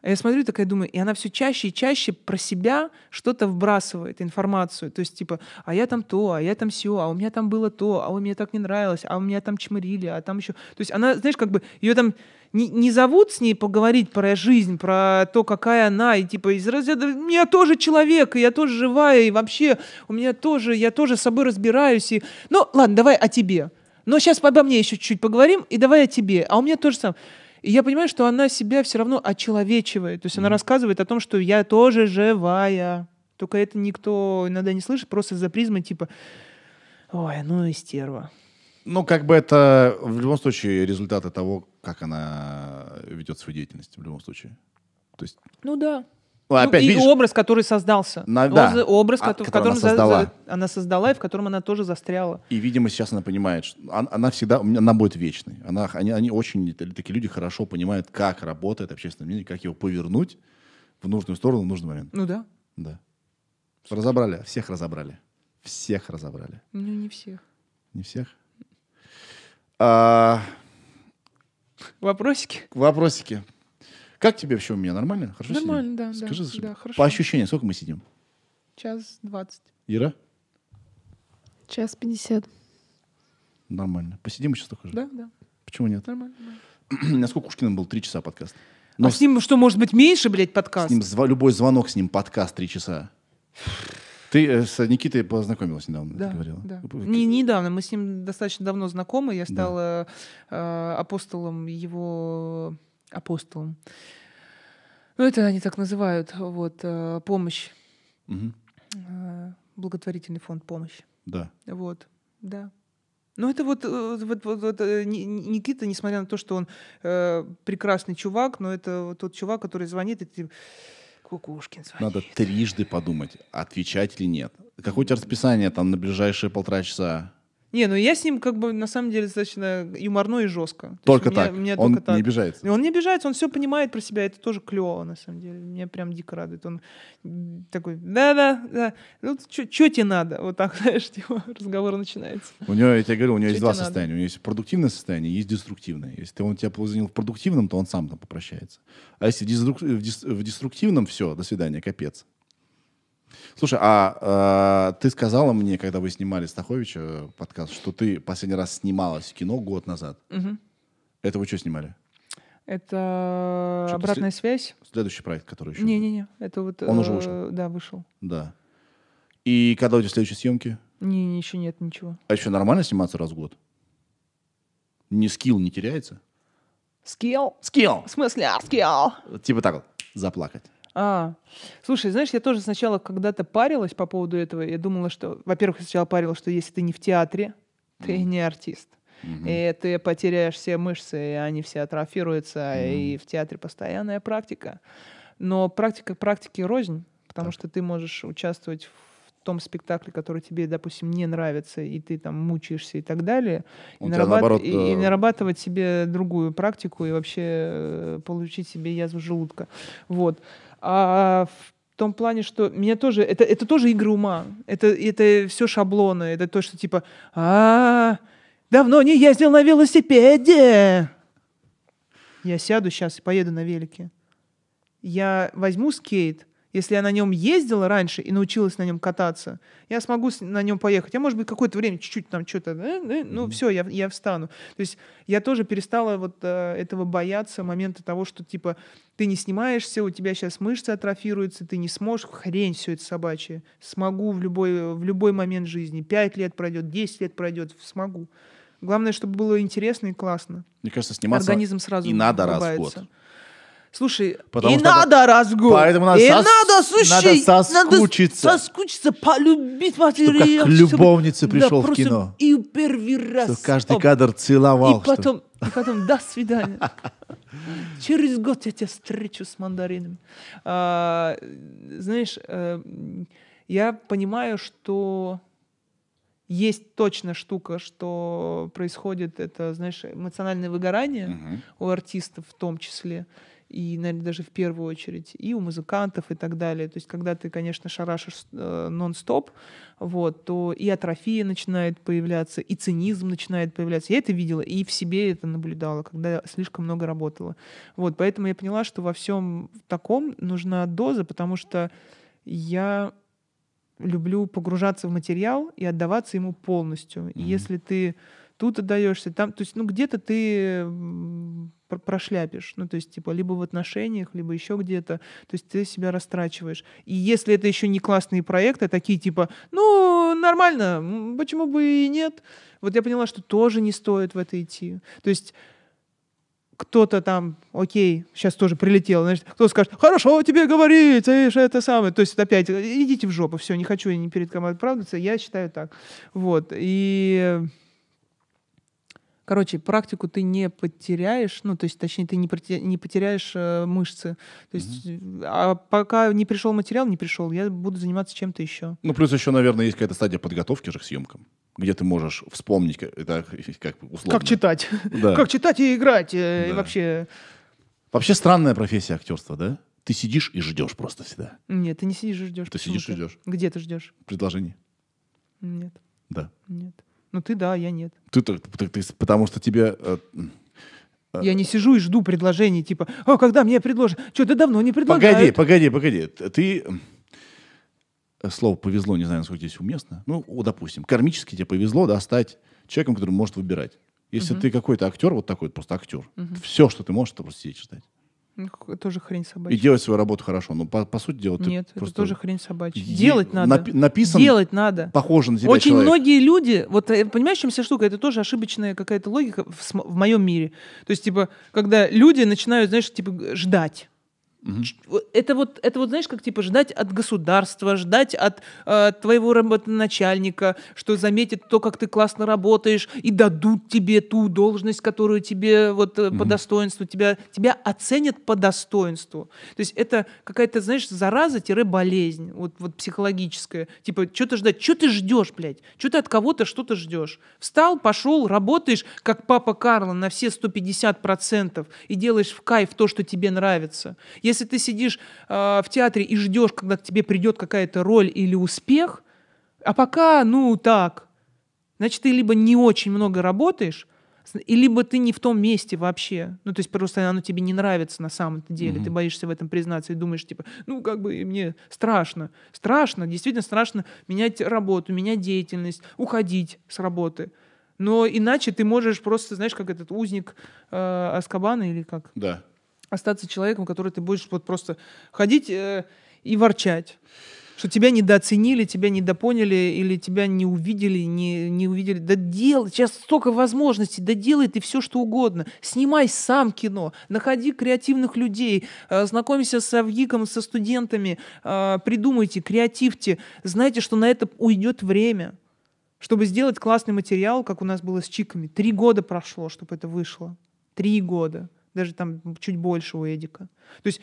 я смотрю, такая думаю, и она все чаще и чаще про себя что-то вбрасывает, информацию. То есть типа, а я там то, а я там все, а у меня там было то, а у меня так не нравилось, а у меня там чморили, а там еще. То есть она, знаешь, как бы ее там не, не зовут с ней поговорить про жизнь, про то, какая она, и типа из разряда у меня тоже человек, и я тоже живая, и вообще у меня тоже, я тоже с собой разбираюсь». И... Ну, ладно, давай о тебе. Но сейчас обо мне еще чуть-чуть поговорим, и давай о тебе. А у меня тоже самое. И я понимаю, что она себя все равно очеловечивает. То есть mm она рассказывает о том, что я тоже живая. Только это никто иногда не слышит, просто за призмы типа «Ой, ну и стерва». Ну, как бы это в любом случае результаты того, как она ведет свою деятельность в любом случае. То есть... Ну да. Ну, ну, опять, и видишь, образ, который создался. На, да, образ, а, который, в котором она создала. за, она создала и в котором она тоже застряла. И, видимо, сейчас она понимает, что она, она всегда, она будет вечной. Она, они, они очень, такие люди хорошо понимают, как работает общественное мнение, как его повернуть в нужную сторону в нужный момент. Ну да. Да. Разобрали, всех разобрали. Всех разобрали. Ну, не всех. Не всех? А... Вопросики? Вопросики. Как тебе вообще у меня? Нормально? Хорошо Нормально, сидим? да. Скажи, да, да, хорошо. по ощущениям, сколько мы сидим? Час двадцать. Ира? Час пятьдесят. Нормально. Посидим еще столько же? Да, да. Почему нет? Нормально. нормально. <clears throat> Насколько Кушкиным был три часа подкаст? А Но а с ним что, может быть, меньше, блядь, подкаст? С ним зв... любой звонок с ним подкаст три часа. Ты э, с Никитой познакомилась недавно, да, ты говорила? Да. Не, недавно, мы с ним достаточно давно знакомы. Я стала да. э, апостолом его апостолом. Ну, это они так называют, вот, э, помощь. Угу. Благотворительный фонд помощи. Да. Вот, да. Ну, это вот, э, вот, вот, вот Никита, несмотря на то, что он э, прекрасный чувак, но это тот чувак, который звонит, и ты Кукушкин звонит. Надо трижды подумать, отвечать или нет. Какое у тебя расписание там на ближайшие полтора часа? Не, ну я с ним как бы на самом деле достаточно юморно и жестко. То только меня, так. Меня, он только так. не обижается. И ну, он не обижается, он все понимает про себя, это тоже клево на самом деле. Меня прям дико радует. Он такой, да, да, да. Ну что тебе надо? Вот так, <laughs> знаешь, типа, разговор начинается. У него, я тебе говорю, у него есть два надо? состояния. У него есть продуктивное состояние, есть деструктивное. Если ты он тебя позвонил в продуктивном, то он сам там попрощается. А если в деструктивном, все, до свидания, капец. Слушай, а э, ты сказала мне, когда вы снимали Стаховича э, подкаст, что ты последний раз снималась в кино год назад. Угу. Это вы что снимали? Это что обратная след... связь. Следующий проект, который еще. Не-не-не, это вот. Он э, уже вышел. Да, вышел. Да. И когда у тебя следующие съемки? Не, не, еще нет ничего. А еще нормально сниматься раз в год? Не скилл не теряется? Скилл? Скилл! В смысле, а скилл? Типа так вот, заплакать. А, слушай, знаешь, я тоже сначала когда-то парилась по поводу этого. Я думала, что, во-первых, сначала парилась, что если ты не в театре, ты mm. не артист. Mm-hmm. И ты потеряешь все мышцы, и они все атрофируются, mm-hmm. и в театре постоянная практика. Но практика практики рознь, потому так. что ты можешь участвовать в том спектакле, который тебе, допустим, не нравится, и ты там мучаешься и так далее, и, нарабат... наоборот, и, и э, нарабатывать себе другую практику и вообще э, получить себе язву желудка. Вот. А в в том плане, что меня тоже это это тоже игры ума, это это все шаблоны, это то, что типа а давно не ездил на велосипеде, я сяду сейчас и поеду на велике, я возьму скейт, если я на нем ездила раньше и научилась на нем кататься, я смогу на нем поехать. Я, может быть, какое-то время чуть-чуть там что-то, э, э, ну mm-hmm. все, я, я встану. То есть я тоже перестала вот э, этого бояться, момента того, что типа ты не снимаешься, у тебя сейчас мышцы атрофируются, ты не сможешь, хрень все это собачье. Смогу в любой, в любой момент жизни. Пять лет пройдет, десять лет пройдет, смогу. Главное, чтобы было интересно и классно. Мне кажется, сниматься Организм сразу и надо улыбается. раз в год. Слушай, Потому и что надо, надо разгон. Поэтому надо, и сос... надо, слушай, надо соскучиться. Надо соскучиться, полюбить материал. Как любовница чтобы... пришел да, в кино. И первый раз. Чтобы каждый Оп. кадр целовал. И потом, и потом до свидания. <laughs> Через год я тебя встречу с мандаринами. А, знаешь, э, я понимаю, что есть точно штука, что происходит, это, знаешь, эмоциональное выгорание uh у артистов в том числе и, наверное, даже в первую очередь, и у музыкантов и так далее. То есть, когда ты, конечно, шарашишь э, нон-стоп, вот, то и атрофия начинает появляться, и цинизм начинает появляться. Я это видела и в себе это наблюдала, когда слишком много работала. Вот, поэтому я поняла, что во всем таком нужна доза, потому что я люблю погружаться в материал и отдаваться ему полностью. Mm-hmm. И если ты тут отдаешься, там, то есть, ну, где-то ты прошляпишь. Ну, то есть, типа, либо в отношениях, либо еще где-то. То есть ты себя растрачиваешь. И если это еще не классные проекты, а такие типа, ну, нормально, почему бы и нет? Вот я поняла, что тоже не стоит в это идти. То есть кто-то там, окей, сейчас тоже прилетел, значит, кто скажет, хорошо тебе говорить, эй, это самое. То есть опять, идите в жопу, все, не хочу я ни перед кем оправдываться, я считаю так. Вот, и Короче, практику ты не потеряешь, ну, то есть, точнее, ты не, потеряешь э, мышцы. То есть, mm-hmm. а пока не пришел материал, не пришел, я буду заниматься чем-то еще. Ну, плюс еще, наверное, есть какая-то стадия подготовки же к съемкам где ты можешь вспомнить, это <laughs> как условно. Как читать. Да. Как читать и играть, э, да. и вообще. Вообще странная профессия актерства, да? Ты сидишь и ждешь просто всегда. Нет, ты не сидишь и ждешь. Ты сидишь и ждешь. Где ты ждешь? Предложение. Нет. Да. Нет. Ну ты да, я нет. Ты, ты, ты, ты потому что тебе... Э, э, я не сижу и жду предложений, типа, «О, когда мне предложат? Что, ты давно не предлагают?» Погоди, погоди, погоди. Ты... Э, слово «повезло» не знаю, насколько здесь уместно. Ну, допустим, кармически тебе повезло, да, стать человеком, который может выбирать. Если угу. ты какой-то актер, вот такой вот просто актер, угу. все, что ты можешь, это просто сидеть читать. Ну, тоже хрень собачья. И делать свою работу хорошо. Ну, по, по сути дела, ты Нет, просто... это тоже хрень собачья. Е... Делать надо. Напи- написано. Делать надо. Похоже на тебя Очень человек. многие люди... Вот э, понимаешь, чем вся штука? Это тоже ошибочная какая-то логика в, в моем мире. То есть, типа, когда люди начинают, знаешь, типа, ждать. Это вот, это вот, знаешь, как типа ждать от государства, ждать от э, твоего работоначальника, что заметит то, как ты классно работаешь, и дадут тебе ту должность, которую тебе вот угу. по достоинству тебя тебя оценят по достоинству. То есть это какая-то, знаешь, зараза-болезнь вот вот психологическая. Типа что ты ждать, что ты ждешь, блядь, что ты от кого-то что-то ждешь. Встал, пошел, работаешь, как папа Карло на все 150 процентов и делаешь в кайф то, что тебе нравится. Если если ты сидишь э, в театре и ждешь, когда к тебе придет какая-то роль или успех, а пока, ну, так, значит, ты либо не очень много работаешь, и либо ты не в том месте вообще. Ну, то есть просто оно тебе не нравится на самом-то деле. Mm-hmm. Ты боишься в этом признаться и думаешь, типа, ну, как бы мне страшно. Страшно, действительно страшно менять работу, менять деятельность, уходить с работы. Но иначе ты можешь просто, знаешь, как этот узник э, Аскабана или как? Да остаться человеком, который ты будешь вот просто ходить э, и ворчать, что тебя недооценили, тебя недопоняли или тебя не увидели, не, не увидели. Да делай, сейчас столько возможностей, да делай ты все, что угодно. Снимай сам кино, находи креативных людей, э, знакомься с Авгиком, со студентами, э, придумайте, креативьте. Знаете, что на это уйдет время. Чтобы сделать классный материал, как у нас было с Чиками, три года прошло, чтобы это вышло. Три года даже там чуть больше у Эдика. То есть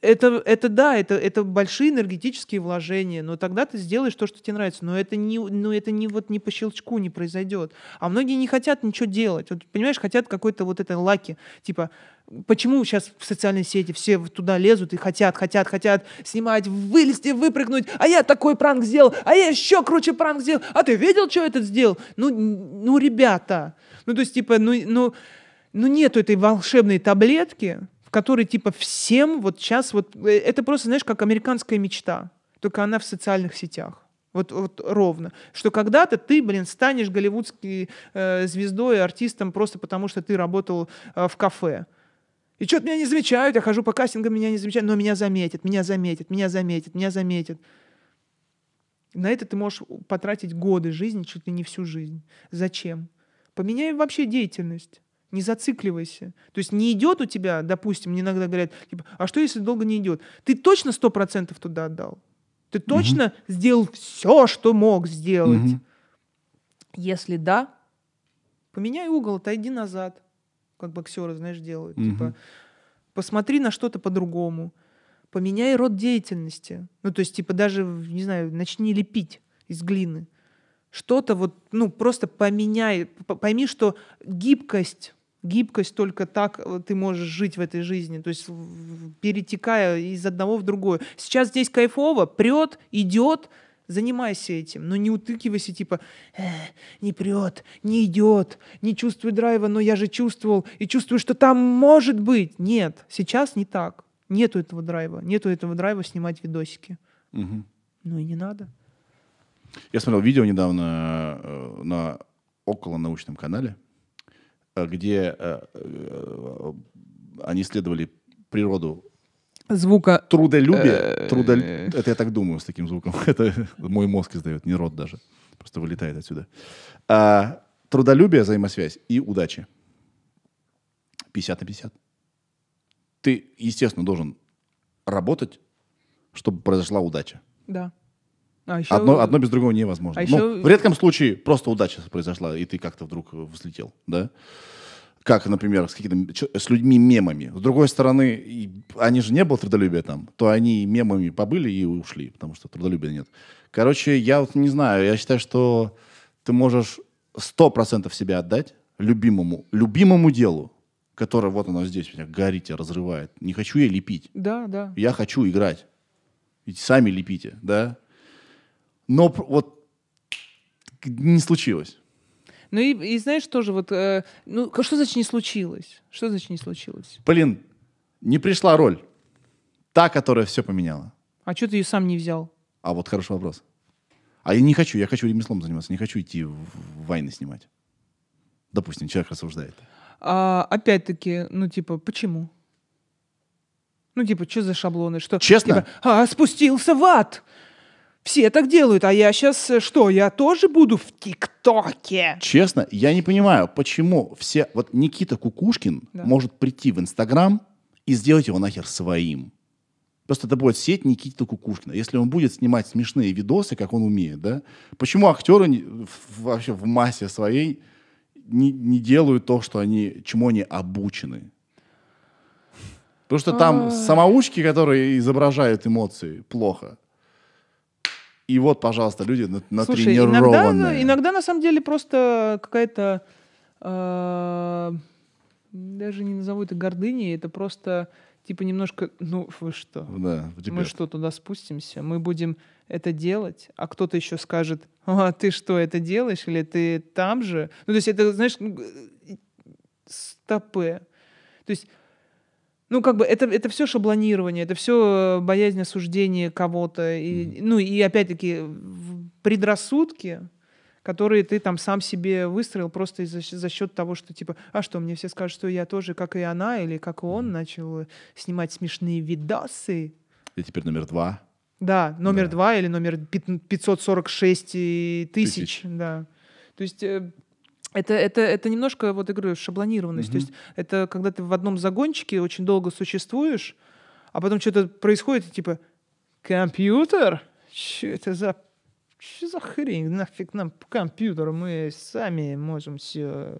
это, это да, это, это большие энергетические вложения, но тогда ты сделаешь то, что тебе нравится. Но это не, но это не, вот, не по щелчку не произойдет. А многие не хотят ничего делать. Вот, понимаешь, хотят какой-то вот этой лаки. Типа, почему сейчас в социальной сети все туда лезут и хотят, хотят, хотят снимать, вылезти, выпрыгнуть, а я такой пранк сделал, а я еще круче пранк сделал, а ты видел, что этот сделал? Ну, ну ребята. Ну, то есть, типа, ну, ну ну, нету этой волшебной таблетки, в которой, типа, всем вот сейчас вот... Э, это просто, знаешь, как американская мечта, только она в социальных сетях. Вот, вот ровно. Что когда-то ты, блин, станешь голливудской э, звездой, артистом просто потому, что ты работал э, в кафе. И что-то меня не замечают, я хожу по кастингам, меня не замечают, но меня заметят, меня заметят, меня заметят, меня заметят. На это ты можешь потратить годы жизни, чуть ли не всю жизнь. Зачем? Поменяй вообще деятельность не зацикливайся. То есть не идет у тебя, допустим, мне иногда говорят, типа, а что если долго не идет? Ты точно сто процентов туда отдал? Ты точно угу. сделал все, что мог сделать? Угу. Если да, поменяй угол, отойди назад, как боксеры, знаешь, делают. Угу. Типа, посмотри на что-то по-другому, поменяй род деятельности. Ну, то есть, типа, даже, не знаю, начни лепить из глины. Что-то вот, ну, просто поменяй, пойми, что гибкость гибкость только так э, ты можешь жить в этой жизни, то есть перетекая из одного в другое. Сейчас здесь кайфово, прет, идет, занимайся этим, но не утыкивайся типа э, не прет, не идет, не чувствую драйва, но я же чувствовал и чувствую, что там может быть. Нет, сейчас не так. Нету этого драйва, нету этого драйва снимать видосики. Угу. Ну и не надо. Я смотрел видео недавно э, на около научном канале Э, где э, э, они исследовали природу звука... Трудолюбие. Трудолюбие. Это я так думаю с таким звуком. <laughs> Это мой мозг издает, не рот даже. Просто вылетает отсюда. А, трудолюбие, взаимосвязь и удачи. 50 на 50. Ты, естественно, должен работать, чтобы произошла удача. Да. А еще... одно, одно без другого невозможно. А еще... ну, В редком случае просто удача произошла, и ты как-то вдруг э, взлетел, да? Как, например, с, с людьми-мемами. С другой стороны, они же не было трудолюбия там, то они мемами побыли и ушли, потому что трудолюбия нет. Короче, я вот не знаю, я считаю, что ты можешь сто процентов себя отдать любимому, любимому делу, которое вот оно здесь меня горит, разрывает. Не хочу я лепить. Да, да. Я хочу играть. И сами лепите, да? но вот не случилось. Ну и, и знаешь тоже вот, э, ну что значит не случилось? Что значит не случилось? Блин, не пришла роль. Та, которая все поменяла. А что ты ее сам не взял? А вот хороший вопрос. А я не хочу, я хочу ремеслом заниматься, не хочу идти в, в войны снимать. Допустим, человек рассуждает. А, опять-таки, ну типа, почему? Ну типа, что за шаблоны? Что? Честно? Типа, а, спустился в ад! Все так делают, а я сейчас э, что, я тоже буду в ТикТоке? Честно, я не понимаю, почему все... Вот Никита Кукушкин да. может прийти в Инстаграм и сделать его нахер своим. Просто это будет сеть Никита Кукушкина. Если он будет снимать смешные видосы, как он умеет, да? Почему актеры вообще в массе своей не, не делают то, что они, чему они обучены? Потому что там а. самоучки, которые изображают эмоции, плохо. И вот, пожалуйста, люди натренированные. Слушай, иногда, иногда на самом деле просто какая-то... Э, даже не назову это гордыней, это просто типа немножко, ну вы что? Да, мы что, туда спустимся? Мы будем это делать? А кто-то еще скажет, а ты что, это делаешь? Или ты там же? Ну то есть это, знаешь, стопы. То есть ну, как бы это, это все шаблонирование, это все э, боязнь осуждения кого-то. И, mm Ну, и опять-таки предрассудки, которые ты там сам себе выстроил просто за, за счет того, что типа, а что, мне все скажут, что я тоже, как и она, или как и он, начал снимать смешные видосы. И теперь номер два. Да, номер да. два или номер 546 тысяч, тысяч. да. То есть э, это, это, это немножко, вот я говорю, шаблонированность. mm То есть это когда ты в одном загончике очень долго существуешь, а потом что-то происходит, типа, компьютер? Что это за... Что за хрень? Нафиг нам компьютер? Мы сами можем все...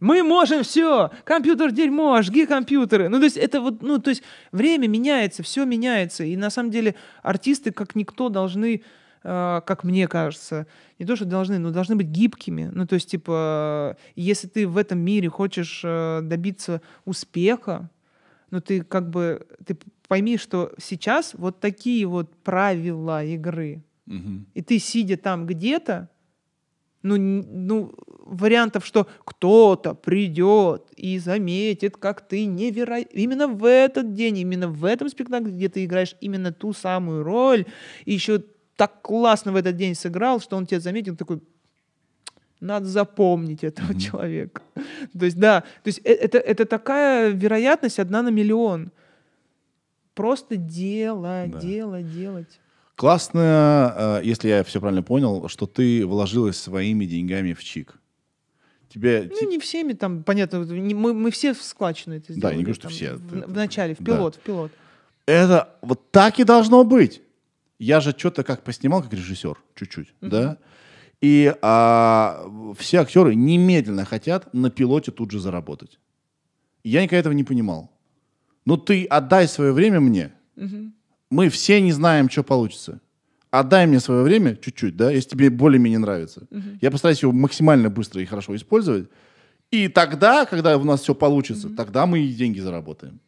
Мы можем все! Компьютер дерьмо, жги компьютеры. Ну, то есть это вот, ну, то есть время меняется, все меняется. И на самом деле артисты, как никто, должны а, как мне кажется, не то, что должны, но должны быть гибкими. Ну, то есть, типа, если ты в этом мире хочешь э, добиться успеха, ну, ты как бы, ты пойми, что сейчас вот такие вот правила игры. Угу. И ты, сидя там где-то, ну, ну, вариантов, что кто-то придет и заметит, как ты невероятно... Именно в этот день, именно в этом спектакле, где ты играешь именно ту самую роль, и еще так классно в этот день сыграл, что он тебя заметил, такой, надо запомнить этого mm-hmm. человека. <laughs> то есть, да, то есть э, это, это такая вероятность одна на миллион. Просто дело, да. дело, делать. Классно, э, если я все правильно понял, что ты вложилась своими деньгами в ЧИК. Тебе, ну, ти... не всеми там, понятно, мы, мы все складчину это сделали. Да, я не говорю, что там, все. В, это... в начале, в пилот, да. в пилот. Это вот так и должно быть. Я же что-то как поснимал как режиссер чуть-чуть, mm-hmm. да? И а, все актеры немедленно хотят на пилоте тут же заработать. Я никогда этого не понимал. Ну ты отдай свое время мне. Угу. Мы все не знаем, что получится. Отдай мне свое время чуть-чуть, да, если тебе более-менее нравится. Угу. Я постараюсь его максимально быстро и хорошо использовать. И тогда, когда у нас все получится, угу. тогда мы и деньги заработаем.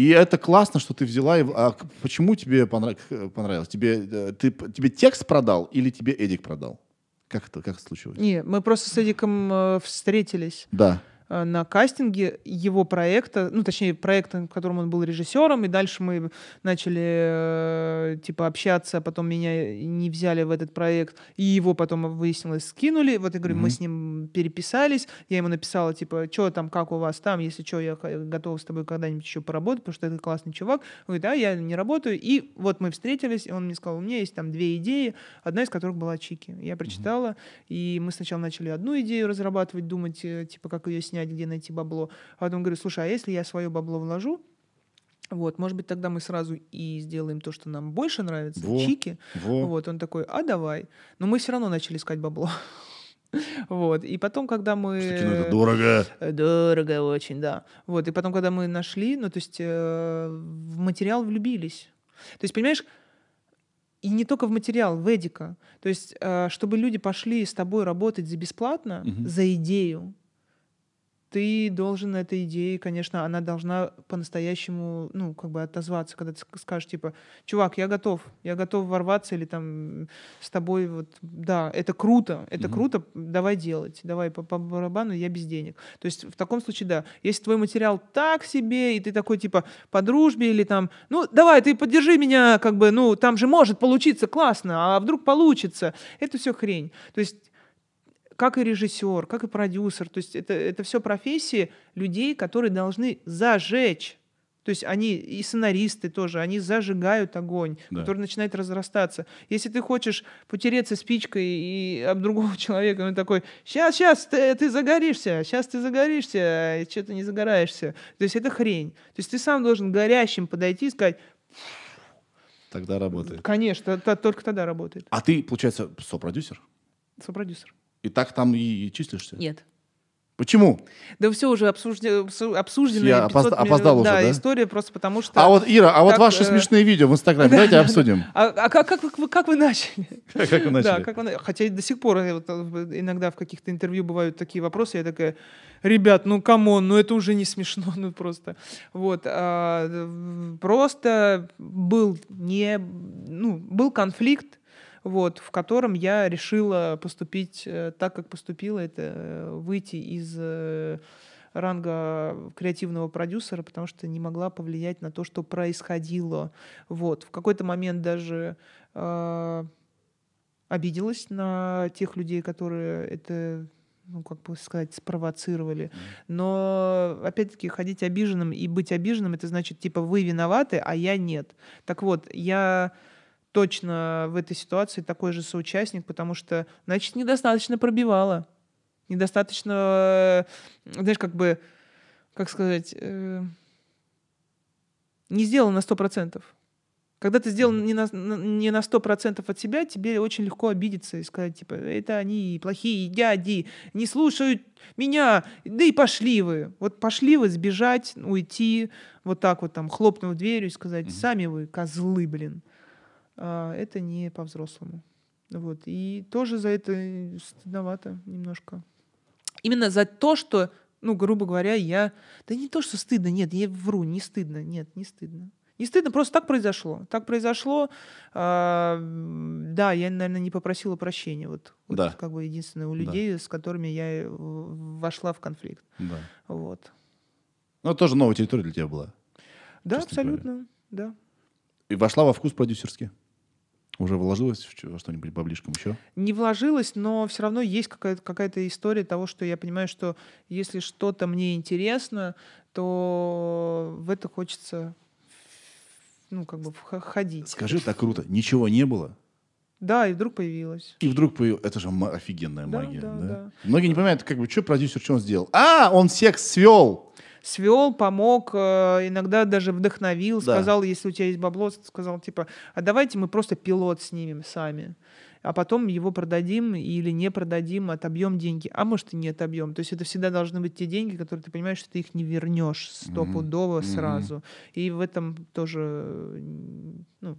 И это классно, что ты взяла его. А почему тебе э, понравилось? Тебе, э, ты, тебе текст продал или тебе Эдик продал? Как это, как это случилось? Не, мы просто с Эдиком э, встретились. Да. Э, на кастинге его проекта, ну, точнее, проекта, в котором он был режиссером, и дальше мы начали, э, типа, общаться, а потом меня не взяли в этот проект, и его потом, выяснилось, скинули, вот, я говорю, mm-hmm. мы с ним переписались, я ему написала, типа, что там, как у вас там, если что, я готова с тобой когда-нибудь еще поработать, потому что это классный чувак. Он говорит, да, я не работаю, и вот мы встретились, и он мне сказал, у меня есть там две идеи, одна из которых была Чики. Я прочитала, mm-hmm. и мы сначала начали одну идею разрабатывать, думать, э, типа, как ее снять, понять, где найти бабло. А потом говорю, слушай, а если я свое бабло вложу, вот, может быть, тогда мы сразу и сделаем то, что нам больше нравится, во, чики. Во. Вот, он такой, а давай. Но мы все равно начали искать бабло. <laughs> Вот. И потом, когда мы... Что кино ну, это дорого. Э, дорого очень, да. Вот. И потом, когда мы нашли, ну, то есть э, в материал влюбились. То есть, понимаешь, и не только в материал, в Эдика. То есть, э, чтобы люди пошли с тобой работать за бесплатно, угу. за идею, ты должен этой идее, конечно, она должна по-настоящему, ну, как бы отозваться, когда ты скажешь, типа, чувак, я готов, я готов ворваться или там с тобой вот, да, это круто, это mm-hmm. круто, давай делать, давай по, по барабану, я без денег. То есть в таком случае, да, если твой материал так себе, и ты такой, типа, по дружбе или там, ну, давай, ты поддержи меня, как бы, ну, там же может получиться классно, а вдруг получится, это все хрень. То есть как и режиссер, как и продюсер. То есть это, это все профессии людей, которые должны зажечь. То есть они и сценаристы тоже, они зажигают огонь, да. который начинает разрастаться. Если ты хочешь потереться спичкой и об другого <laughs> человека, он такой, сейчас, сейчас ты, ты загоришься, сейчас ты загоришься, а что ты не загораешься. То есть это хрень. То есть ты сам должен горящим подойти и сказать, Тогда работает. Конечно, т- только тогда работает. А ты, получается, сопродюсер? Сопродюсер. И так там и числишься? Нет. Почему? Да все уже обсуждено, Я опоз... опоздал уже, да, да? история просто потому что... А вот, Ира, а вот ваши э... смешные видео в Инстаграме, <laughs> давайте обсудим. А, а как, как, вы, как вы начали? <laughs> Как, вы начали? Да, как вы... Хотя до сих пор э, вот, э, иногда в каких-то интервью бывают такие вопросы, я такая, ребят, ну камон, ну это уже не смешно, <laughs> ну просто. Вот. А, э, просто был не... Ну, был конфликт, вот, в котором я решила поступить э, так, как поступила, это э, выйти из э, ранга креативного продюсера, потому что не могла повлиять на то, что происходило. Вот. В какой-то момент даже э, обиделась на тех людей, которые это ну, как бы сказать, спровоцировали. Но, опять-таки, ходить обиженным и быть обиженным, это значит, типа, вы виноваты, а я нет. Так вот, я точно в этой ситуации такой же соучастник, потому что, значит, недостаточно пробивала. Недостаточно, э, знаешь, как бы, как сказать, э, не сделала на сто процентов. Когда ты сделал не на, не на 100% от себя, тебе очень легко обидеться и сказать, типа, это они плохие дяди, не слушают меня, да и пошли вы. Вот пошли вы сбежать, уйти, вот так вот там хлопнув дверью и сказать, сами вы козлы, блин. А, это не по-взрослому. Вот. И тоже за это э, стыдновато немножко. Именно за то, что, ну, грубо говоря, я... Да не то, что стыдно, нет, я вру, не стыдно, нет, не стыдно. Не стыдно, просто так произошло. Так произошло. Э, да, я, наверное, не попросила прощения. Вот, вот как бы единственное у людей, да. с которыми я э, вошла в конфликт. Да. Вот. Ну, тоже новая территория для тебя была. Да, абсолютно, говоря. да. И вошла во вкус продюсерски. Уже вложилась во что-нибудь баблишком еще? Не вложилась, но все равно есть какая-то какая -то история того, что я понимаю, что если что-то мне интересно, то в это хочется ну, как бы ходить. Скажи так круто, ничего не было? Да, и вдруг появилось. И вдруг появилось. Это же офигенная да, магия. Да, да? Да. Многие не понимают, как бы, что продюсер, что он сделал. А, он всех свел! свел, помог, э, иногда даже вдохновил, да. сказал, если у тебя есть бабло, сказал, типа, а давайте мы просто пилот снимем сами а потом его продадим или не продадим, отобьем деньги, а может и не отобьем. То есть это всегда должны быть те деньги, которые ты понимаешь, что ты их не вернешь стопудово mm-hmm. сразу. И в этом тоже ну,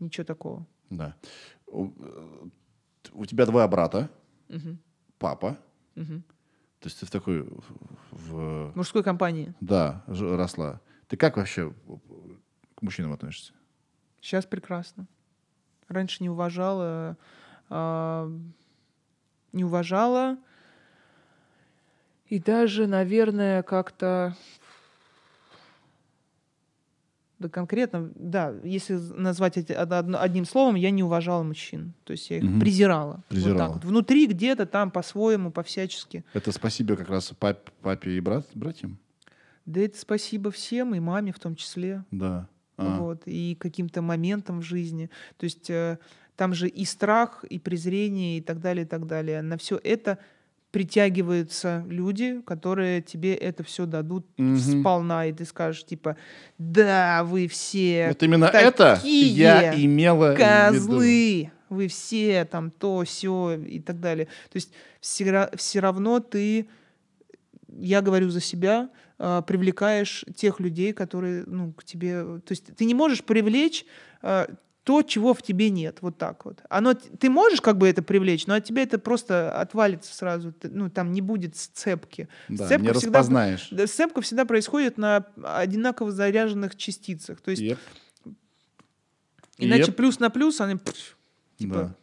ничего такого. Да. У, э, у тебя два брата, mm-hmm. папа. Mm-hmm. То есть ты в такой... В... Мужской компании. Да, росла. Ты как вообще к мужчинам относишься? Сейчас прекрасно. Раньше не уважала... Э, не уважала. И даже, наверное, как-то да, конкретно, да, если назвать одним словом, я не уважала мужчин. То есть я их угу. презирала. презирала. Вот так вот. Внутри где-то там по-своему, по-всячески. Это спасибо как раз пап, папе и брат, братьям? Да это спасибо всем, и маме в том числе. Да. А. Вот, и каким-то моментам в жизни. То есть э, там же и страх, и презрение, и так далее, и так далее. На все это притягиваются люди, которые тебе это все дадут угу. сполна, и ты скажешь, типа, да, вы все Вот именно такие это я имела козлы, вы все там то, все и так далее. То есть все, все равно ты, я говорю за себя, а, привлекаешь тех людей, которые ну, к тебе... То есть ты не можешь привлечь а, то, чего в тебе нет, вот так вот. Оно, ты можешь как бы это привлечь, но от тебя это просто отвалится сразу, ну, там не будет сцепки. Да, сцепка не всегда, распознаешь. Сцепка всегда происходит на одинаково заряженных частицах, то есть... Yep. Иначе yep. плюс на плюс, они... Пфф, типа, да.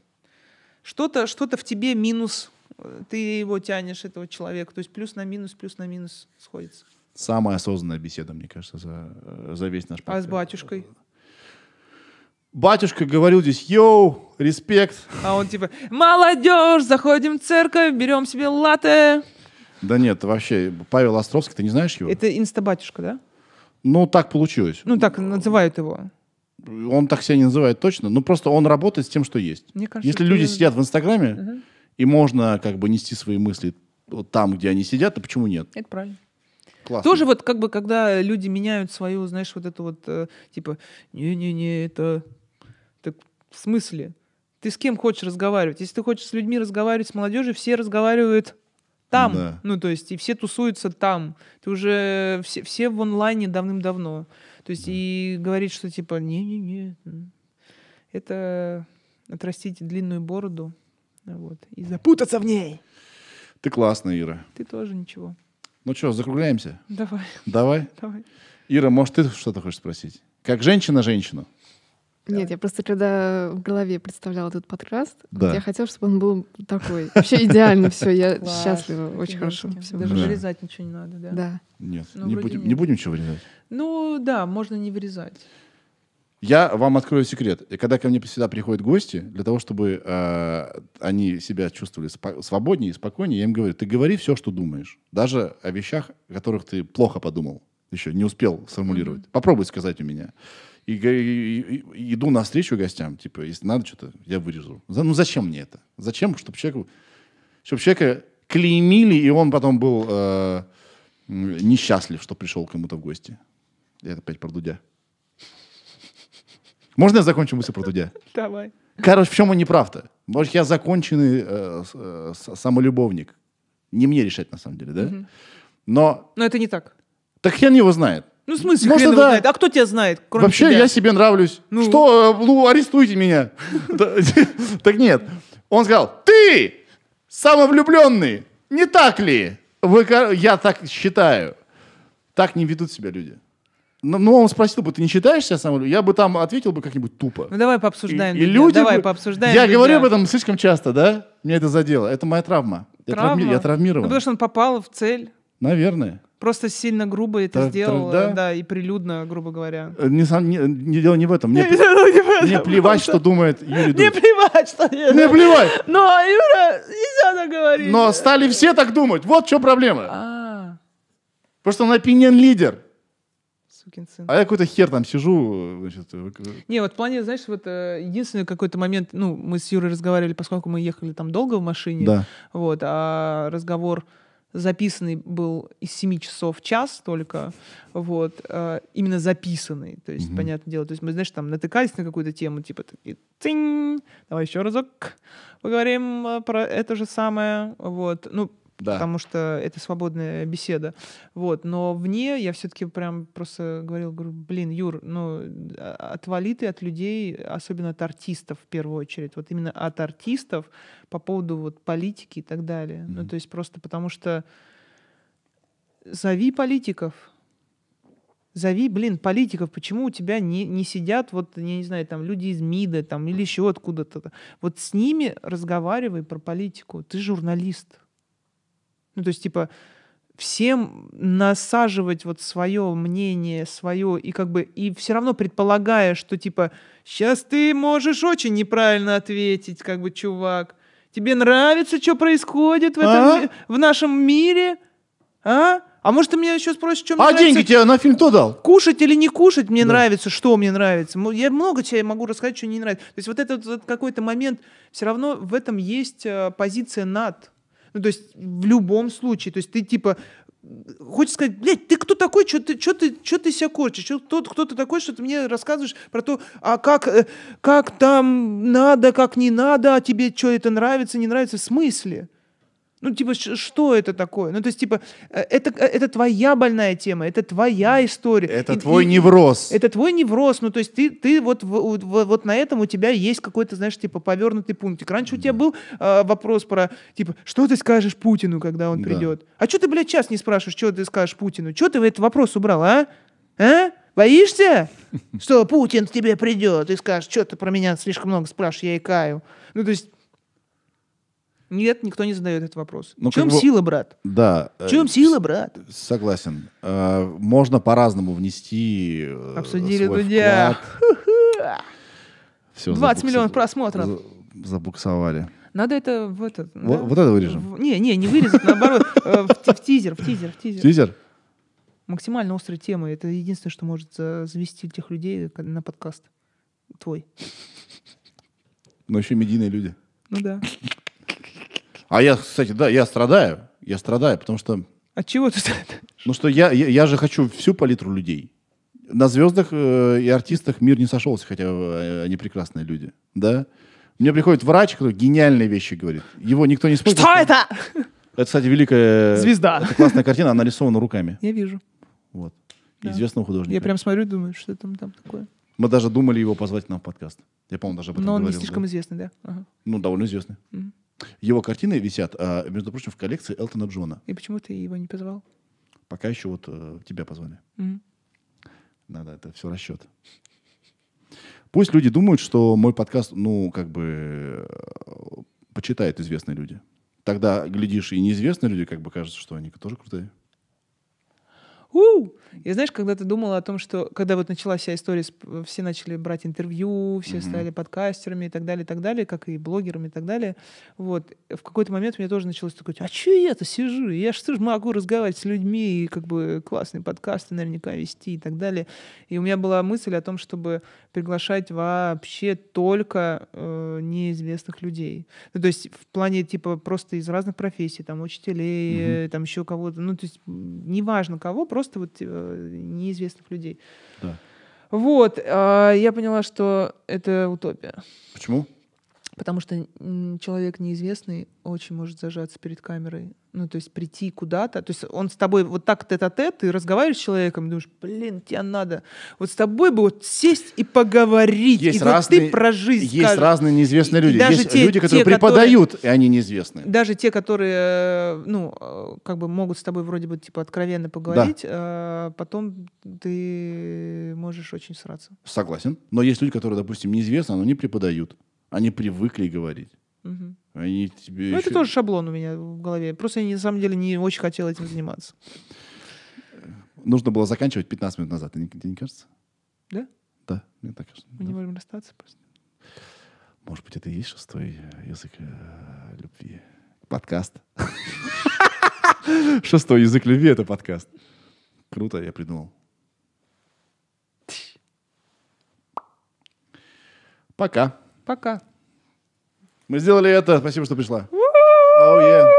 Что-то что в тебе минус, э, ты его тянешь, этого человека, то есть плюс на минус, плюс на минус сходится. Самая осознанная беседа, мне кажется, за, э, за весь наш подкаст. А с батюшкой? батюшка говорил здесь, йоу, респект. А он типа, молодежь, заходим в церковь, берем себе латы. Да нет, вообще, Павел Островский, ты не знаешь его? Это инстабатюшка, да? Ну, так получилось. Ну, так называют его. Он так себя не называет точно, но просто он работает с тем, что есть. Мне кажется, Если люди сидят в Инстаграме, угу. и можно как бы нести свои мысли вот там, где они сидят, то почему нет? Это правильно. Классно. Тоже вот как бы, когда люди меняют свою, знаешь, вот эту вот, э, типа, не-не-не, это в смысле? Ты с кем хочешь разговаривать? Если ты хочешь с людьми разговаривать, с молодежью, все разговаривают там. Да. Ну, то есть, и все тусуются там. Ты уже все, все в онлайне давным-давно. То есть, да. и говорить, что типа, не-не-не, это отрастить длинную бороду вот, и запутаться в ней. Ты классная, Ира. Ты тоже ничего. Ну что, закругляемся? Давай. Давай? Давай. Ира, может, ты что-то хочешь спросить? Как женщина женщину? Нет, я просто когда в голове представляла этот подкаст, да. я хотела, чтобы он был такой. Вообще идеально все, я Класс, счастлива, очень хорошо. Все. Даже да. вырезать ничего не надо, да? Да. Нет, Но ну, не будем, нет. не будем ничего вырезать. Ну да, можно не вырезать. Я вам открою секрет. И когда ко мне всегда приходят гости, для того, чтобы э, они себя чувствовали спо- свободнее и спокойнее, я им говорю, ты говори все, что думаешь. Даже о вещах, о которых ты плохо подумал, еще не успел сформулировать. Mm-hmm. Попробуй сказать у меня и, и, и иду навстречу гостям, типа, если надо что-то, я вырежу. За, ну зачем мне это? Зачем, чтобы человеку, чтобы человека клеймили, и он потом был э, несчастлив, что пришел кому-то в гости. Я опять про Дудя. Можно я закончу мысль про Дудя? Давай. Короче, в чем он не прав-то? Может, я законченный э, э, самолюбовник. Не мне решать, на самом деле, да? Угу. Но... Но это не так. Так хрен его знает. Ну, в смысле, Может, да. знает. А кто тебя знает, кроме Вообще, тебя? я себе нравлюсь. Ну. Что, ну, арестуйте меня. <laughs> <laughs> Так нет. Он сказал, ты самовлюбленный, не так ли? Я так считаю. Так не ведут себя люди. Но, он спросил бы, ты не считаешь себя самым Я бы там ответил бы как-нибудь тупо. Ну давай пообсуждаем. И, и люди давай бы... пообсуждаем. Я друзья. говорю об этом слишком часто, да? Меня это задело. Это моя травма. травма? Я, травми... я травмирован. Ну, потому что он попал в цель. Наверное просто сильно грубо это сделал, да? да, и прилюдно, грубо говоря. Э, не, сам, не, не дело не в этом. <laughs> Мне, не, п... не плевать, что думает Юрий Дудь. Не плевать, что... Не плевать! Но, Юра, нельзя так говорить. Но стали все так думать. Вот что проблема. а Потому что он opinion лидер. Сукин сын. А я какой-то хер там сижу, значит... Э, не, вот в плане, знаешь, вот э, единственный какой-то момент, ну, мы с Юрой разговаривали, поскольку мы ехали там долго в машине, да. вот, а разговор записанный был из 7 часов час только, вот, э, именно записанный, то есть, mm-hmm. понятное дело, то есть мы, знаешь, там натыкались на какую-то тему, типа, цинь, давай еще разок поговорим э, про это же самое, вот, ну, да. потому что это свободная беседа. Вот. Но вне я все-таки прям просто говорил, говорю, блин, Юр, ну, а, отвали ты от людей, особенно от артистов в первую очередь. Вот именно от артистов по поводу вот политики и так далее. Mm-hmm. Ну, то есть просто потому что зови политиков, зови, блин, политиков, почему у тебя не, не сидят, вот, я не знаю, там, люди из МИДа, там, или еще откуда-то. Вот с ними разговаривай про политику. Ты журналист. Ну, то есть, типа, всем насаживать вот свое мнение, свое, и как бы, и все равно предполагая, что, типа, сейчас ты можешь очень неправильно ответить, как бы, чувак. Тебе нравится, что происходит в, а? в нашем мире? А? А может, ты меня еще спросишь, что а мне А деньги тебе на фильм кто дал? Кушать или не кушать мне да. нравится, что мне нравится. Я много тебе могу рассказать, что не нравится. То есть вот этот вот какой-то момент, все равно в этом есть э, позиция над. Ну, то есть в любом случае, то есть ты типа хочешь сказать, блядь, ты кто такой, что ты, что ты, что ты себя корчишь, что, кто, кто ты такой, что ты мне рассказываешь про то, а как, э, как там надо, как не надо, а тебе что это нравится, не нравится, в смысле? Ну, типа, что это такое? Ну, то есть, типа, э, это, э, это твоя больная тема, это твоя история. Это и, твой и, невроз. Это твой невроз. Ну, то есть, ты, ты вот, вот, вот на этом у тебя есть какой-то, знаешь, типа, повернутый пунктик. Раньше да. у тебя был э, вопрос про, типа, что ты скажешь Путину, когда он придет? А что ты, блядь, час не спрашиваешь, что ты скажешь Путину? Что ты этот вопрос убрал, а? А? Боишься, что Путин к тебе придет и скажет, что ты про меня слишком много спрашиваешь, я икаю. Ну, то есть, нет, никто не задает этот вопрос. Ну, в чем как бы... сила, брат? Да. В чем э, сила, брат? Согласен. Э, можно по-разному внести. Э, Обсудили свой Дудя. Все, 20 забукс... миллионов просмотров. Забуксовали. Надо это в этот. Вот, да? вот это вырежем. В, не, не, не вырезать, наоборот. <laughs> Э, в тизер, в тизер, в тизер. Тизер? Максимально острые темы. Это единственное, что может завести тех людей на подкаст. Твой. Но еще медийные люди. Ну да. А я, кстати, да, я страдаю. Я страдаю, потому что... От а чего ты страдаешь? Ну что, я, я, я же хочу всю палитру людей. На звездах э, и артистах мир не сошелся, хотя э, они прекрасные люди, да? Мне приходит врач, который гениальные вещи говорит. Его никто не смотрит. Что это? Это, кстати, великая... Звезда. Это классная картина, она нарисована руками. Я вижу. Вот. Да. Известного художника. Я прям смотрю и думаю, что там, там такое. Мы даже думали его позвать нам в подкаст. Я, по-моему, даже об этом Но говорил. Но он не слишком да? известный, да? Ага. Ну, довольно известный. Mm-hmm. Его картины висят, а, между прочим, в коллекции Элтона Джона. И почему ты его не позвал? Пока еще вот э, тебя позвали. Mm. Надо, это все расчет. Пусть люди думают, что мой подкаст, ну, как бы, э, почитают известные люди. Тогда, глядишь, и неизвестные люди, как бы, кажется, что они тоже крутые у И знаешь, когда ты думала о том, что когда вот началась вся история, э, все начали брать интервью, все mm-hmm. стали подкастерами и так далее, и так далее, как и блогерами и так далее, вот, в какой-то момент у меня тоже началось такое, а что я-то сижу? Я что же могу разговаривать с людьми и как бы классные подкасты наверняка вести и так далее. И у меня была мысль о том, чтобы приглашать вообще только э, неизвестных людей. Ну, то есть в плане типа просто из разных профессий, там учителей, mm-hmm. там еще кого-то, ну то есть неважно кого, просто просто вот э, неизвестных людей. Да. Вот, а, я поняла, что это утопия. Почему? Потому что человек неизвестный очень может зажаться перед камерой. Ну, то есть прийти куда-то. То есть он с тобой вот так тет-а-тет, ты разговариваешь с человеком, думаешь, блин, тебе надо. Вот с тобой бы вот сесть и поговорить. Есть и разные, вот ты про жизнь Есть скажешь. разные неизвестные люди. даже есть те, люди, которые те, преподают, которые, и они неизвестны. Даже те, которые, э, ну, э, как бы могут с тобой вроде бы типа откровенно поговорить, да. а потом ты можешь очень сраться. Согласен. Но есть люди, которые, допустим, неизвестны, но не преподают они привыкли говорить. Угу. Они тебе ну, еще... это тоже шаблон у меня в голове. Просто я на самом деле не очень хотел этим заниматься. Нужно было заканчивать 15 минут назад, тебе не кажется? Да? Да, мне так кажется. Мы да. не можем расстаться просто. Может быть, это и есть шестой э, язык э, любви. Подкаст. <laughs> Шестой язык любви — это подкаст. Круто, я придумал. Пока. Пока. Мы сделали это. Спасибо, что пришла. Oh, yeah.